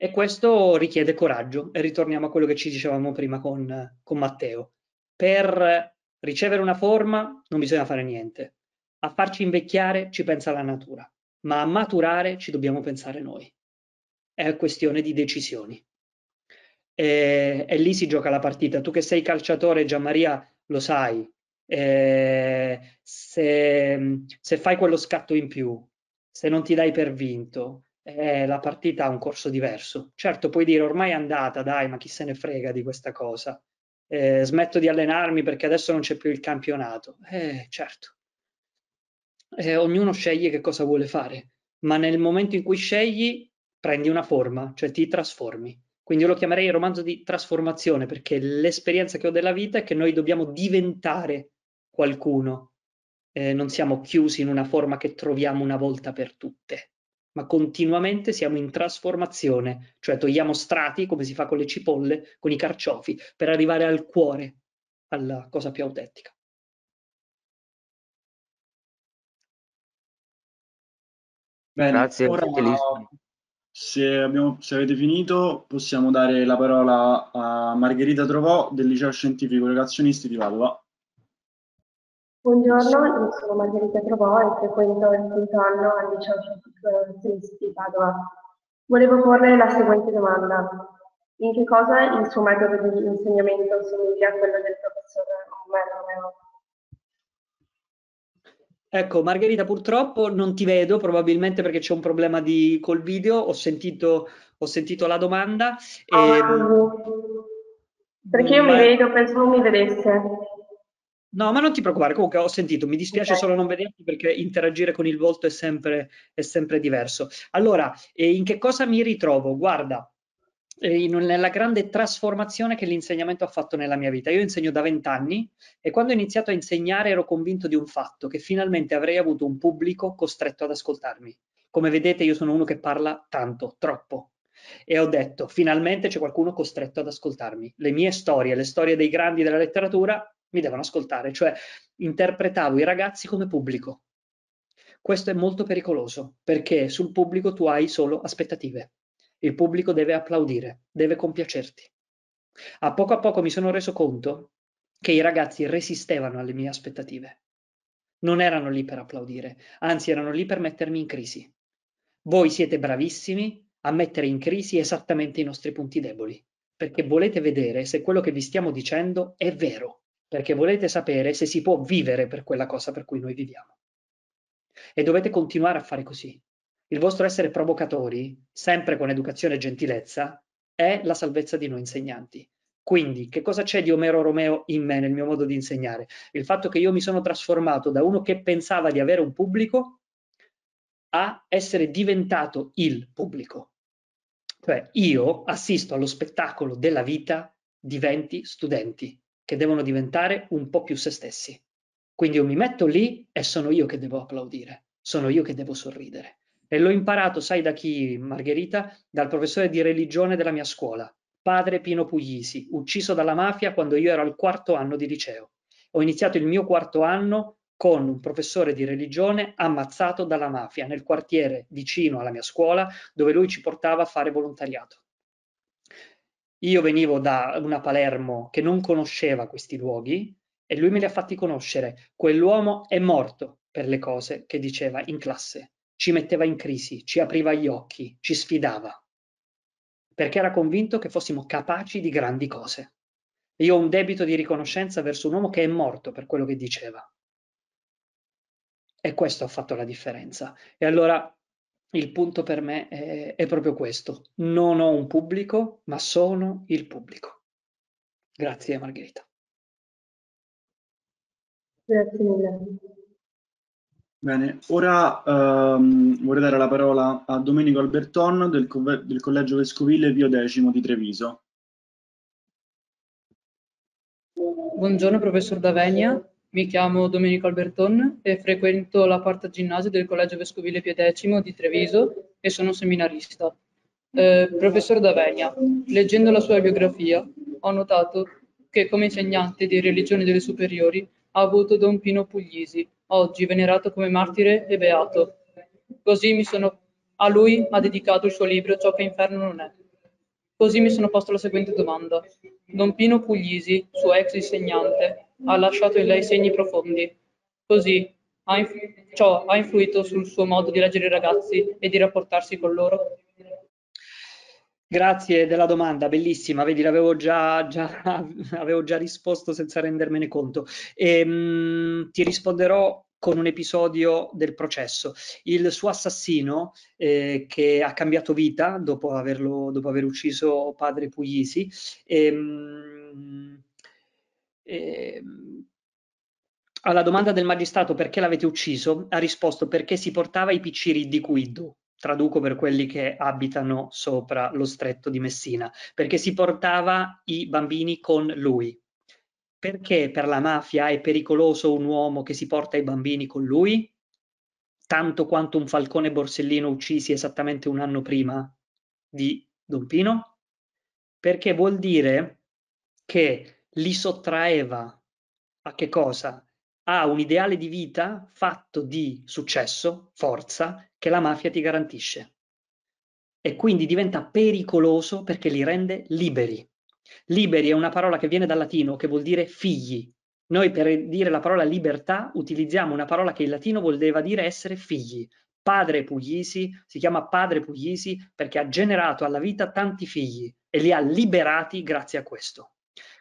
E questo richiede coraggio e ritorniamo a quello che ci dicevamo prima con, con Matteo. Per ricevere una forma non bisogna fare niente, a farci invecchiare ci pensa la natura, ma a maturare ci dobbiamo pensare noi è questione di decisioni. E, e lì si gioca la partita. Tu che sei calciatore, Gianmaria, lo sai. E, se, se, fai quello scatto in più, se non ti dai per vinto, eh, la partita ha un corso diverso. Certo, puoi dire ormai è andata, dai, ma chi se ne frega di questa cosa. Eh, smetto di allenarmi perché adesso non c'è più il campionato. Eh, certo. Eh, ognuno sceglie che cosa vuole fare, ma nel momento in cui scegli prendi una forma, cioè ti trasformi. Quindi io lo chiamerei romanzo di trasformazione perché l'esperienza che ho della vita è che noi dobbiamo diventare qualcuno. Eh, non siamo chiusi in una forma che troviamo una volta per tutte, ma continuamente siamo in trasformazione, cioè togliamo strati come si fa con le cipolle, con i carciofi, per arrivare al cuore, alla cosa più autentica. Bene, Grazie, ora se, abbiamo, se, avete finito, possiamo dare la parola a Margherita Trovò del Liceo Scientifico Legazionisti di Padova. Buongiorno, io sono Margherita Trovò e frequento il quinto anno al Liceo Scientifico Legazionisti di Padova. Volevo porre la seguente domanda. In che cosa il suo metodo di insegnamento somiglia a quello del professor Omar Romeo? Ecco, Margherita, purtroppo non ti vedo, probabilmente perché c'è un problema di, col video. Ho sentito, ho sentito la domanda. Oh, ehm, ah, e... Perché io ma... mi vedo, pensavo mi vedesse. No, ma non ti preoccupare, comunque ho sentito, mi dispiace okay. solo non vederti perché interagire con il volto è sempre, è sempre diverso. Allora, in che cosa mi ritrovo? Guarda, in, nella grande trasformazione che l'insegnamento ha fatto nella mia vita. Io insegno da vent'anni e quando ho iniziato a insegnare ero convinto di un fatto, che finalmente avrei avuto un pubblico costretto ad ascoltarmi. Come vedete io sono uno che parla tanto, troppo. E ho detto, finalmente c'è qualcuno costretto ad ascoltarmi. Le mie storie, le storie dei grandi della letteratura, mi devono ascoltare. Cioè, interpretavo i ragazzi come pubblico. Questo è molto pericoloso, perché sul pubblico tu hai solo aspettative il pubblico deve applaudire, deve compiacerti. A poco a poco mi sono reso conto che i ragazzi resistevano alle mie aspettative. Non erano lì per applaudire, anzi erano lì per mettermi in crisi. Voi siete bravissimi a mettere in crisi esattamente i nostri punti deboli, perché volete vedere se quello che vi stiamo dicendo è vero, perché volete sapere se si può vivere per quella cosa per cui noi viviamo. E dovete continuare a fare così, il vostro essere provocatori, sempre con educazione e gentilezza, è la salvezza di noi insegnanti. Quindi, che cosa c'è di Omero Romeo in me, nel mio modo di insegnare? Il fatto che io mi sono trasformato da uno che pensava di avere un pubblico a essere diventato il pubblico. Cioè, io assisto allo spettacolo della vita di 20 studenti che devono diventare un po' più se stessi. Quindi io mi metto lì e sono io che devo applaudire, sono io che devo sorridere. E l'ho imparato, sai da chi, Margherita? Dal professore di religione della mia scuola, padre Pino Puglisi, ucciso dalla mafia quando io ero al quarto anno di liceo. Ho iniziato il mio quarto anno con un professore di religione ammazzato dalla mafia nel quartiere vicino alla mia scuola dove lui ci portava a fare volontariato. Io venivo da una Palermo che non conosceva questi luoghi e lui me li ha fatti conoscere. Quell'uomo è morto per le cose che diceva in classe ci metteva in crisi, ci apriva gli occhi, ci sfidava, perché era convinto che fossimo capaci di grandi cose. E io ho un debito di riconoscenza verso un uomo che è morto per quello che diceva. E questo ha fatto la differenza. E allora il punto per me è, è proprio questo. Non ho un pubblico, ma sono il pubblico. Grazie Margherita. Grazie mille. Bene, ora ehm, vorrei dare la parola a Domenico Alberton del, co del Collegio Vescovile Pio X di Treviso. Buongiorno professor Davenia, mi chiamo Domenico Alberton e frequento la quarta ginnasio del Collegio Vescovile Pio X di Treviso e sono seminarista. Eh, professor Davenia, leggendo la sua biografia ho notato che come insegnante di religione delle superiori ha avuto Don Pino Puglisi, oggi venerato come martire e beato. Così sono, a lui ha dedicato il suo libro Ciò che inferno non è. Così mi sono posto la seguente domanda. Don Pino Puglisi, suo ex insegnante, ha lasciato in lei segni profondi. Così ha ciò ha influito sul suo modo di leggere i ragazzi e di rapportarsi con loro? Grazie della domanda, bellissima, vedi l'avevo già, già, avevo già risposto senza rendermene conto. E, ehm, mh, ti risponderò con un episodio del processo. Il suo assassino, eh, che ha cambiato vita dopo, averlo, dopo aver ucciso padre Puglisi, ehm, ehm, alla domanda del magistrato perché l'avete ucciso, ha risposto perché si portava i picciri di Guido traduco per quelli che abitano sopra lo stretto di Messina, perché si portava i bambini con lui. Perché per la mafia è pericoloso un uomo che si porta i bambini con lui? Tanto quanto un falcone borsellino uccisi esattamente un anno prima di Don Pino? Perché vuol dire che li sottraeva a che cosa? A un ideale di vita fatto di successo, forza che la mafia ti garantisce. E quindi diventa pericoloso perché li rende liberi. Liberi è una parola che viene dal latino che vuol dire figli. Noi per dire la parola libertà utilizziamo una parola che in latino voleva dire essere figli. Padre Puglisi si chiama padre Puglisi perché ha generato alla vita tanti figli e li ha liberati grazie a questo.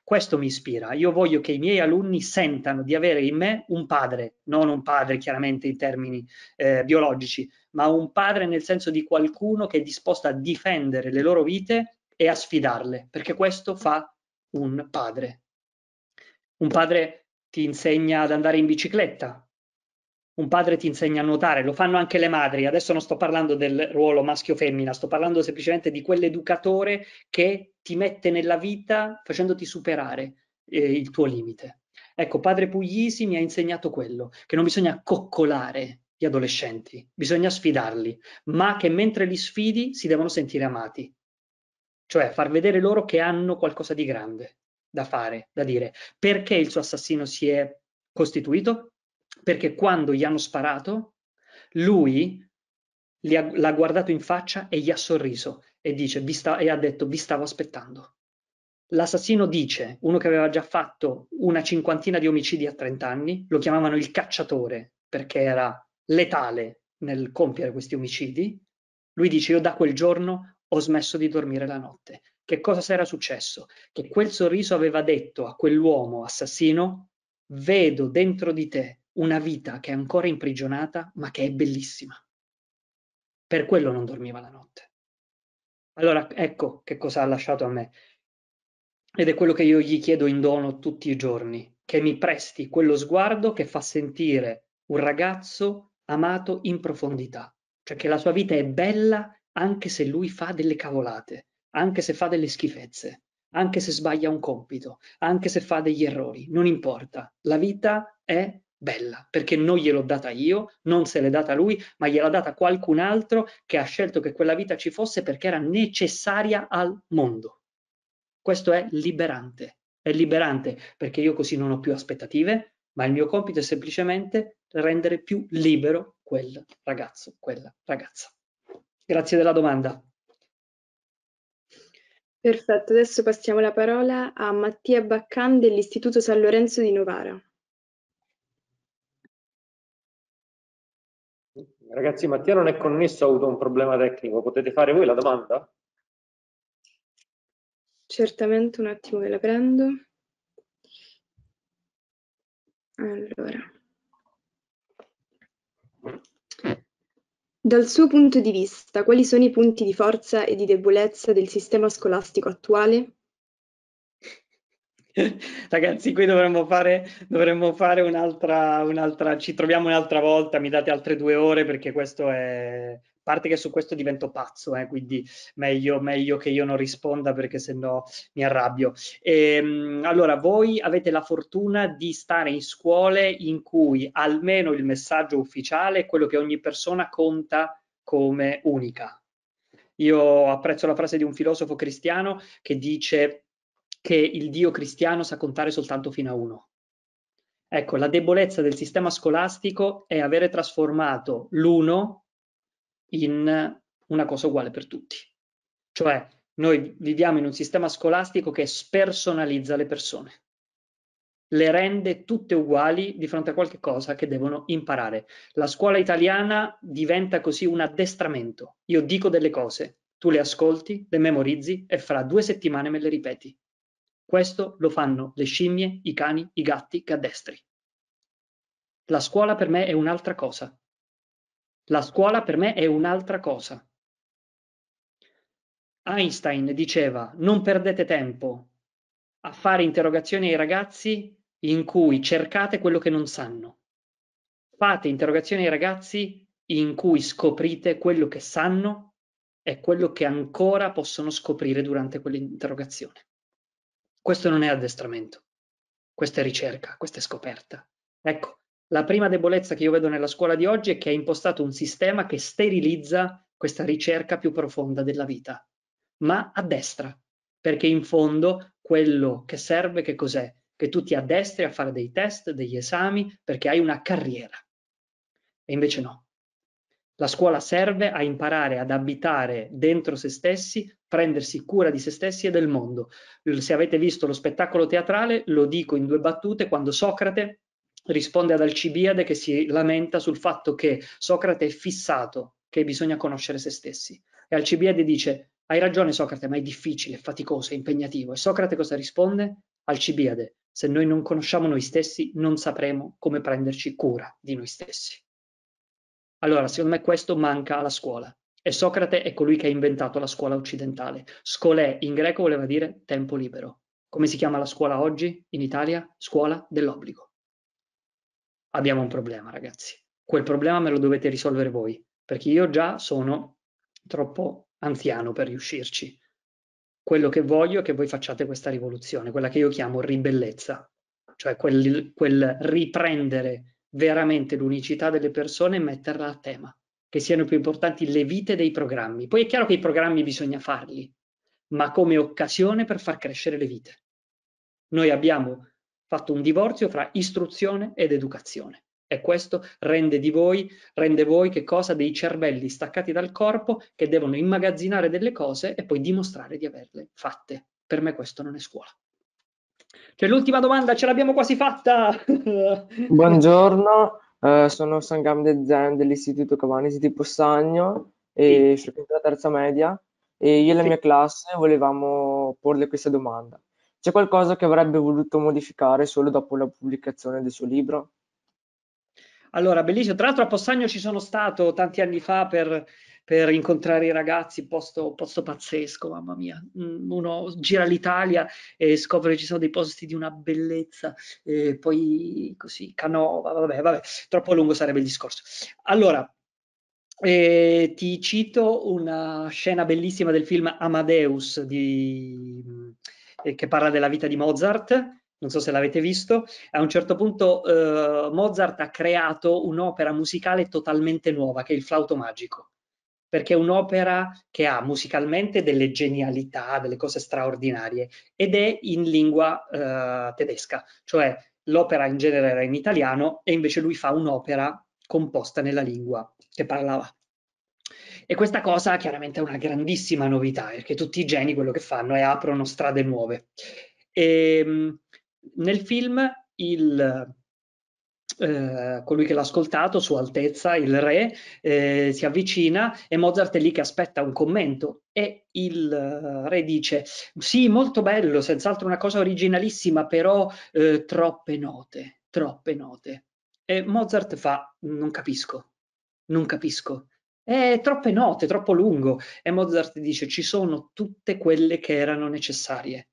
Questo mi ispira. Io voglio che i miei alunni sentano di avere in me un padre, non un padre chiaramente in termini eh, biologici, ma un padre nel senso di qualcuno che è disposto a difendere le loro vite e a sfidarle, perché questo fa un padre. Un padre ti insegna ad andare in bicicletta, un padre ti insegna a nuotare, lo fanno anche le madri. Adesso non sto parlando del ruolo maschio-femmina, sto parlando semplicemente di quell'educatore che ti mette nella vita facendoti superare eh, il tuo limite. Ecco, padre Puglisi mi ha insegnato quello, che non bisogna coccolare gli adolescenti, bisogna sfidarli, ma che mentre li sfidi si devono sentire amati. Cioè far vedere loro che hanno qualcosa di grande da fare, da dire. Perché il suo assassino si è costituito? perché quando gli hanno sparato, lui ha, l'ha guardato in faccia e gli ha sorriso e, dice, sta, e ha detto vi stavo aspettando. L'assassino dice, uno che aveva già fatto una cinquantina di omicidi a 30 anni, lo chiamavano il cacciatore perché era letale nel compiere questi omicidi, lui dice io da quel giorno ho smesso di dormire la notte. Che cosa sarà successo? Che quel sorriso aveva detto a quell'uomo assassino, vedo dentro di te una vita che è ancora imprigionata, ma che è bellissima. Per quello non dormiva la notte. Allora, ecco che cosa ha lasciato a me. Ed è quello che io gli chiedo in dono tutti i giorni, che mi presti quello sguardo che fa sentire un ragazzo amato in profondità, cioè che la sua vita è bella anche se lui fa delle cavolate, anche se fa delle schifezze, anche se sbaglia un compito, anche se fa degli errori, non importa. La vita è bella, perché non gliel'ho data io, non se l'è data lui, ma gliel'ha data qualcun altro che ha scelto che quella vita ci fosse perché era necessaria al mondo. Questo è liberante, è liberante perché io così non ho più aspettative, ma il mio compito è semplicemente rendere più libero quel ragazzo, quella ragazza. Grazie della domanda. Perfetto, adesso passiamo la parola a Mattia Baccan dell'Istituto San Lorenzo di Novara. Ragazzi, Mattia non è connesso, ha avuto un problema tecnico. Potete fare voi la domanda? Certamente, un attimo che la prendo. Allora. Dal suo punto di vista, quali sono i punti di forza e di debolezza del sistema scolastico attuale? Ragazzi, qui dovremmo fare, dovremmo fare un'altra, un'altra, ci troviamo un'altra volta, mi date altre due ore perché questo è, parte che su questo divento pazzo, eh, quindi meglio, meglio, che io non risponda perché sennò mi arrabbio. E, ehm, allora, voi avete la fortuna di stare in scuole in cui almeno il messaggio ufficiale è quello che ogni persona conta come unica. Io apprezzo la frase di un filosofo cristiano che dice che il Dio cristiano sa contare soltanto fino a uno. Ecco, la debolezza del sistema scolastico è avere trasformato l'uno in una cosa uguale per tutti. Cioè, noi viviamo in un sistema scolastico che spersonalizza le persone, le rende tutte uguali di fronte a qualche cosa che devono imparare. La scuola italiana diventa così un addestramento. Io dico delle cose, tu le ascolti, le memorizzi e fra due settimane me le ripeti. Questo lo fanno le scimmie, i cani, i gatti che La scuola per me è un'altra cosa. La scuola per me è un'altra cosa. Einstein diceva non perdete tempo a fare interrogazioni ai ragazzi in cui cercate quello che non sanno. Fate interrogazioni ai ragazzi in cui scoprite quello che sanno e quello che ancora possono scoprire durante quell'interrogazione. Questo non è addestramento, questa è ricerca, questa è scoperta. Ecco, la prima debolezza che io vedo nella scuola di oggi è che ha impostato un sistema che sterilizza questa ricerca più profonda della vita, ma addestra, perché in fondo quello che serve che cos'è? Che tu ti addestri a fare dei test, degli esami, perché hai una carriera. E invece no. La scuola serve a imparare ad abitare dentro se stessi prendersi cura di se stessi e del mondo. Se avete visto lo spettacolo teatrale, lo dico in due battute, quando Socrate risponde ad Alcibiade che si lamenta sul fatto che Socrate è fissato, che bisogna conoscere se stessi. E Alcibiade dice, hai ragione Socrate, ma è difficile, è faticoso, è impegnativo. E Socrate cosa risponde? Alcibiade, se noi non conosciamo noi stessi, non sapremo come prenderci cura di noi stessi. Allora, secondo me questo manca alla scuola. E Socrate è colui che ha inventato la scuola occidentale. Scolè in greco voleva dire tempo libero. Come si chiama la scuola oggi in Italia? Scuola dell'obbligo. Abbiamo un problema, ragazzi. Quel problema me lo dovete risolvere voi, perché io già sono troppo anziano per riuscirci. Quello che voglio è che voi facciate questa rivoluzione, quella che io chiamo ribellezza, cioè quel, quel riprendere veramente l'unicità delle persone e metterla a tema che siano più importanti le vite dei programmi. Poi è chiaro che i programmi bisogna farli, ma come occasione per far crescere le vite. Noi abbiamo fatto un divorzio fra istruzione ed educazione e questo rende di voi, rende voi che cosa? Dei cervelli staccati dal corpo che devono immagazzinare delle cose e poi dimostrare di averle fatte. Per me questo non è scuola. C'è cioè, l'ultima domanda, ce l'abbiamo quasi fatta! Buongiorno, eh, sono Sangam De Zen dell'Istituto Cavanesi di Possagno e sì. sono la terza media e io e la mia classe volevamo porle questa domanda. C'è qualcosa che avrebbe voluto modificare solo dopo la pubblicazione del suo libro? Allora, bellissimo. Tra l'altro a Possagno ci sono stato tanti anni fa per per incontrare i ragazzi, posto, posto pazzesco, mamma mia. Mm, uno gira l'Italia e scopre che ci sono dei posti di una bellezza, e poi così, Canova, vabbè, vabbè, troppo lungo sarebbe il discorso. Allora, eh, ti cito una scena bellissima del film Amadeus di, eh, che parla della vita di Mozart. Non so se l'avete visto, a un certo punto eh, Mozart ha creato un'opera musicale totalmente nuova, che è il flauto magico perché è un'opera che ha musicalmente delle genialità, delle cose straordinarie ed è in lingua eh, tedesca, cioè l'opera in genere era in italiano e invece lui fa un'opera composta nella lingua che parlava. E questa cosa chiaramente è una grandissima novità, perché eh, tutti i geni quello che fanno è aprono strade nuove. E, ehm, nel film il eh, colui che l'ha ascoltato, Sua Altezza, il re, eh, si avvicina e Mozart è lì che aspetta un commento e il eh, re dice sì, molto bello, senz'altro una cosa originalissima, però eh, troppe note, troppe note. E Mozart fa non capisco, non capisco. È eh, troppe note, troppo lungo. E Mozart dice ci sono tutte quelle che erano necessarie.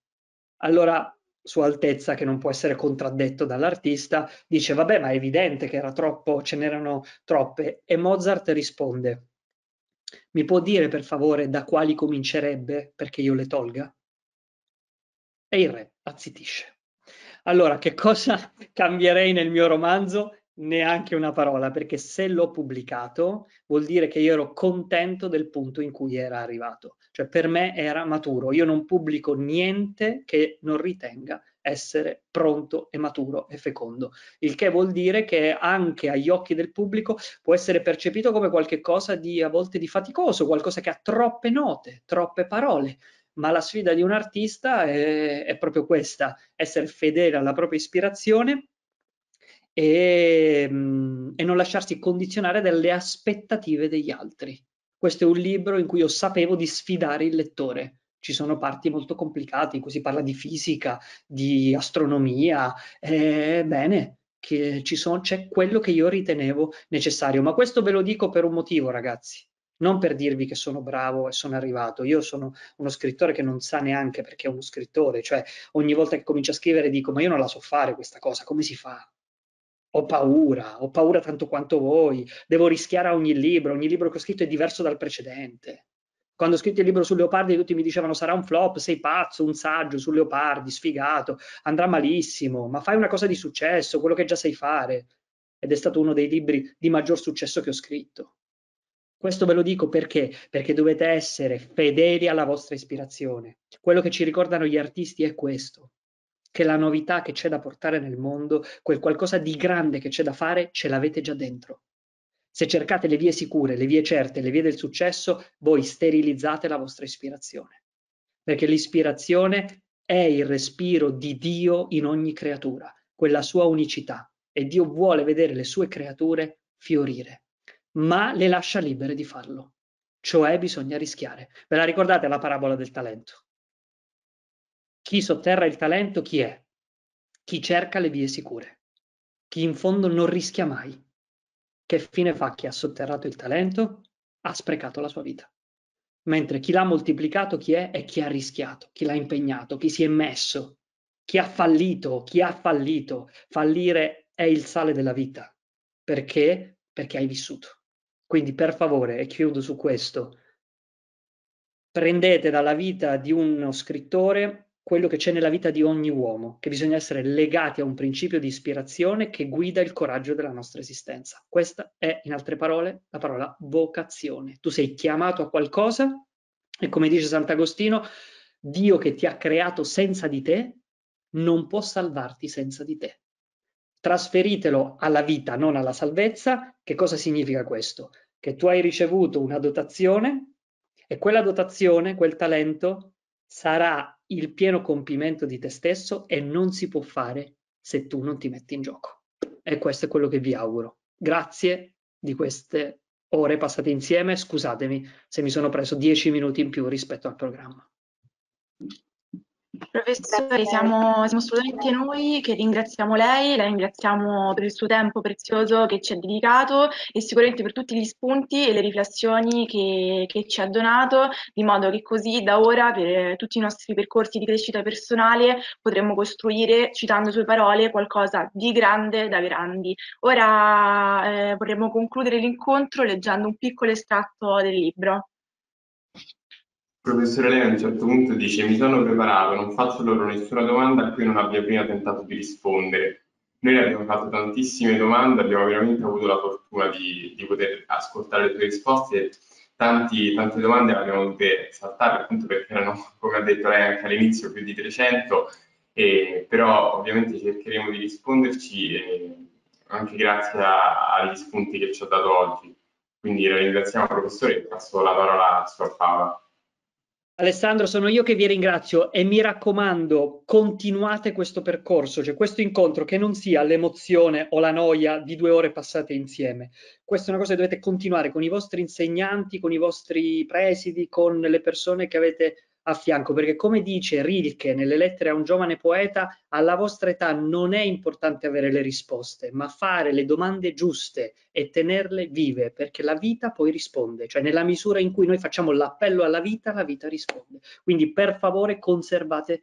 Allora sua altezza che non può essere contraddetto dall'artista, dice vabbè ma è evidente che era troppo, ce n'erano troppe e Mozart risponde mi può dire per favore da quali comincerebbe perché io le tolga? E il re azzitisce. Allora, che cosa cambierei nel mio romanzo? neanche una parola, perché se l'ho pubblicato vuol dire che io ero contento del punto in cui era arrivato. Cioè per me era maturo, io non pubblico niente che non ritenga essere pronto e maturo e fecondo, il che vuol dire che anche agli occhi del pubblico può essere percepito come qualcosa di a volte di faticoso, qualcosa che ha troppe note, troppe parole, ma la sfida di un artista è, è proprio questa, essere fedele alla propria ispirazione e, mh, e non lasciarsi condizionare dalle aspettative degli altri. Questo è un libro in cui io sapevo di sfidare il lettore ci sono parti molto complicate in cui si parla di fisica, di astronomia, eh, bene, che ci sono, c'è quello che io ritenevo necessario, ma questo ve lo dico per un motivo ragazzi, non per dirvi che sono bravo e sono arrivato, io sono uno scrittore che non sa neanche perché è uno scrittore, cioè ogni volta che comincio a scrivere dico ma io non la so fare questa cosa, come si fa? ho paura, ho paura tanto quanto voi, devo rischiare a ogni libro, ogni libro che ho scritto è diverso dal precedente. Quando ho scritto il libro su Leopardi tutti mi dicevano sarà un flop, sei pazzo, un saggio su Leopardi, sfigato, andrà malissimo, ma fai una cosa di successo, quello che già sai fare. Ed è stato uno dei libri di maggior successo che ho scritto. Questo ve lo dico perché? Perché dovete essere fedeli alla vostra ispirazione. Quello che ci ricordano gli artisti è questo che la novità che c'è da portare nel mondo, quel qualcosa di grande che c'è da fare, ce l'avete già dentro. Se cercate le vie sicure, le vie certe, le vie del successo, voi sterilizzate la vostra ispirazione. Perché l'ispirazione è il respiro di Dio in ogni creatura, quella sua unicità. E Dio vuole vedere le sue creature fiorire, ma le lascia libere di farlo. Cioè bisogna rischiare. Ve la ricordate la parabola del talento? Chi sotterra il talento chi è? Chi cerca le vie sicure. Chi in fondo non rischia mai. Che fine fa chi ha sotterrato il talento? Ha sprecato la sua vita. Mentre chi l'ha moltiplicato chi è? È chi ha rischiato, chi l'ha impegnato, chi si è messo, chi ha fallito, chi ha fallito. Fallire è il sale della vita. Perché? Perché hai vissuto. Quindi per favore, e chiudo su questo, prendete dalla vita di uno scrittore quello che c'è nella vita di ogni uomo, che bisogna essere legati a un principio di ispirazione che guida il coraggio della nostra esistenza. Questa è, in altre parole, la parola vocazione. Tu sei chiamato a qualcosa e come dice Sant'Agostino, Dio che ti ha creato senza di te non può salvarti senza di te. Trasferitelo alla vita, non alla salvezza. Che cosa significa questo? Che tu hai ricevuto una dotazione e quella dotazione, quel talento, sarà il pieno compimento di te stesso e non si può fare se tu non ti metti in gioco. E questo è quello che vi auguro. Grazie di queste ore passate insieme. Scusatemi se mi sono preso dieci minuti in più rispetto al programma. Professore, siamo, siamo, studenti noi che ringraziamo lei, la ringraziamo per il suo tempo prezioso che ci ha dedicato e sicuramente per tutti gli spunti e le riflessioni che, che ci ha donato, di modo che così da ora per tutti i nostri percorsi di crescita personale potremmo costruire, citando sue parole, qualcosa di grande da grandi. Ora eh, vorremmo concludere l'incontro leggendo un piccolo estratto del libro professore Lei a un certo punto dice mi sono preparato, non faccio loro nessuna domanda a cui non abbia prima tentato di rispondere. Noi abbiamo fatto tantissime domande, abbiamo veramente avuto la fortuna di, di poter ascoltare le tue risposte. Tanti, tante domande le abbiamo dovute saltare appunto perché erano, come ha detto lei anche all'inizio, più di 300, e, però ovviamente cercheremo di risponderci e, anche grazie a, agli spunti che ci ha dato oggi. Quindi la ringraziamo professore e passo la parola a Sor Paola. Alessandro, sono io che vi ringrazio e mi raccomando, continuate questo percorso, cioè questo incontro che non sia l'emozione o la noia di due ore passate insieme. Questa è una cosa che dovete continuare con i vostri insegnanti, con i vostri presidi, con le persone che avete a fianco, perché come dice Rilke nelle lettere a un giovane poeta, alla vostra età non è importante avere le risposte, ma fare le domande giuste e tenerle vive, perché la vita poi risponde, cioè nella misura in cui noi facciamo l'appello alla vita, la vita risponde. Quindi per favore conservate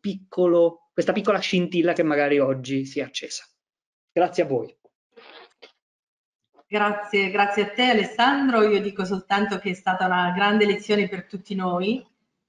piccolo, questa piccola scintilla che magari oggi si è accesa. Grazie a voi. Grazie, grazie a te Alessandro, io dico soltanto che è stata una grande lezione per tutti noi,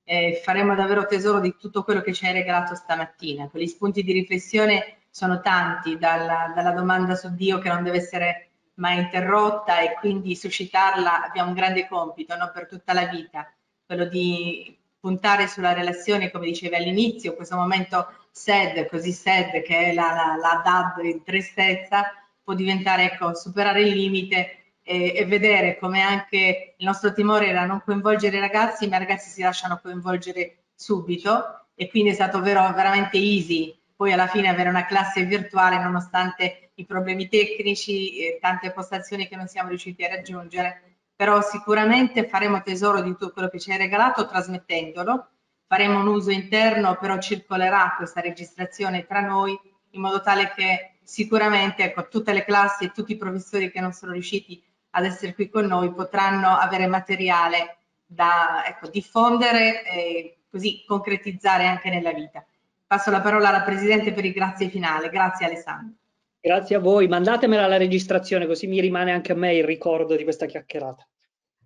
eh, faremo davvero tesoro di tutto quello che ci hai regalato stamattina. Quegli spunti di riflessione sono tanti, dalla, dalla domanda su Dio che non deve essere mai interrotta e quindi suscitarla abbiamo un grande compito no? per tutta la vita, quello di puntare sulla relazione, come dicevi all'inizio, questo momento sed, così sed che è la, la, la dad in tristezza, può diventare, ecco, superare il limite e, vedere come anche il nostro timore era non coinvolgere i ragazzi, ma i ragazzi si lasciano coinvolgere subito e quindi è stato vero, veramente easy poi alla fine avere una classe virtuale nonostante i problemi tecnici e tante postazioni che non siamo riusciti a raggiungere, però sicuramente faremo tesoro di tutto quello che ci hai regalato trasmettendolo, faremo un uso interno, però circolerà questa registrazione tra noi in modo tale che sicuramente ecco, tutte le classi e tutti i professori che non sono riusciti a ad essere qui con noi potranno avere materiale da ecco, diffondere e così concretizzare anche nella vita. Passo la parola alla Presidente per il grazie finale. Grazie Alessandro. Grazie a voi, mandatemela la registrazione così mi rimane anche a me il ricordo di questa chiacchierata.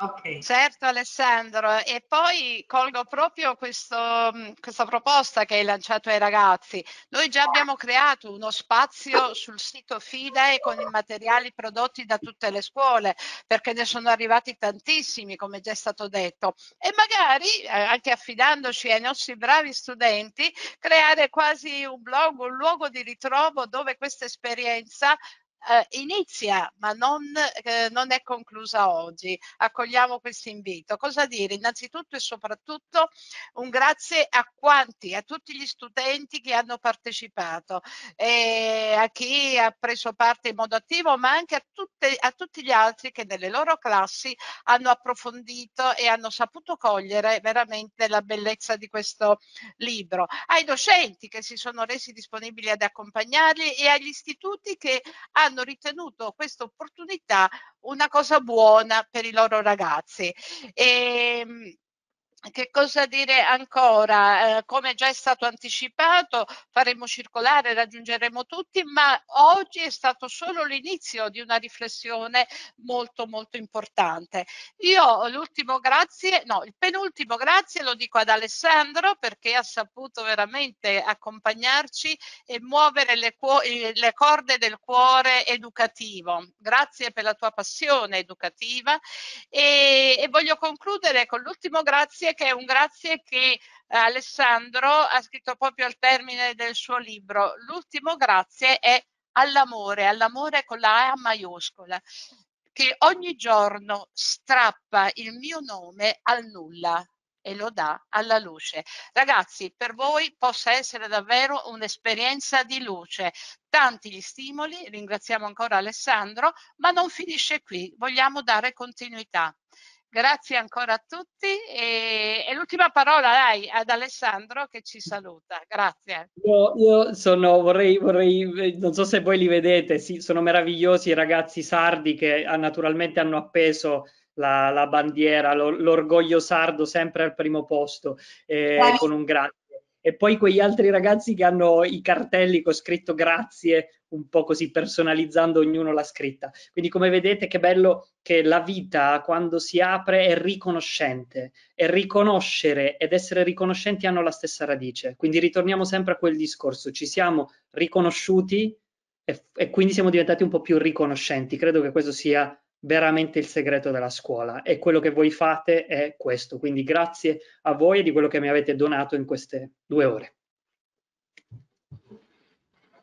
Okay. Certo Alessandro, e poi colgo proprio questo, questa proposta che hai lanciato ai ragazzi. Noi già abbiamo creato uno spazio sul sito FIDE con i materiali prodotti da tutte le scuole, perché ne sono arrivati tantissimi, come già è stato detto, e magari eh, anche affidandoci ai nostri bravi studenti, creare quasi un blog, un luogo di ritrovo dove questa esperienza eh, inizia ma non, eh, non, è conclusa oggi. Accogliamo questo invito. Cosa dire? Innanzitutto e soprattutto un grazie a quanti, a tutti gli studenti che hanno partecipato, eh, a chi ha preso parte in modo attivo, ma anche a, tutte, a tutti gli altri che nelle loro classi hanno approfondito e hanno saputo cogliere veramente la bellezza di questo libro. Ai docenti che si sono resi disponibili ad accompagnarli e agli istituti che hanno hanno ritenuto questa opportunità una cosa buona per i loro ragazzi. E, ehm, che cosa dire ancora? Eh, come già è stato anticipato, faremo circolare, raggiungeremo tutti, ma oggi è stato solo l'inizio di una riflessione molto molto importante. Io l'ultimo grazie, no, il penultimo grazie lo dico ad Alessandro perché ha saputo veramente accompagnarci e muovere le, eh, le corde del cuore educativo. Grazie per la tua passione educativa e, e voglio concludere con l'ultimo grazie grazie che è un grazie che eh, Alessandro ha scritto proprio al termine del suo libro. L'ultimo grazie è all'amore, all'amore con la A maiuscola, che ogni giorno strappa il mio nome al nulla e lo dà alla luce. Ragazzi, per voi possa essere davvero un'esperienza di luce. Tanti gli stimoli, ringraziamo ancora Alessandro, ma non finisce qui, vogliamo dare continuità. Grazie ancora a tutti e, e l'ultima parola dai ad Alessandro che ci saluta. Grazie. Io, io sono, vorrei, vorrei, non so se voi li vedete, sì, sono meravigliosi i ragazzi sardi che ah, naturalmente hanno appeso la, la bandiera, l'orgoglio sardo sempre al primo posto eh, con un grazie. E poi quegli altri ragazzi che hanno i cartelli con scritto grazie un po' così personalizzando ognuno la scritta. Quindi come vedete che bello che la vita quando si apre è riconoscente e riconoscere ed essere riconoscenti hanno la stessa radice. Quindi ritorniamo sempre a quel discorso, ci siamo riconosciuti e, e quindi siamo diventati un po' più riconoscenti. Credo che questo sia veramente il segreto della scuola e quello che voi fate è questo. Quindi grazie a voi e di quello che mi avete donato in queste due ore.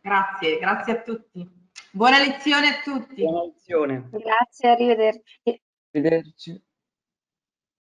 Grazie, grazie a tutti. Buona lezione a tutti. Buona lezione. Grazie, arrivederci. Arrivederci.